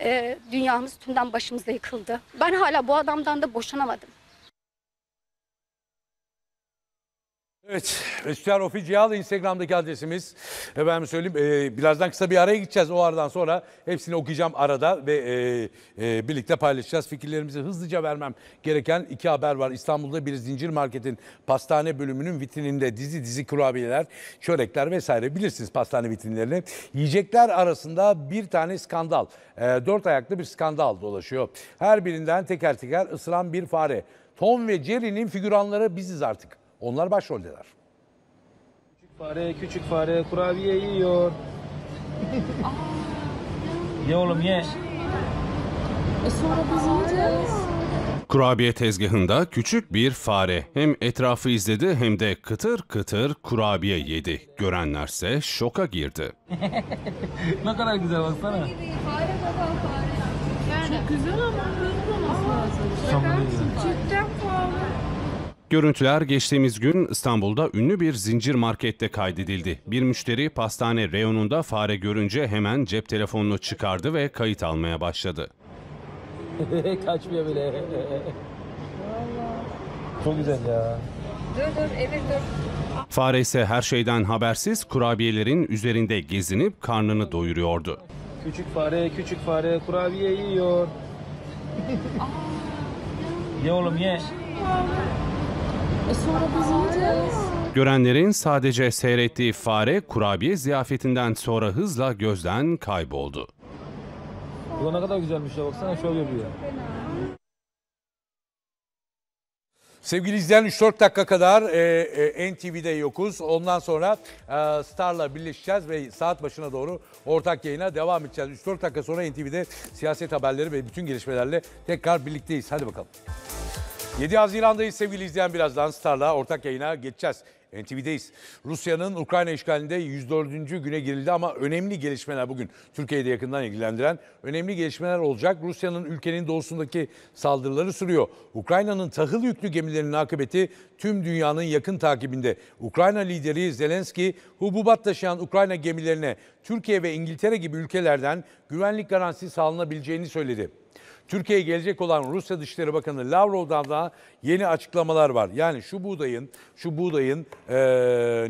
Ee, dünyamız tümden başımıza yıkıldı. Ben hala bu adamdan da boşanamadım. Evet, Üstüyer Oficial Instagram'daki adresimiz. Efendim söyleyeyim, e, birazdan kısa bir araya gideceğiz. O aradan sonra hepsini okuyacağım arada ve e, e, birlikte paylaşacağız. Fikirlerimizi hızlıca vermem gereken iki haber var. İstanbul'da bir zincir marketin pastane bölümünün vitrininde dizi dizi kurabiyeler, çörekler vesaire bilirsiniz pastane vitrinlerini. Yiyecekler arasında bir tane skandal, e, dört ayaklı bir skandal dolaşıyor. Her birinden teker teker ısıran bir fare. Tom ve Jerry'nin figüranları biziz artık. Onlar başroldeler. Küçük fare, küçük fare kurabiye yiyor. ye oğlum ye. E sonra biz yiyeceğiz. Kurabiye tezgahında küçük bir fare hem etrafı izledi hem de kıtır kıtır kurabiye yedi. Görenlerse şoka girdi. ne kadar güzel baksana. Fare baba fare. Çok güzel ama hızlı kırılmaması lazım. Çiftten pahalı. Görüntüler geçtiğimiz gün İstanbul'da ünlü bir zincir markette kaydedildi. Bir müşteri pastane reyonunda fare görünce hemen cep telefonunu çıkardı ve kayıt almaya başladı. Kaçmıyor bile. Çok güzel ya. Dur dur Emir dur. Fare ise her şeyden habersiz kurabiyelerin üzerinde gezinip karnını doyuruyordu. Küçük fare, küçük fare kurabiye yiyor. ye oğlum ye. E, sonra biz yiyeceğiz. Görenlerin sadece seyrettiği fare kurabiye ziyafetinden sonra hızla gözden kayboldu. Bu ne kadar güzelmiş ya baksana şöyle yapıyor. Sevgili izleyen 3-4 dakika kadar e, e, NTV'de yokuz. Ondan sonra e, Star'la birleşeceğiz ve saat başına doğru ortak yayına devam edeceğiz. 3-4 dakika sonra NTV'de siyaset haberleri ve bütün gelişmelerle tekrar birlikteyiz. Hadi bakalım. 7 Haziran'dayız sevgili izleyen birazdan Star'la ortak yayına geçeceğiz. NTV'deyiz. Rusya'nın Ukrayna işgalinde 104. güne girildi ama önemli gelişmeler bugün Türkiye'de yakından ilgilendiren önemli gelişmeler olacak. Rusya'nın ülkenin doğusundaki saldırıları sürüyor. Ukrayna'nın tahıl yüklü gemilerinin akıbeti tüm dünyanın yakın takibinde. Ukrayna lideri Zelenski hububat taşıyan Ukrayna gemilerine Türkiye ve İngiltere gibi ülkelerden güvenlik garantisi sağlanabileceğini söyledi. Türkiye'ye gelecek olan Rusya Dışişleri Bakanı Lavrov'dan da yeni açıklamalar var. Yani şu buğdayın, şu buğdayın e,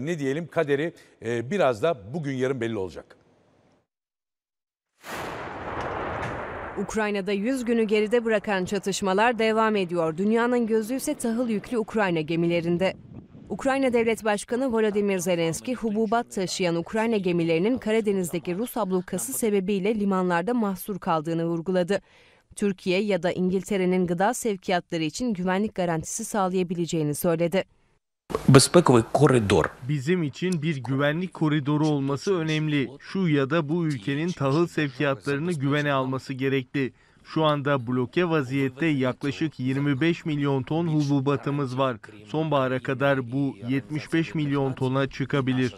ne diyelim kaderi e, biraz da bugün yarın belli olacak. Ukrayna'da 100 günü geride bırakan çatışmalar devam ediyor. Dünyanın gözü ise tahıl yüklü Ukrayna gemilerinde. Ukrayna Devlet Başkanı Volodymyr Zelenski, hububat taşıyan Ukrayna gemilerinin Karadeniz'deki Rus ablukası sebebiyle limanlarda mahsur kaldığını vurguladı. Türkiye ya da İngiltere'nin gıda sevkiyatları için güvenlik garantisi sağlayabileceğini söyledi. Bizim için bir güvenlik koridoru olması önemli. Şu ya da bu ülkenin tahıl sevkiyatlarını güvene alması gerekli. Şu anda bloke vaziyette yaklaşık 25 milyon ton hububatımız var. Sonbahara kadar bu 75 milyon tona çıkabilir.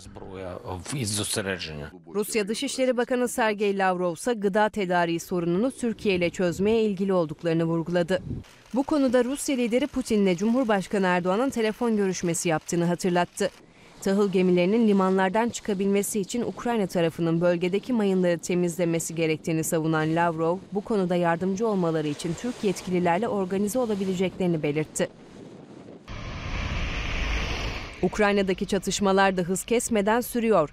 Rusya Dışişleri Bakanı Sergey Lavrov ise gıda tedariği sorununu Türkiye ile çözmeye ilgili olduklarını vurguladı. Bu konuda Rusya lideri Putin'le Cumhurbaşkanı Erdoğan'ın telefon görüşmesi yaptığını hatırlattı. Tahıl gemilerinin limanlardan çıkabilmesi için Ukrayna tarafının bölgedeki mayınları temizlemesi gerektiğini savunan Lavrov, bu konuda yardımcı olmaları için Türk yetkililerle organize olabileceklerini belirtti. Ukrayna'daki çatışmalar da hız kesmeden sürüyor.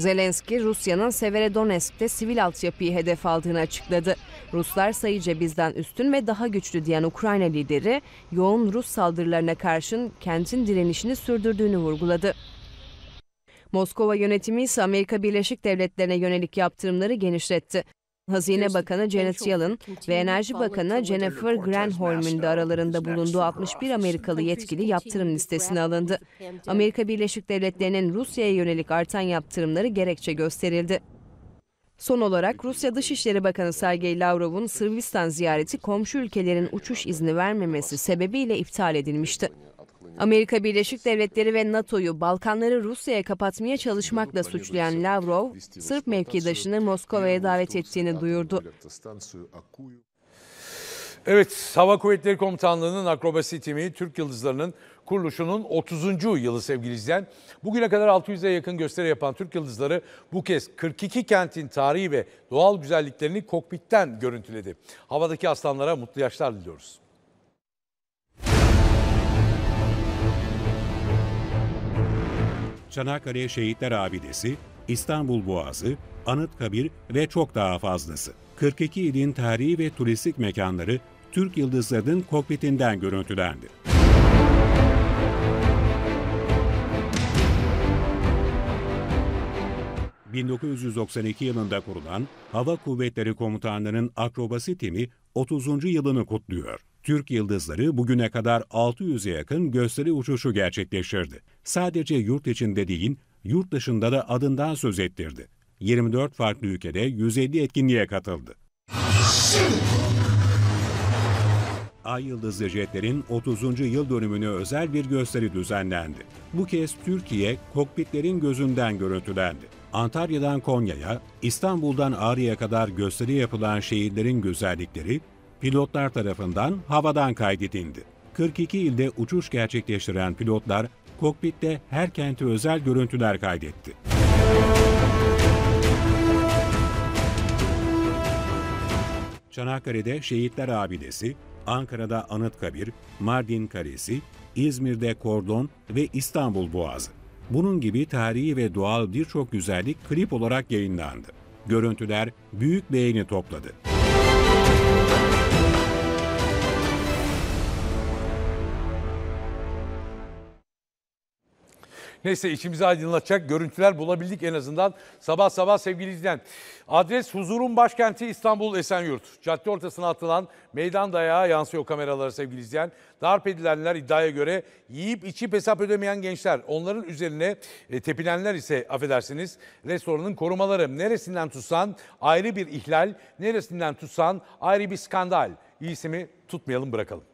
Zelenski, Rusya'nın Severodonetsk'te sivil altyapıyı hedef aldığını açıkladı. Ruslar sayıca bizden üstün ve daha güçlü diyen Ukrayna lideri, yoğun Rus saldırılarına karşın kentin direnişini sürdürdüğünü vurguladı. Moskova yönetimi ise Amerika Birleşik Devletleri'ne yönelik yaptırımları genişletti. Hazine Bakanı Janet Yellen ve Enerji Bakanı Jennifer Granholm'un da aralarında bulunduğu 61 Amerikalı yetkili yaptırım listesine alındı. Amerika Birleşik Devletleri'nin Rusya'ya yönelik artan yaptırımları gerekçe gösterildi. Son olarak Rusya Dışişleri Bakanı Sergey Lavrov'un Sırbistan ziyareti komşu ülkelerin uçuş izni vermemesi sebebiyle iptal edilmişti. Amerika Birleşik Devletleri ve NATO'yu Balkanları Rusya'ya kapatmaya çalışmakla suçlayan Lavrov, Sırp mevkidaşını Moskova'ya davet ettiğini duyurdu. Evet, Hava Kuvvetleri Komutanlığı'nın akrobasi timi Türk Yıldızları'nın kuruluşunun 30. yılı sevgili izleyen. Bugüne kadar 600'e yakın gösteri yapan Türk Yıldızları bu kez 42 kentin tarihi ve doğal güzelliklerini kokpitten görüntüledi. Havadaki aslanlara mutlu yaşlar diliyoruz. Çanakkale Şehitler Abidesi, İstanbul Boğazı, Anıtkabir ve çok daha fazlası. 42 ilin tarihi ve turistik mekanları Türk yıldızlarının kokpitinden görüntülendi. ...1992 yılında kurulan Hava Kuvvetleri Komutanlığı'nın akrobasi timi 30. yılını kutluyor. Türk Yıldızları bugüne kadar 600'e yakın gösteri uçuşu gerçekleştirdi. Sadece yurt içinde değil, yurt dışında da adından söz ettirdi. 24 farklı ülkede 150 etkinliğe katıldı. Ay Yıldızlı jetlerin 30. yıl dönümüne özel bir gösteri düzenlendi. Bu kez Türkiye kokpitlerin gözünden görüntülendi. Antalya'dan Konya'ya, İstanbul'dan Ağrı'ya kadar gösteri yapılan şehirlerin güzellikleri, pilotlar tarafından havadan kaydedildi. 42 ilde uçuş gerçekleştiren pilotlar kokpitte her kenti özel görüntüler kaydetti. Çanakkale'de Şehitler Abidesi, Ankara'da Anıtkabir, Mardin Kalesi, İzmir'de Kordon ve İstanbul Boğazı. Bunun gibi tarihi ve doğal birçok güzellik klip olarak yayınlandı. Görüntüler büyük beğeni topladı. Neyse içimizi aydınlatacak görüntüler bulabildik en azından. Sabah sabah sevgili izleyen. Adres huzurun başkenti İstanbul Esenyurt. Cadde ortasına atılan meydan dayağı yansıyor kameralara sevgili izleyen. Darp edilenler iddiaya göre yiyip içip hesap ödemeyen gençler. Onların üzerine e, tepilenler ise affedersiniz restoranın korumaları. Neresinden tutsan ayrı bir ihlal, neresinden tutsan ayrı bir skandal. İyisi mi tutmayalım bırakalım.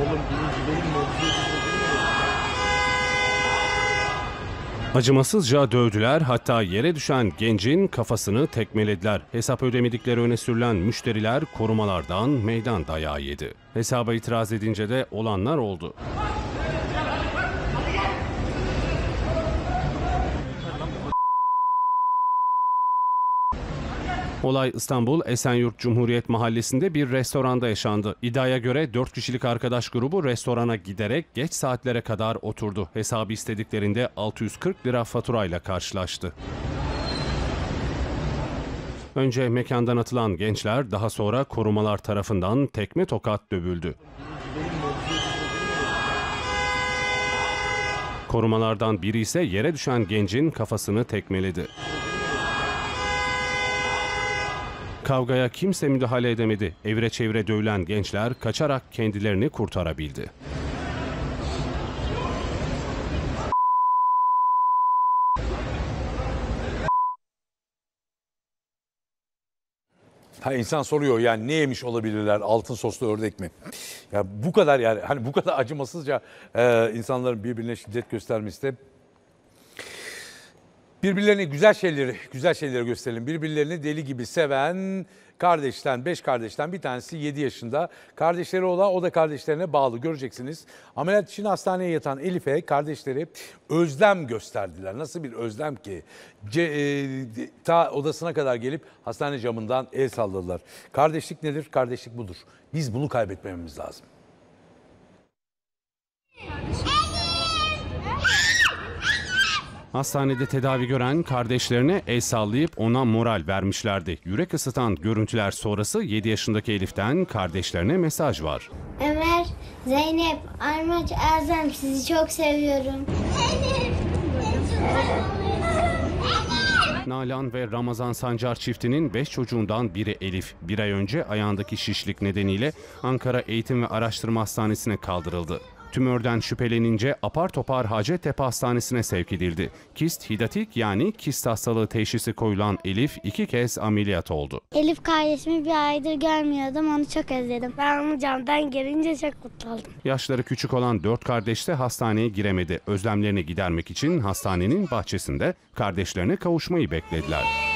Oğlum birinci benim Acımasızca dövdüler hatta yere düşen gencin kafasını tekmelediler. Hesap ödemedikleri öne sürülen müşteriler korumalardan meydan dayağı yedi. Hesaba itiraz edince de olanlar oldu. Olay İstanbul Esenyurt Cumhuriyet Mahallesi'nde bir restoranda yaşandı. İddiaya göre 4 kişilik arkadaş grubu restorana giderek geç saatlere kadar oturdu. Hesabı istediklerinde 640 lira faturayla karşılaştı. Önce mekandan atılan gençler daha sonra korumalar tarafından tekme tokat dövüldü. Korumalardan biri ise yere düşen gencin kafasını tekmeledi kavgaya kimse müdahale edemedi. Evre çevre dövülen gençler kaçarak kendilerini kurtarabildi. Ha insan soruyor yani ne yemiş olabilirler altın soslu ördek mi? Ya bu kadar yani hani bu kadar acımasızca e, insanların birbirine şiddet göstermesi de birbirlerini güzel şeyleri, güzel şeyleri gösterelim. Birbirlerini deli gibi seven kardeşten, beş kardeşten bir tanesi 7 yaşında. Kardeşleri olan o da kardeşlerine bağlı göreceksiniz. Ameliyat için hastaneye yatan Elif'e kardeşleri özlem gösterdiler. Nasıl bir özlem ki? Ce, e, ta odasına kadar gelip hastane camından el salladılar. Kardeşlik nedir? Kardeşlik budur. Biz bunu kaybetmememiz lazım. Kardeşim. Hastanede tedavi gören kardeşlerine el sallayıp ona moral vermişlerdi. Yürek ısıtan görüntüler sonrası 7 yaşındaki Elif'ten kardeşlerine mesaj var. Ömer, Zeynep, Armaç, Erzem sizi çok seviyorum. Nalan ve Ramazan Sancar çiftinin 5 çocuğundan biri Elif. Bir ay önce ayağındaki şişlik nedeniyle Ankara Eğitim ve Araştırma Hastanesi'ne kaldırıldı. Tümörden şüphelenince apar topar Hacettepe Hastanesi'ne sevk edildi. Kist hidatik yani kist hastalığı teşhisi koyulan Elif iki kez ameliyat oldu. Elif kardeşimi bir aydır görmüyordum onu çok özledim. Ben onu camdan gelince çok mutlu oldum. Yaşları küçük olan dört kardeş de hastaneye giremedi. Özlemlerini gidermek için hastanenin bahçesinde kardeşlerine kavuşmayı beklediler.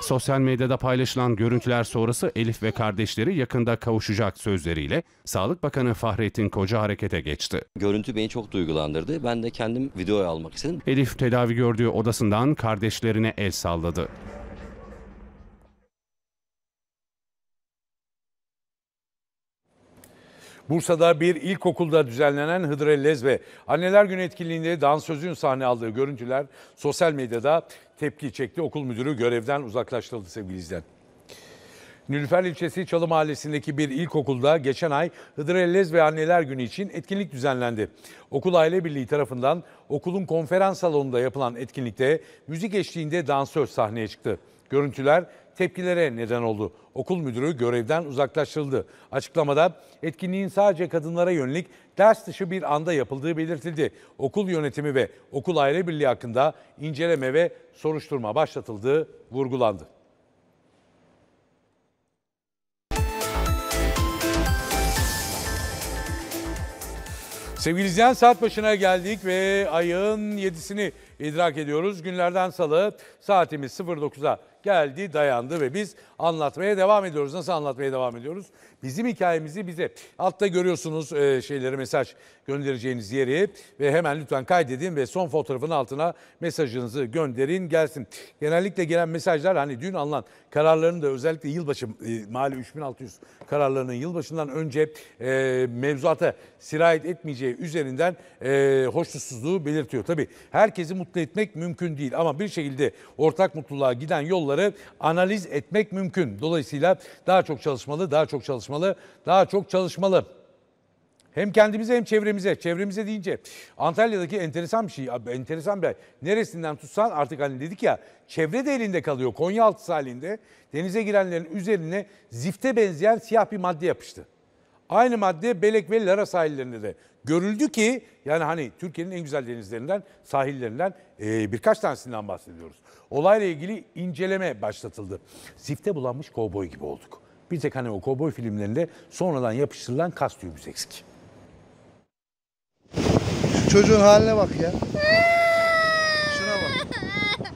Sosyal medyada paylaşılan görüntüler sonrası Elif ve kardeşleri yakında kavuşacak sözleriyle Sağlık Bakanı Fahrettin Koca harekete geçti. Görüntü beni çok duygulandırdı. Ben de kendim videoya almak istedim. Elif tedavi gördüğü odasından kardeşlerine el salladı. Bursa'da bir ilkokulda düzenlenen Hıdrellez ve Anneler Günü etkinliğinde dansözün sahne aldığı görüntüler sosyal medyada tepki çekti. Okul müdürü görevden uzaklaştırıldı sevgili izleyen. Nülüfer ilçesi Çalı Mahallesi'ndeki bir ilkokulda geçen ay Hıdrellez ve Anneler Günü için etkinlik düzenlendi. Okul Aile Birliği tarafından okulun konferans salonunda yapılan etkinlikte müzik eşliğinde dansöz sahneye çıktı. Görüntüler tepkilere neden oldu. Okul müdürü görevden uzaklaştırıldı. Açıklamada etkinliğin sadece kadınlara yönelik ders dışı bir anda yapıldığı belirtildi. Okul yönetimi ve okul aile birliği hakkında inceleme ve soruşturma başlatıldığı vurgulandı. Sevgili izleyen saat başına geldik ve ayın 7'sini idrak ediyoruz. Günlerden salı saatimiz 09'a geldi, dayandı ve biz anlatmaya devam ediyoruz. Nasıl anlatmaya devam ediyoruz? Bizim hikayemizi bize. Altta görüyorsunuz e, şeyleri mesaj göndereceğiniz yeri ve hemen lütfen kaydedin ve son fotoğrafın altına mesajınızı gönderin gelsin. Genellikle gelen mesajlar hani dün alınan kararların da özellikle yılbaşı e, mali 3600 kararlarının yılbaşından önce e, mevzuata sirayet etmeyeceği üzerinden e, hoşnutsuzluğu belirtiyor. Tabii herkesi mutlu etmek mümkün değil ama bir şekilde ortak mutluluğa giden yolları analiz etmek mümkün. Dolayısıyla daha çok çalışmalı, daha çok çalışmalı tartışmalı, daha çok çalışmalı. Hem kendimize hem çevremize. Çevremize deyince Antalya'daki enteresan bir şey. Enteresan bir şey. Neresinden tutsan artık hani dedik ya çevre de elinde kalıyor. Konyaaltı sahilinde denize girenlerin üzerine zifte benzeyen siyah bir madde yapıştı. Aynı madde Belek ve Lara sahillerinde de görüldü ki yani hani Türkiye'nin en güzel denizlerinden, sahillerinden e, birkaç tanesinden bahsediyoruz. Olayla ilgili inceleme başlatıldı. Zifte bulanmış kovboy gibi olduk. Bir tek hani o kovboy filmlerinde sonradan yapıştırılan kas düğümüz eksik. Şu çocuğun haline bak ya. Şuna bak.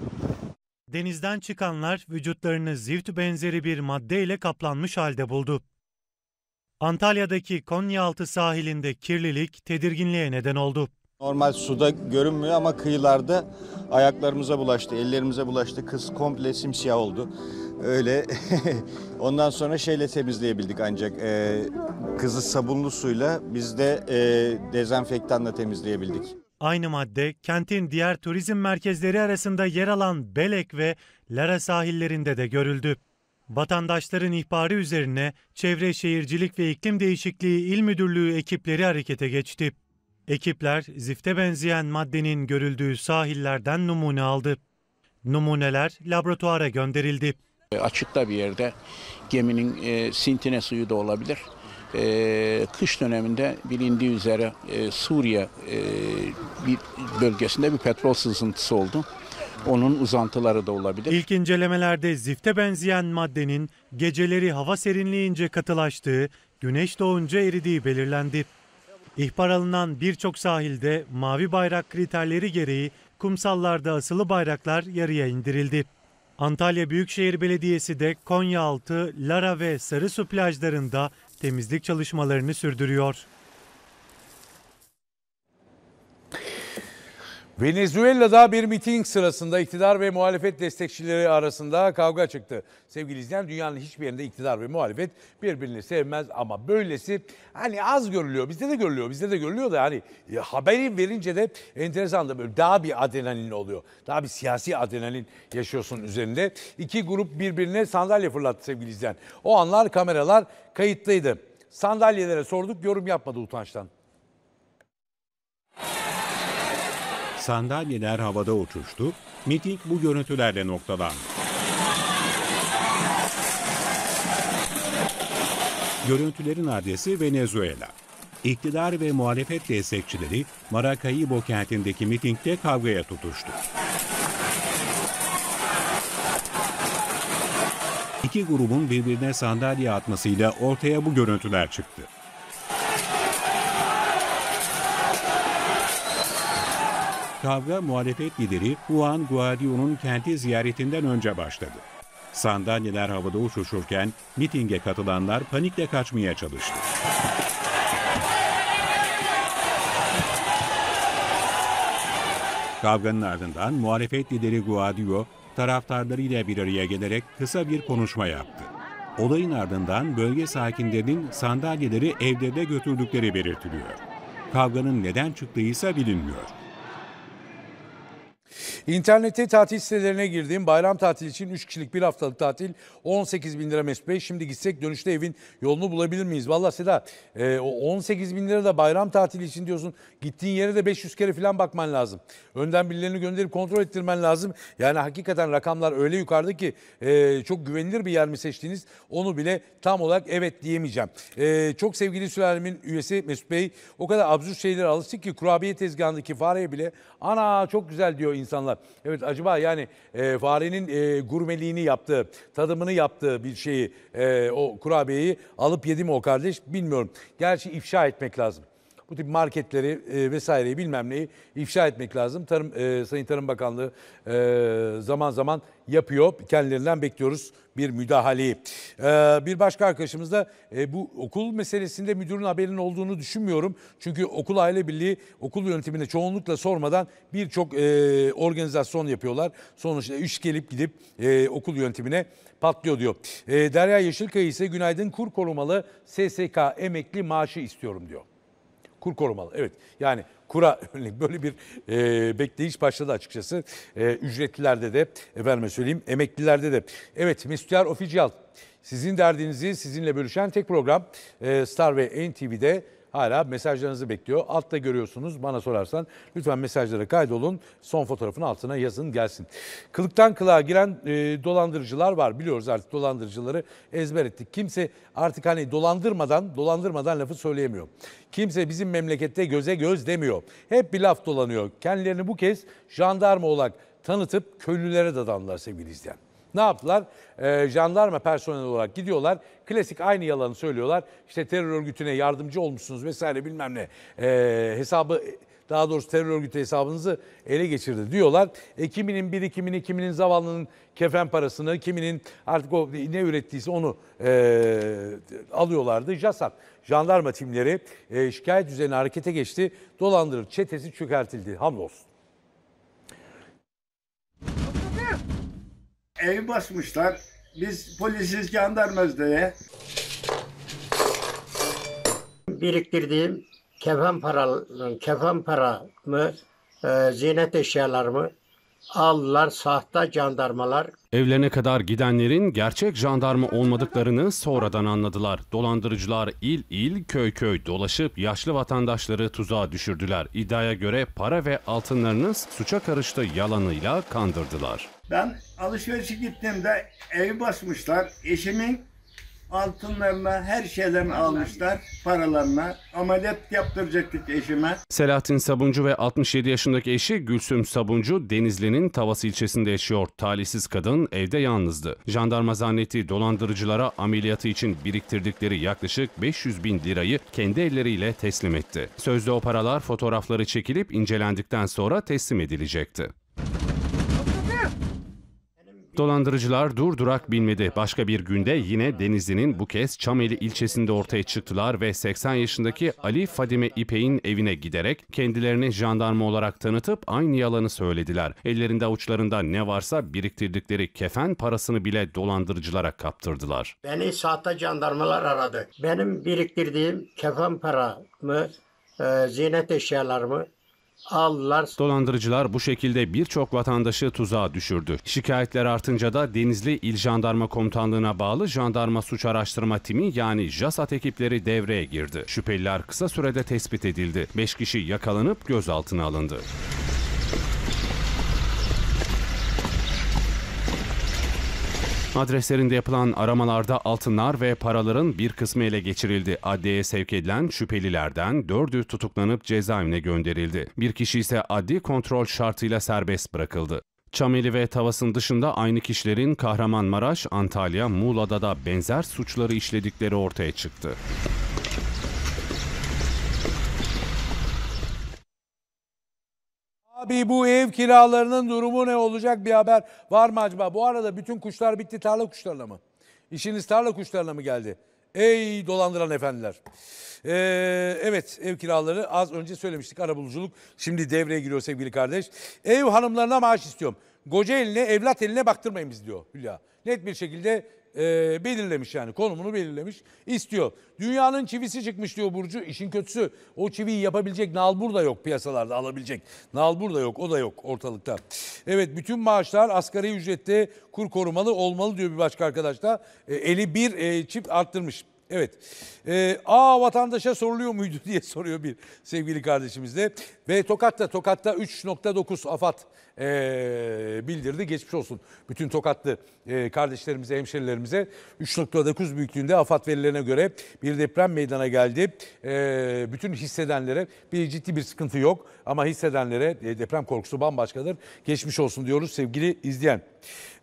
Denizden çıkanlar vücutlarını zift benzeri bir maddeyle kaplanmış halde buldu. Antalya'daki Konyaaltı sahilinde kirlilik tedirginliğe neden oldu. Normal suda görünmüyor ama kıyılarda ayaklarımıza bulaştı, ellerimize bulaştı. Kız komple simsiyah oldu. Öyle. Ondan sonra şeyle temizleyebildik ancak. E, kızı sabunlu suyla biz de e, dezenfektanla temizleyebildik. Aynı madde kentin diğer turizm merkezleri arasında yer alan Belek ve Lara sahillerinde de görüldü. Vatandaşların ihbarı üzerine Çevre Şehircilik ve İklim Değişikliği İl Müdürlüğü ekipleri harekete geçti. Ekipler zifte benzeyen maddenin görüldüğü sahillerden numune aldı. Numuneler laboratuvara gönderildi. E, açıkta bir yerde geminin e, sintine suyu da olabilir. E, kış döneminde bilindiği üzere e, Suriye e, bir bölgesinde bir petrol sızıntısı oldu. Onun uzantıları da olabilir. İlk incelemelerde zifte benzeyen maddenin geceleri hava serinleyince katılaştığı, güneş doğunca eridiği belirlendi. İhbar alınan birçok sahilde mavi bayrak kriterleri gereği kumsallarda asılı bayraklar yarıya indirildi. Antalya Büyükşehir Belediyesi de Konyaaltı, Lara ve Sarısu plajlarında temizlik çalışmalarını sürdürüyor. Venezuela'da bir miting sırasında iktidar ve muhalefet destekçileri arasında kavga çıktı. Sevgili izleyen dünyanın hiçbir yerinde iktidar ve muhalefet birbirini sevmez ama böylesi hani az görülüyor. Bizde de görülüyor. Bizde de görülüyor da hani ya, e, haberi verince de enteresan da böyle daha bir adrenalin oluyor. Daha bir siyasi adrenalin yaşıyorsun üzerinde. İki grup birbirine sandalye fırlattı sevgili izleyen. O anlar kameralar kayıtlıydı. Sandalyelere sorduk yorum yapmadı utançtan. Sandalyeler havada uçuştu, miting bu görüntülerle noktalandı. Görüntülerin adresi Venezuela. İktidar ve muhalefet destekçileri Maracaibo kentindeki mitingde kavgaya tutuştu. İki grubun birbirine sandalye atmasıyla ortaya bu görüntüler çıktı. kavga muhalefet lideri Juan Guaido'nun kenti ziyaretinden önce başladı. Sandalyeler havada uçuşurken mitinge katılanlar panikle kaçmaya çalıştı. Kavganın ardından muhalefet lideri Guaido, taraftarlarıyla bir araya gelerek kısa bir konuşma yaptı. Olayın ardından bölge sakinlerinin sandalyeleri evlerine götürdükleri belirtiliyor. Kavganın neden çıktığı ise bilinmiyor. İnternette tatil sitelerine girdiğim bayram tatili için 3 kişilik bir haftalık tatil 18 bin lira Mesut Bey. Şimdi gitsek dönüşte evin yolunu bulabilir miyiz? Valla Seda e, o 18 bin lira da bayram tatili için diyorsun gittiğin yere de 500 kere falan bakman lazım. Önden birilerini gönderip kontrol ettirmen lazım. Yani hakikaten rakamlar öyle yukarıda ki e, çok güvenilir bir yer mi seçtiniz onu bile tam olarak evet diyemeyeceğim. E, çok sevgili sülalemin üyesi Mesut Bey o kadar absürt şeylere alıştık ki kurabiye tezgahındaki fareye bile ana çok güzel diyor insan insanlar. Evet acaba yani e, farenin e, gurmeliğini yaptığı, tadımını yaptığı bir şeyi, e, o kurabiyeyi alıp yedi mi o kardeş bilmiyorum. Gerçi ifşa etmek lazım bu tip marketleri e, vesaireyi bilmem neyi ifşa etmek lazım. Tarım e, Sayın Tarım Bakanlığı e, zaman zaman yapıyor. Kendilerinden bekliyoruz bir müdahaleyi. E, bir başka arkadaşımız da e, bu okul meselesinde müdürün haberinin olduğunu düşünmüyorum. Çünkü okul aile birliği okul yönetimine çoğunlukla sormadan birçok e, organizasyon yapıyorlar. Sonuçta iş gelip gidip e, okul yönetimine patlıyor diyor. E, Derya Yeşilkaya ise günaydın kur korumalı SSK emekli maaşı istiyorum diyor. Kur korumalı. Evet yani kura örneğin böyle bir e, bekleyiş başladı açıkçası. E, ücretlilerde de efendime söyleyeyim emeklilerde de. Evet Müstüyar Oficyal sizin derdinizi sizinle bölüşen tek program e, Star ve NTV'de hala mesajlarınızı bekliyor. Altta görüyorsunuz bana sorarsan lütfen mesajlara kaydolun. Son fotoğrafın altına yazın gelsin. Kılıktan kılığa giren e, dolandırıcılar var biliyoruz artık dolandırıcıları ezber ettik. Kimse artık hani dolandırmadan dolandırmadan lafı söyleyemiyor. Kimse bizim memlekette göze göz demiyor. Hep bir laf dolanıyor. Kendilerini bu kez jandarma olarak tanıtıp köylülere dadanlar sevgili izleyen. Ne yaptılar? E, jandarma personeli olarak gidiyorlar. Klasik aynı yalanı söylüyorlar. İşte terör örgütüne yardımcı olmuşsunuz vesaire bilmem ne. E, hesabı daha doğrusu terör örgütü hesabınızı ele geçirdi diyorlar. E, kiminin biri kiminin, kiminin zavallının kefen parasını, kiminin artık o ne ürettiyse onu e, alıyorlardı. JASAP, jandarma timleri e, şikayet üzerine harekete geçti. Dolandırıp çetesi çökertildi. Hamdolsun. evi basmışlar. Biz polisiz jandarmaz diye. Biriktirdiğim kefen para, kefen mı, e, ziynet eşyalarımı Allar sahte jandarmalar. Evlerine kadar gidenlerin gerçek jandarma olmadıklarını sonradan anladılar. Dolandırıcılar il il köy köy dolaşıp yaşlı vatandaşları tuzağa düşürdüler. İddiaya göre para ve altınlarını suça karıştı yalanıyla kandırdılar. Ben alışverişe gittiğimde evi basmışlar. Eşimin altınlarına her şeylerini almışlar paralarına. Ameliyat yaptıracaktık eşime. Selahattin Sabuncu ve 67 yaşındaki eşi Gülsüm Sabuncu Denizli'nin Tavas ilçesinde yaşıyor. Talihsiz kadın evde yalnızdı. Jandarma zannettiği dolandırıcılara ameliyatı için biriktirdikleri yaklaşık 500 bin lirayı kendi elleriyle teslim etti. Sözde o paralar fotoğrafları çekilip incelendikten sonra teslim edilecekti. Dolandırıcılar dur durak bilmedi. Başka bir günde yine Denizli'nin bu kez Çameli ilçesinde ortaya çıktılar ve 80 yaşındaki Ali Fadime İpek'in evine giderek kendilerini jandarma olarak tanıtıp aynı yalanı söylediler. Ellerinde avuçlarında ne varsa biriktirdikleri kefen parasını bile dolandırıcılara kaptırdılar. Beni sahte jandarmalar aradı. Benim biriktirdiğim kefen paramı, e, ziynet eşyalarımı aldılar. Dolandırıcılar bu şekilde birçok vatandaşı tuzağa düşürdü. Şikayetler artınca da Denizli İl Jandarma Komutanlığı'na bağlı Jandarma Suç Araştırma Timi yani JASAT ekipleri devreye girdi. Şüpheliler kısa sürede tespit edildi. 5 kişi yakalanıp gözaltına alındı. Adreslerinde yapılan aramalarda altınlar ve paraların bir kısmı ele geçirildi. Adliyeye sevk edilen şüphelilerden dördü tutuklanıp cezaevine gönderildi. Bir kişi ise adli kontrol şartıyla serbest bırakıldı. Çameli ve Tavas'ın dışında aynı kişilerin Kahramanmaraş, Antalya, Muğla'da da benzer suçları işledikleri ortaya çıktı. Abi bu ev kiralarının durumu ne olacak bir haber var mı acaba? Bu arada bütün kuşlar bitti tarla kuşlarına mı? İşiniz tarla kuşlarına mı geldi? Ey dolandıran efendiler. Ee, evet ev kiraları az önce söylemiştik arabuluculuk şimdi devreye giriyor sevgili kardeş. Ev hanımlarına maaş istiyorum. Koca eline evlat eline baktırmayın biz diyor Hülya. Net bir şekilde e, belirlemiş yani konumunu belirlemiş istiyor. Dünyanın çivisi çıkmış diyor Burcu. İşin kötüsü o çiviyi yapabilecek nalbur da yok piyasalarda alabilecek. Nalbur da yok o da yok ortalıkta. Evet bütün maaşlar asgari ücrette kur korumalı olmalı diyor bir başka arkadaş da. E, eli bir e, çift arttırmış. Evet. Ee, A vatandaşa soruluyor muydu diye soruyor bir sevgili kardeşimiz de. Ve Tokat'ta Tokat'ta 3.9 afat e, ee, bildirdi. Geçmiş olsun bütün Tokatlı e, kardeşlerimize, hemşerilerimize. 3.9 büyüklüğünde afat verilerine göre bir deprem meydana geldi. E, bütün hissedenlere bir ciddi bir sıkıntı yok. Ama hissedenlere e, deprem korkusu bambaşkadır. Geçmiş olsun diyoruz sevgili izleyen.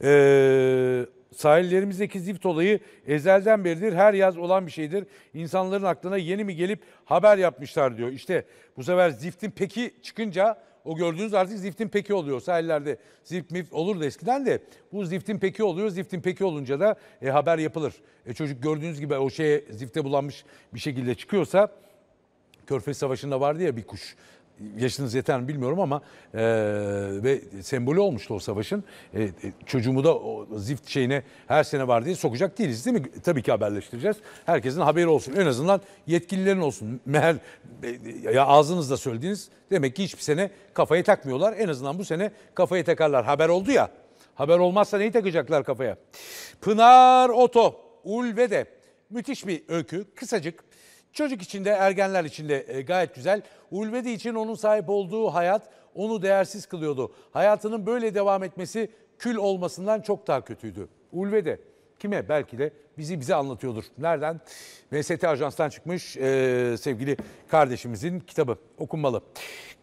Eee sahillerimizdeki zift olayı ezelden beridir her yaz olan bir şeydir. İnsanların aklına yeni mi gelip haber yapmışlar diyor. İşte bu sefer ziftin peki çıkınca o gördüğünüz artık ziftin peki oluyor. Sahillerde zift mif olur da eskiden de bu ziftin peki oluyor. Ziftin peki olunca da e, haber yapılır. E, çocuk gördüğünüz gibi o şeye zifte bulanmış bir şekilde çıkıyorsa Körfez Savaşı'nda vardı ya bir kuş yaşınız yeter mi bilmiyorum ama e, ve sembolü olmuştu o savaşın. E, e, çocuğumu da o zift şeyine her sene var diye sokacak değiliz değil mi? Tabii ki haberleştireceğiz. Herkesin haberi olsun. En azından yetkililerin olsun. Meğer e, e ya ağzınızda söylediğiniz demek ki hiçbir sene kafayı takmıyorlar. En azından bu sene kafayı takarlar. Haber oldu ya. Haber olmazsa neyi takacaklar kafaya? Pınar Oto, Ulve'de müthiş bir öykü. Kısacık Çocuk için de ergenler için de e, gayet güzel. Ulvedi için onun sahip olduğu hayat onu değersiz kılıyordu. Hayatının böyle devam etmesi kül olmasından çok daha kötüydü. Ulvedi Kime? Belki de bizi bize anlatıyordur. Nereden? VST Ajans'tan çıkmış e, sevgili kardeşimizin kitabı okunmalı.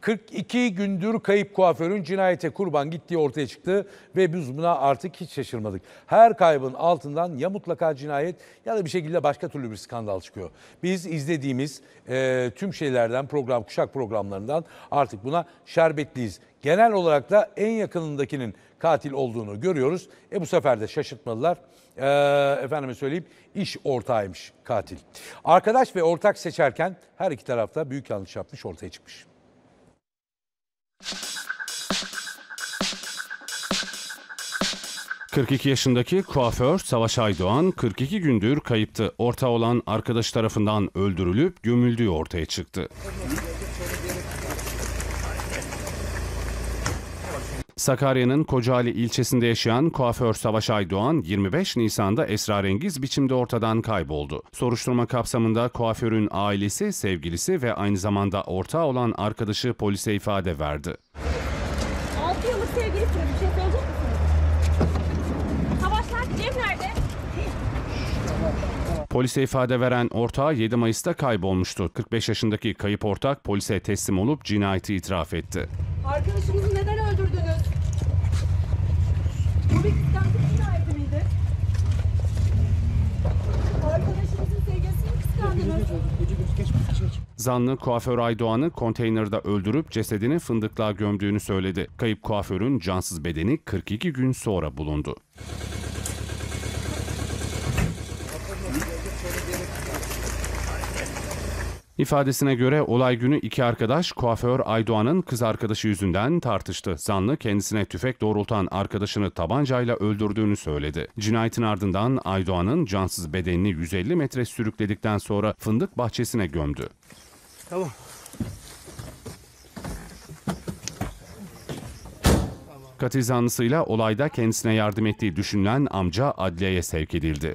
42 gündür kayıp kuaförün cinayete kurban gittiği ortaya çıktı ve biz buna artık hiç şaşırmadık. Her kaybın altından ya mutlaka cinayet ya da bir şekilde başka türlü bir skandal çıkıyor. Biz izlediğimiz e, tüm şeylerden program kuşak programlarından artık buna şerbetliyiz. Genel olarak da en yakınındakinin katil olduğunu görüyoruz. E bu sefer de şaşırtmalılar e, efendime söyleyeyim iş ortağıymış katil. Arkadaş ve ortak seçerken her iki tarafta büyük yanlış yapmış ortaya çıkmış. 42 yaşındaki kuaför Savaş Aydoğan 42 gündür kayıptı. Orta olan arkadaş tarafından öldürülüp gömüldüğü ortaya çıktı. Sakarya'nın Kocaeli ilçesinde yaşayan kuaför Savaş Aydoğan 25 Nisan'da esrarengiz biçimde ortadan kayboldu. Soruşturma kapsamında kuaförün ailesi, sevgilisi ve aynı zamanda ortağı olan arkadaşı polise ifade verdi. 6 yıllık sevgilisiniz bir şey söyleyecek misiniz? nerede? Polise ifade veren ortağı 7 Mayıs'ta kaybolmuştu. 45 yaşındaki kayıp ortak polise teslim olup cinayeti itiraf etti. Arkadaşımızı neden Zanlı kuaför Aydoğan'ı konteynerda öldürüp cesedini fındıklığa gömdüğünü söyledi. Kayıp kuaförün cansız bedeni 42 gün sonra bulundu. İfadesine göre olay günü iki arkadaş kuaför Aydoğan'ın kız arkadaşı yüzünden tartıştı. Zanlı kendisine tüfek doğrultan arkadaşını tabancayla öldürdüğünü söyledi. Cinayetin ardından Aydoğan'ın cansız bedenini 150 metre sürükledikten sonra fındık bahçesine gömdü. Tamam. Katil zanlısıyla olayda kendisine yardım ettiği düşünülen amca adliyeye sevk edildi.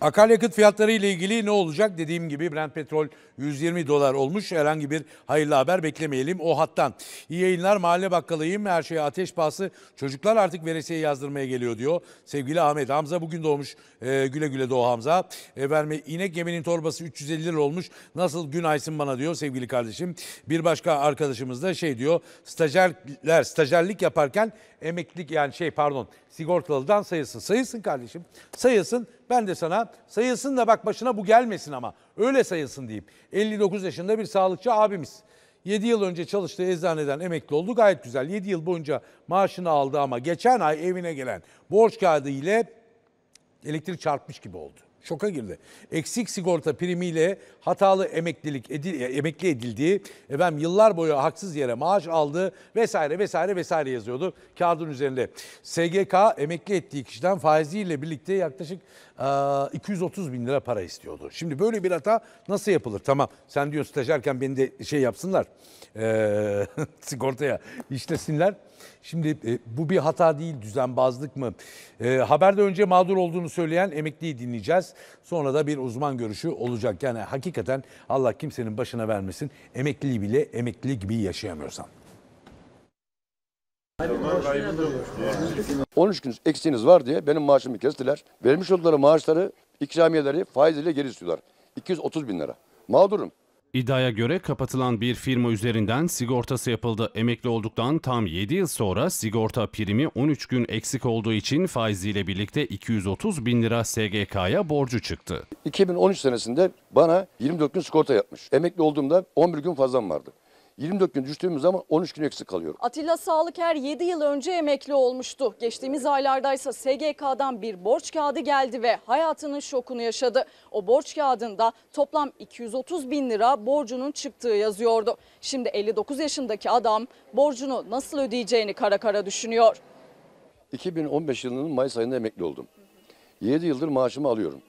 Akaryakıt fiyatları ile ilgili ne olacak? Dediğim gibi Brent petrol 120 dolar olmuş. Herhangi bir hayırlı haber beklemeyelim o hattan. İyi yayınlar mahalle bakkalıyım. Her şeye ateş pahası. Çocuklar artık veresiye yazdırmaya geliyor diyor. Sevgili Ahmet Hamza bugün doğmuş. Ee, güle güle doğu Hamza. E, verme, inek yeminin torbası 350 lira olmuş. Nasıl gün aysın bana diyor sevgili kardeşim. Bir başka arkadaşımız da şey diyor. Stajyerler stajyerlik yaparken emeklilik yani şey pardon sigortalıdan sayısın sayısın kardeşim. sayısın Ben de sana yaşına sayılsın da bak başına bu gelmesin ama öyle sayılsın diyeyim. 59 yaşında bir sağlıkçı abimiz. 7 yıl önce çalıştığı eczaneden emekli oldu gayet güzel. 7 yıl boyunca maaşını aldı ama geçen ay evine gelen borç kağıdı ile elektrik çarpmış gibi oldu şoka girdi. Eksik sigorta primiyle hatalı emeklilik edil, e, emekli edildiği, efendim yıllar boyu haksız yere maaş aldı vesaire vesaire vesaire yazıyordu kağıdın üzerinde. SGK emekli ettiği kişiden faiziyle birlikte yaklaşık e, 230 bin lira para istiyordu. Şimdi böyle bir hata nasıl yapılır? Tamam sen diyor stajyerken beni de şey yapsınlar e, sigortaya işlesinler. Şimdi e, bu bir hata değil, düzenbazlık mı? E, haberde önce mağdur olduğunu söyleyen emekliyi dinleyeceğiz. Sonra da bir uzman görüşü olacak. Yani hakikaten Allah kimsenin başına vermesin. Emekliliği bile emekli gibi yaşayamıyorsan. 13 gün eksiğiniz var diye benim maaşımı kestiler. Vermiş oldukları maaşları, ikramiyeleri faiz ile geri istiyorlar. 230 bin lira. Mağdurum. İddiaya göre kapatılan bir firma üzerinden sigortası yapıldı. Emekli olduktan tam 7 yıl sonra sigorta primi 13 gün eksik olduğu için faiziyle birlikte 230 bin lira SGK'ya borcu çıktı. 2013 senesinde bana 24 gün sigorta yapmış. Emekli olduğumda 11 gün fazlam vardı. 24 gün düştüğümüz zaman 13 gün eksik kalıyorum. Atilla Sağlık her 7 yıl önce emekli olmuştu. Geçtiğimiz aylardaysa SGK'dan bir borç kağıdı geldi ve hayatının şokunu yaşadı. O borç kağıdında toplam 230 bin lira borcunun çıktığı yazıyordu. Şimdi 59 yaşındaki adam borcunu nasıl ödeyeceğini kara kara düşünüyor. 2015 yılının Mayıs ayında emekli oldum. 7 yıldır maaşımı alıyorum.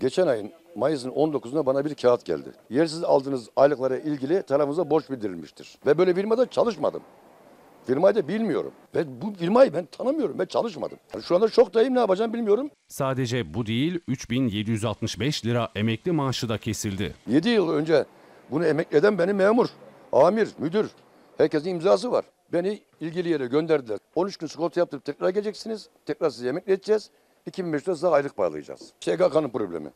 Geçen ayın Mayıs'ın 19'unda bana bir kağıt geldi. Yersiz aldığınız aylıklara ilgili tarafımıza borç bildirilmiştir. Ve böyle firmada çalışmadım. Firmayı da bilmiyorum. Ve bu firmayı ben tanımıyorum ve çalışmadım. Yani şu anda şoktayım ne yapacağım bilmiyorum. Sadece bu değil 3765 lira emekli maaşı da kesildi. 7 yıl önce bunu emekli eden benim memur, amir, müdür. Herkesin imzası var. Beni ilgili yere gönderdiler. 13 gün sigorta yaptırıp tekrar geleceksiniz. Tekrar sizi emekli edeceğiz. 2500 lira aylık bağlayacağız. SGK'nın şey, problemi.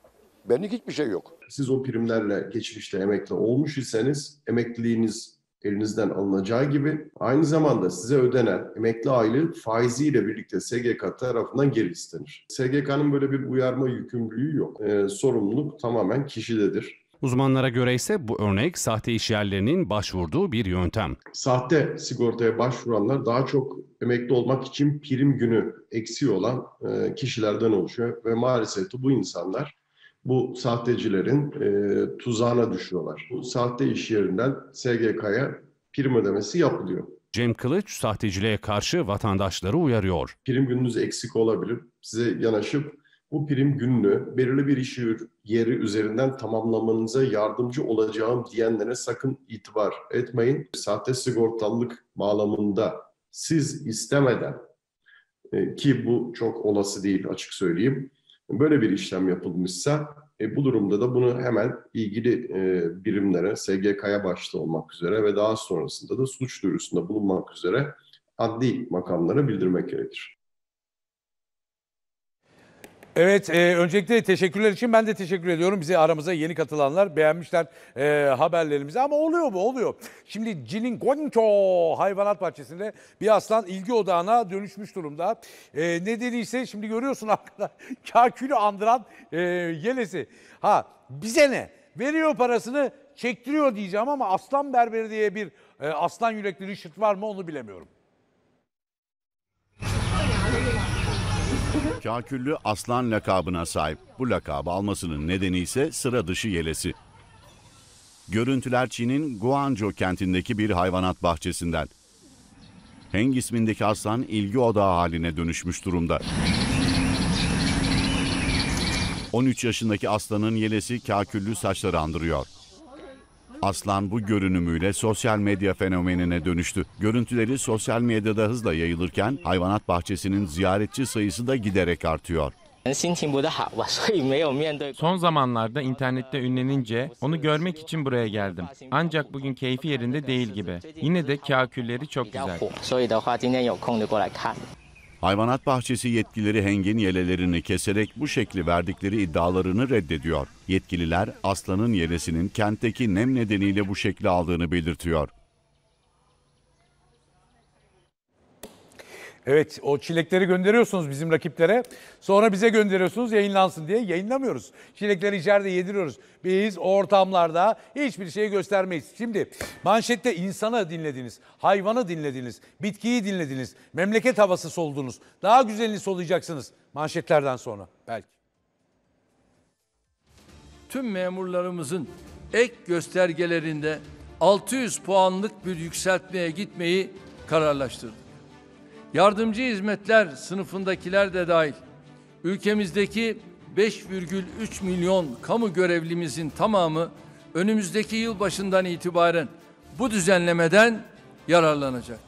Benlik hiçbir şey yok. Siz o primlerle geçmişte emekli olmuş iseniz emekliliğiniz elinizden alınacağı gibi aynı zamanda size ödenen emekli aylığı faiziyle birlikte SGK tarafından geri istenir. SGK'nın böyle bir uyarma yükümlülüğü yok. Ee, sorumluluk tamamen kişidedir. Uzmanlara göre ise bu örnek sahte işyerlerinin başvurduğu bir yöntem. Sahte sigortaya başvuranlar daha çok emekli olmak için prim günü eksiği olan e, kişilerden oluşuyor ve maalesef bu insanlar bu sahtecilerin e, tuzağına düşüyorlar. Bu sahte iş yerinden SGK'ya prim ödemesi yapılıyor. Cem Kılıç sahteciliğe karşı vatandaşları uyarıyor. Prim gününüz eksik olabilir. Size yanaşıp bu prim gününü belirli bir iş yeri üzerinden tamamlamanıza yardımcı olacağım diyenlere sakın itibar etmeyin. Sahte sigortalılık bağlamında siz istemeden e, ki bu çok olası değil açık söyleyeyim böyle bir işlem yapılmışsa e, bu durumda da bunu hemen ilgili e, birimlere, SGK'ya başta olmak üzere ve daha sonrasında da suç duyurusunda bulunmak üzere adli makamlara bildirmek gerekir. Evet, e, öncelikle teşekkürler için ben de teşekkür ediyorum. bizi aramıza yeni katılanlar beğenmişler e, haberlerimizi ama oluyor bu Oluyor. Şimdi Cilin Gonço hayvanat bahçesinde bir aslan ilgi odağına dönüşmüş durumda. E, nedeni ise şimdi görüyorsun arkada kakülü andıran e, yelesi. Ha bize ne? Veriyor parasını çektiriyor diyeceğim ama aslan berberi diye bir e, aslan yürekli Richard var mı onu bilemiyorum. Kaküllü aslan lakabına sahip. Bu lakabı almasının nedeni ise sıra dışı yelesi. Görüntüler Çin'in Guangzhou kentindeki bir hayvanat bahçesinden. Heng ismindeki aslan ilgi odağı haline dönüşmüş durumda. 13 yaşındaki aslanın yelesi kaküllü saçları andırıyor. Aslan bu görünümüyle sosyal medya fenomenine dönüştü. Görüntüleri sosyal medyada hızla yayılırken hayvanat bahçesinin ziyaretçi sayısı da giderek artıyor. Son zamanlarda internette ünlenince onu görmek için buraya geldim. Ancak bugün keyfi yerinde değil gibi. Yine de kakülleri çok güzel. Hayvanat bahçesi yetkileri hengin yelelerini keserek bu şekli verdikleri iddialarını reddediyor. Yetkililer aslanın yelesinin kentteki nem nedeniyle bu şekli aldığını belirtiyor. Evet o çilekleri gönderiyorsunuz bizim rakiplere. Sonra bize gönderiyorsunuz yayınlansın diye yayınlamıyoruz. Çilekleri içeride yediriyoruz. Biz o ortamlarda hiçbir şey göstermeyiz. Şimdi manşette insanı dinlediniz, hayvanı dinlediniz, bitkiyi dinlediniz, memleket havası soldunuz. Daha güzelini solayacaksınız manşetlerden sonra belki. Tüm memurlarımızın ek göstergelerinde 600 puanlık bir yükseltmeye gitmeyi kararlaştırdı. Yardımcı hizmetler sınıfındakiler de dahil ülkemizdeki 5,3 milyon kamu görevlimizin tamamı önümüzdeki yıl başından itibaren bu düzenlemeden yararlanacak.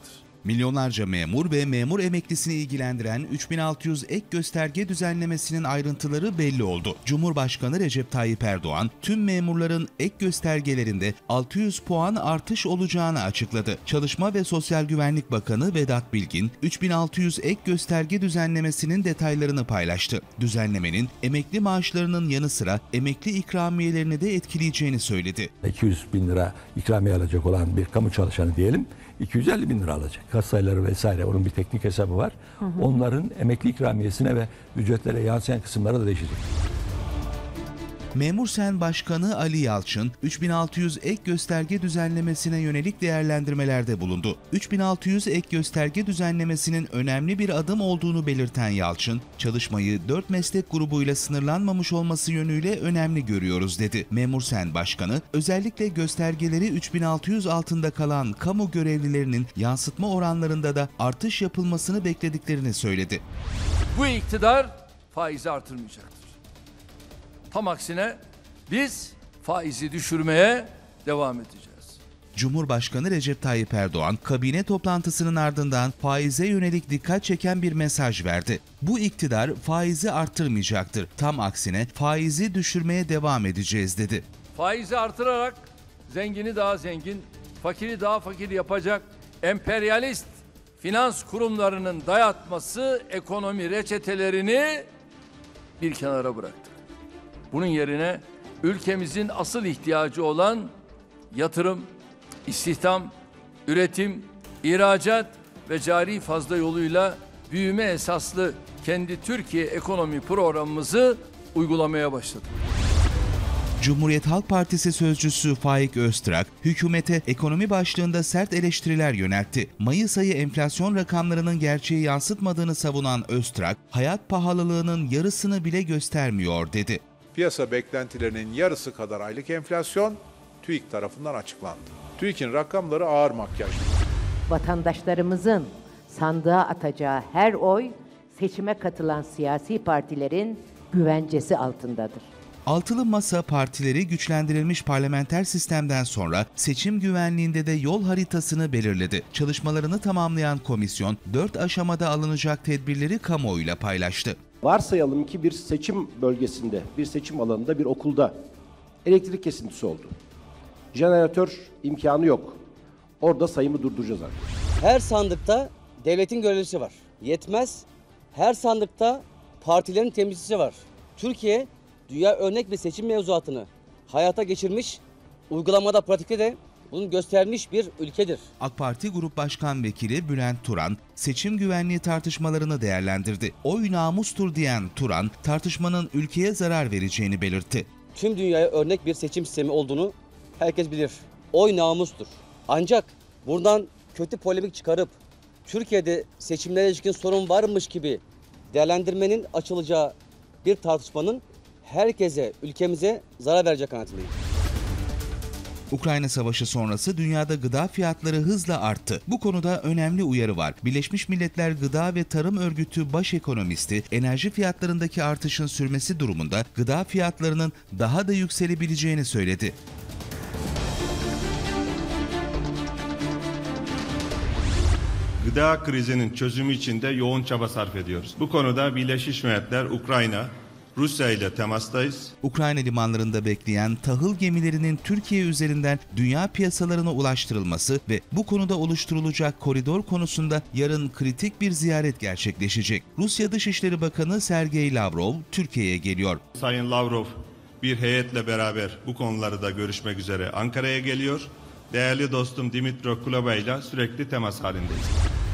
Milyonlarca memur ve memur emeklisini ilgilendiren 3600 ek gösterge düzenlemesinin ayrıntıları belli oldu. Cumhurbaşkanı Recep Tayyip Erdoğan tüm memurların ek göstergelerinde 600 puan artış olacağını açıkladı. Çalışma ve Sosyal Güvenlik Bakanı Vedat Bilgin 3600 ek gösterge düzenlemesinin detaylarını paylaştı. Düzenlemenin emekli maaşlarının yanı sıra emekli ikramiyelerini de etkileyeceğini söyledi. 200 bin lira ikramiye alacak olan bir kamu çalışanı diyelim 250 bin lira alacak. Kasayları vesaire onun bir teknik hesabı var. Hı hı. Onların emekli ikramiyesine ve ücretlere yansıyan kısımlara da değişecek. Memur Sen Başkanı Ali Yalçın, 3600 ek gösterge düzenlemesine yönelik değerlendirmelerde bulundu. 3600 ek gösterge düzenlemesinin önemli bir adım olduğunu belirten Yalçın, çalışmayı 4 meslek grubuyla sınırlanmamış olması yönüyle önemli görüyoruz dedi. Memur Sen Başkanı, özellikle göstergeleri 3600 altında kalan kamu görevlilerinin yansıtma oranlarında da artış yapılmasını beklediklerini söyledi. Bu iktidar faizi artırmayacak. Tam aksine biz faizi düşürmeye devam edeceğiz. Cumhurbaşkanı Recep Tayyip Erdoğan kabine toplantısının ardından faize yönelik dikkat çeken bir mesaj verdi. Bu iktidar faizi arttırmayacaktır. Tam aksine faizi düşürmeye devam edeceğiz dedi. Faizi artırarak zengini daha zengin, fakiri daha fakir yapacak emperyalist finans kurumlarının dayatması ekonomi reçetelerini bir kenara bırak. Bunun yerine ülkemizin asıl ihtiyacı olan yatırım, istihdam, üretim, ihracat ve cari fazla yoluyla büyüme esaslı kendi Türkiye ekonomi programımızı uygulamaya başladık. Cumhuriyet Halk Partisi sözcüsü Faik Öztrak, hükümete ekonomi başlığında sert eleştiriler yöneltti. Mayıs ayı enflasyon rakamlarının gerçeği yansıtmadığını savunan Öztrak, hayat pahalılığının yarısını bile göstermiyor dedi piyasa beklentilerinin yarısı kadar aylık enflasyon TÜİK tarafından açıklandı. TÜİK'in rakamları ağır makyaj. Vatandaşlarımızın sandığa atacağı her oy seçime katılan siyasi partilerin güvencesi altındadır. Altılı Masa partileri güçlendirilmiş parlamenter sistemden sonra seçim güvenliğinde de yol haritasını belirledi. Çalışmalarını tamamlayan komisyon dört aşamada alınacak tedbirleri kamuoyuyla paylaştı. Varsayalım ki bir seçim bölgesinde, bir seçim alanında, bir okulda elektrik kesintisi oldu. Jeneratör imkanı yok. Orada sayımı durduracağız arkadaşlar. Her sandıkta devletin görevlisi var. Yetmez. Her sandıkta partilerin temsilcisi var. Türkiye dünya örnek bir seçim mevzuatını hayata geçirmiş, uygulamada, pratikte de bunu göstermiş bir ülkedir. AK Parti Grup Başkan Vekili Bülent Turan seçim güvenliği tartışmalarını değerlendirdi. Oy namustur diyen Turan tartışmanın ülkeye zarar vereceğini belirtti. Tüm dünyaya örnek bir seçim sistemi olduğunu herkes bilir. Oy namustur. Ancak buradan kötü polemik çıkarıp Türkiye'de seçimlere ilişkin sorun varmış gibi değerlendirmenin açılacağı bir tartışmanın herkese, ülkemize zarar verecek kanaatindeyim. Ukrayna Savaşı sonrası dünyada gıda fiyatları hızla arttı. Bu konuda önemli uyarı var. Birleşmiş Milletler Gıda ve Tarım Örgütü Baş Ekonomisti, enerji fiyatlarındaki artışın sürmesi durumunda gıda fiyatlarının daha da yükselebileceğini söyledi. gıda krizinin çözümü için de yoğun çaba sarf ediyoruz. Bu konuda Birleşmiş Milletler, Ukrayna, Rusya ile temastayız. Ukrayna limanlarında bekleyen tahıl gemilerinin Türkiye üzerinden dünya piyasalarına ulaştırılması ve bu konuda oluşturulacak koridor konusunda yarın kritik bir ziyaret gerçekleşecek. Rusya Dışişleri Bakanı Sergey Lavrov Türkiye'ye geliyor. Sayın Lavrov bir heyetle beraber bu konuları da görüşmek üzere Ankara'ya geliyor. Değerli dostum Dimitro Kuleba ile sürekli temas halindeyiz.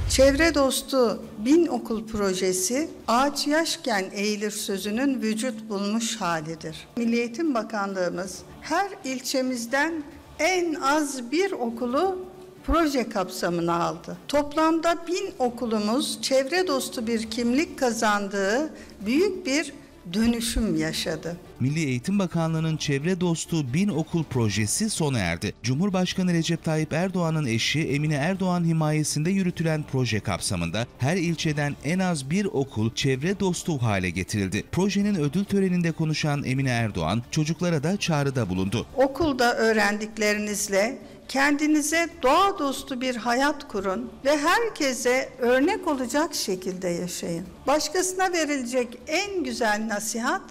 Çevre dostu bin okul projesi ağaç yaşken eğilir sözünün vücut bulmuş halidir. Milli Eğitim Bakanlığımız her ilçemizden en az bir okulu proje kapsamına aldı. Toplamda bin okulumuz çevre dostu bir kimlik kazandığı büyük bir dönüşüm yaşadı. Milli Eğitim Bakanlığı'nın çevre dostu Bin Okul projesi sona erdi. Cumhurbaşkanı Recep Tayyip Erdoğan'ın eşi Emine Erdoğan himayesinde yürütülen proje kapsamında her ilçeden en az bir okul çevre dostu hale getirildi. Projenin ödül töreninde konuşan Emine Erdoğan çocuklara da çağrıda bulundu. Okulda öğrendiklerinizle kendinize doğa dostu bir hayat kurun ve herkese örnek olacak şekilde yaşayın. Başkasına verilecek en güzel nasihat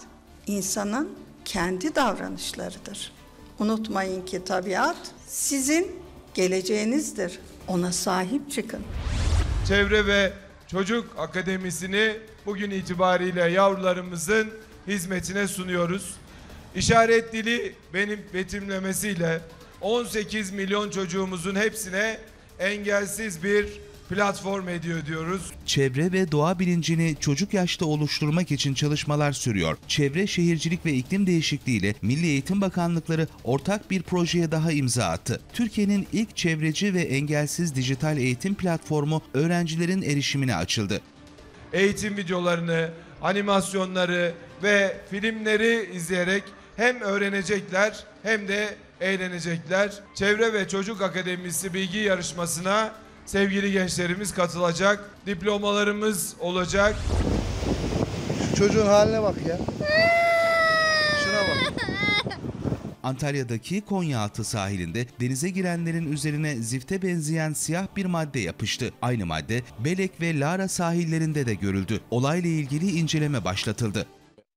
insanın kendi davranışlarıdır. Unutmayın ki tabiat sizin geleceğinizdir. Ona sahip çıkın. Çevre ve Çocuk Akademisi'ni bugün itibariyle yavrularımızın hizmetine sunuyoruz. İşaret dili benim betimlemesiyle 18 milyon çocuğumuzun hepsine engelsiz bir platform ediyor diyoruz. Çevre ve doğa bilincini çocuk yaşta oluşturmak için çalışmalar sürüyor. Çevre, şehircilik ve İklim değişikliği ile Milli Eğitim Bakanlıkları ortak bir projeye daha imza attı. Türkiye'nin ilk çevreci ve engelsiz dijital eğitim platformu öğrencilerin erişimine açıldı. Eğitim videolarını, animasyonları ve filmleri izleyerek hem öğrenecekler hem de eğlenecekler. Çevre ve Çocuk Akademisi bilgi yarışmasına sevgili gençlerimiz katılacak. Diplomalarımız olacak. Şu çocuğun haline bak ya. Şuna bak. Antalya'daki Konya Atı sahilinde denize girenlerin üzerine zifte benzeyen siyah bir madde yapıştı. Aynı madde Belek ve Lara sahillerinde de görüldü. Olayla ilgili inceleme başlatıldı.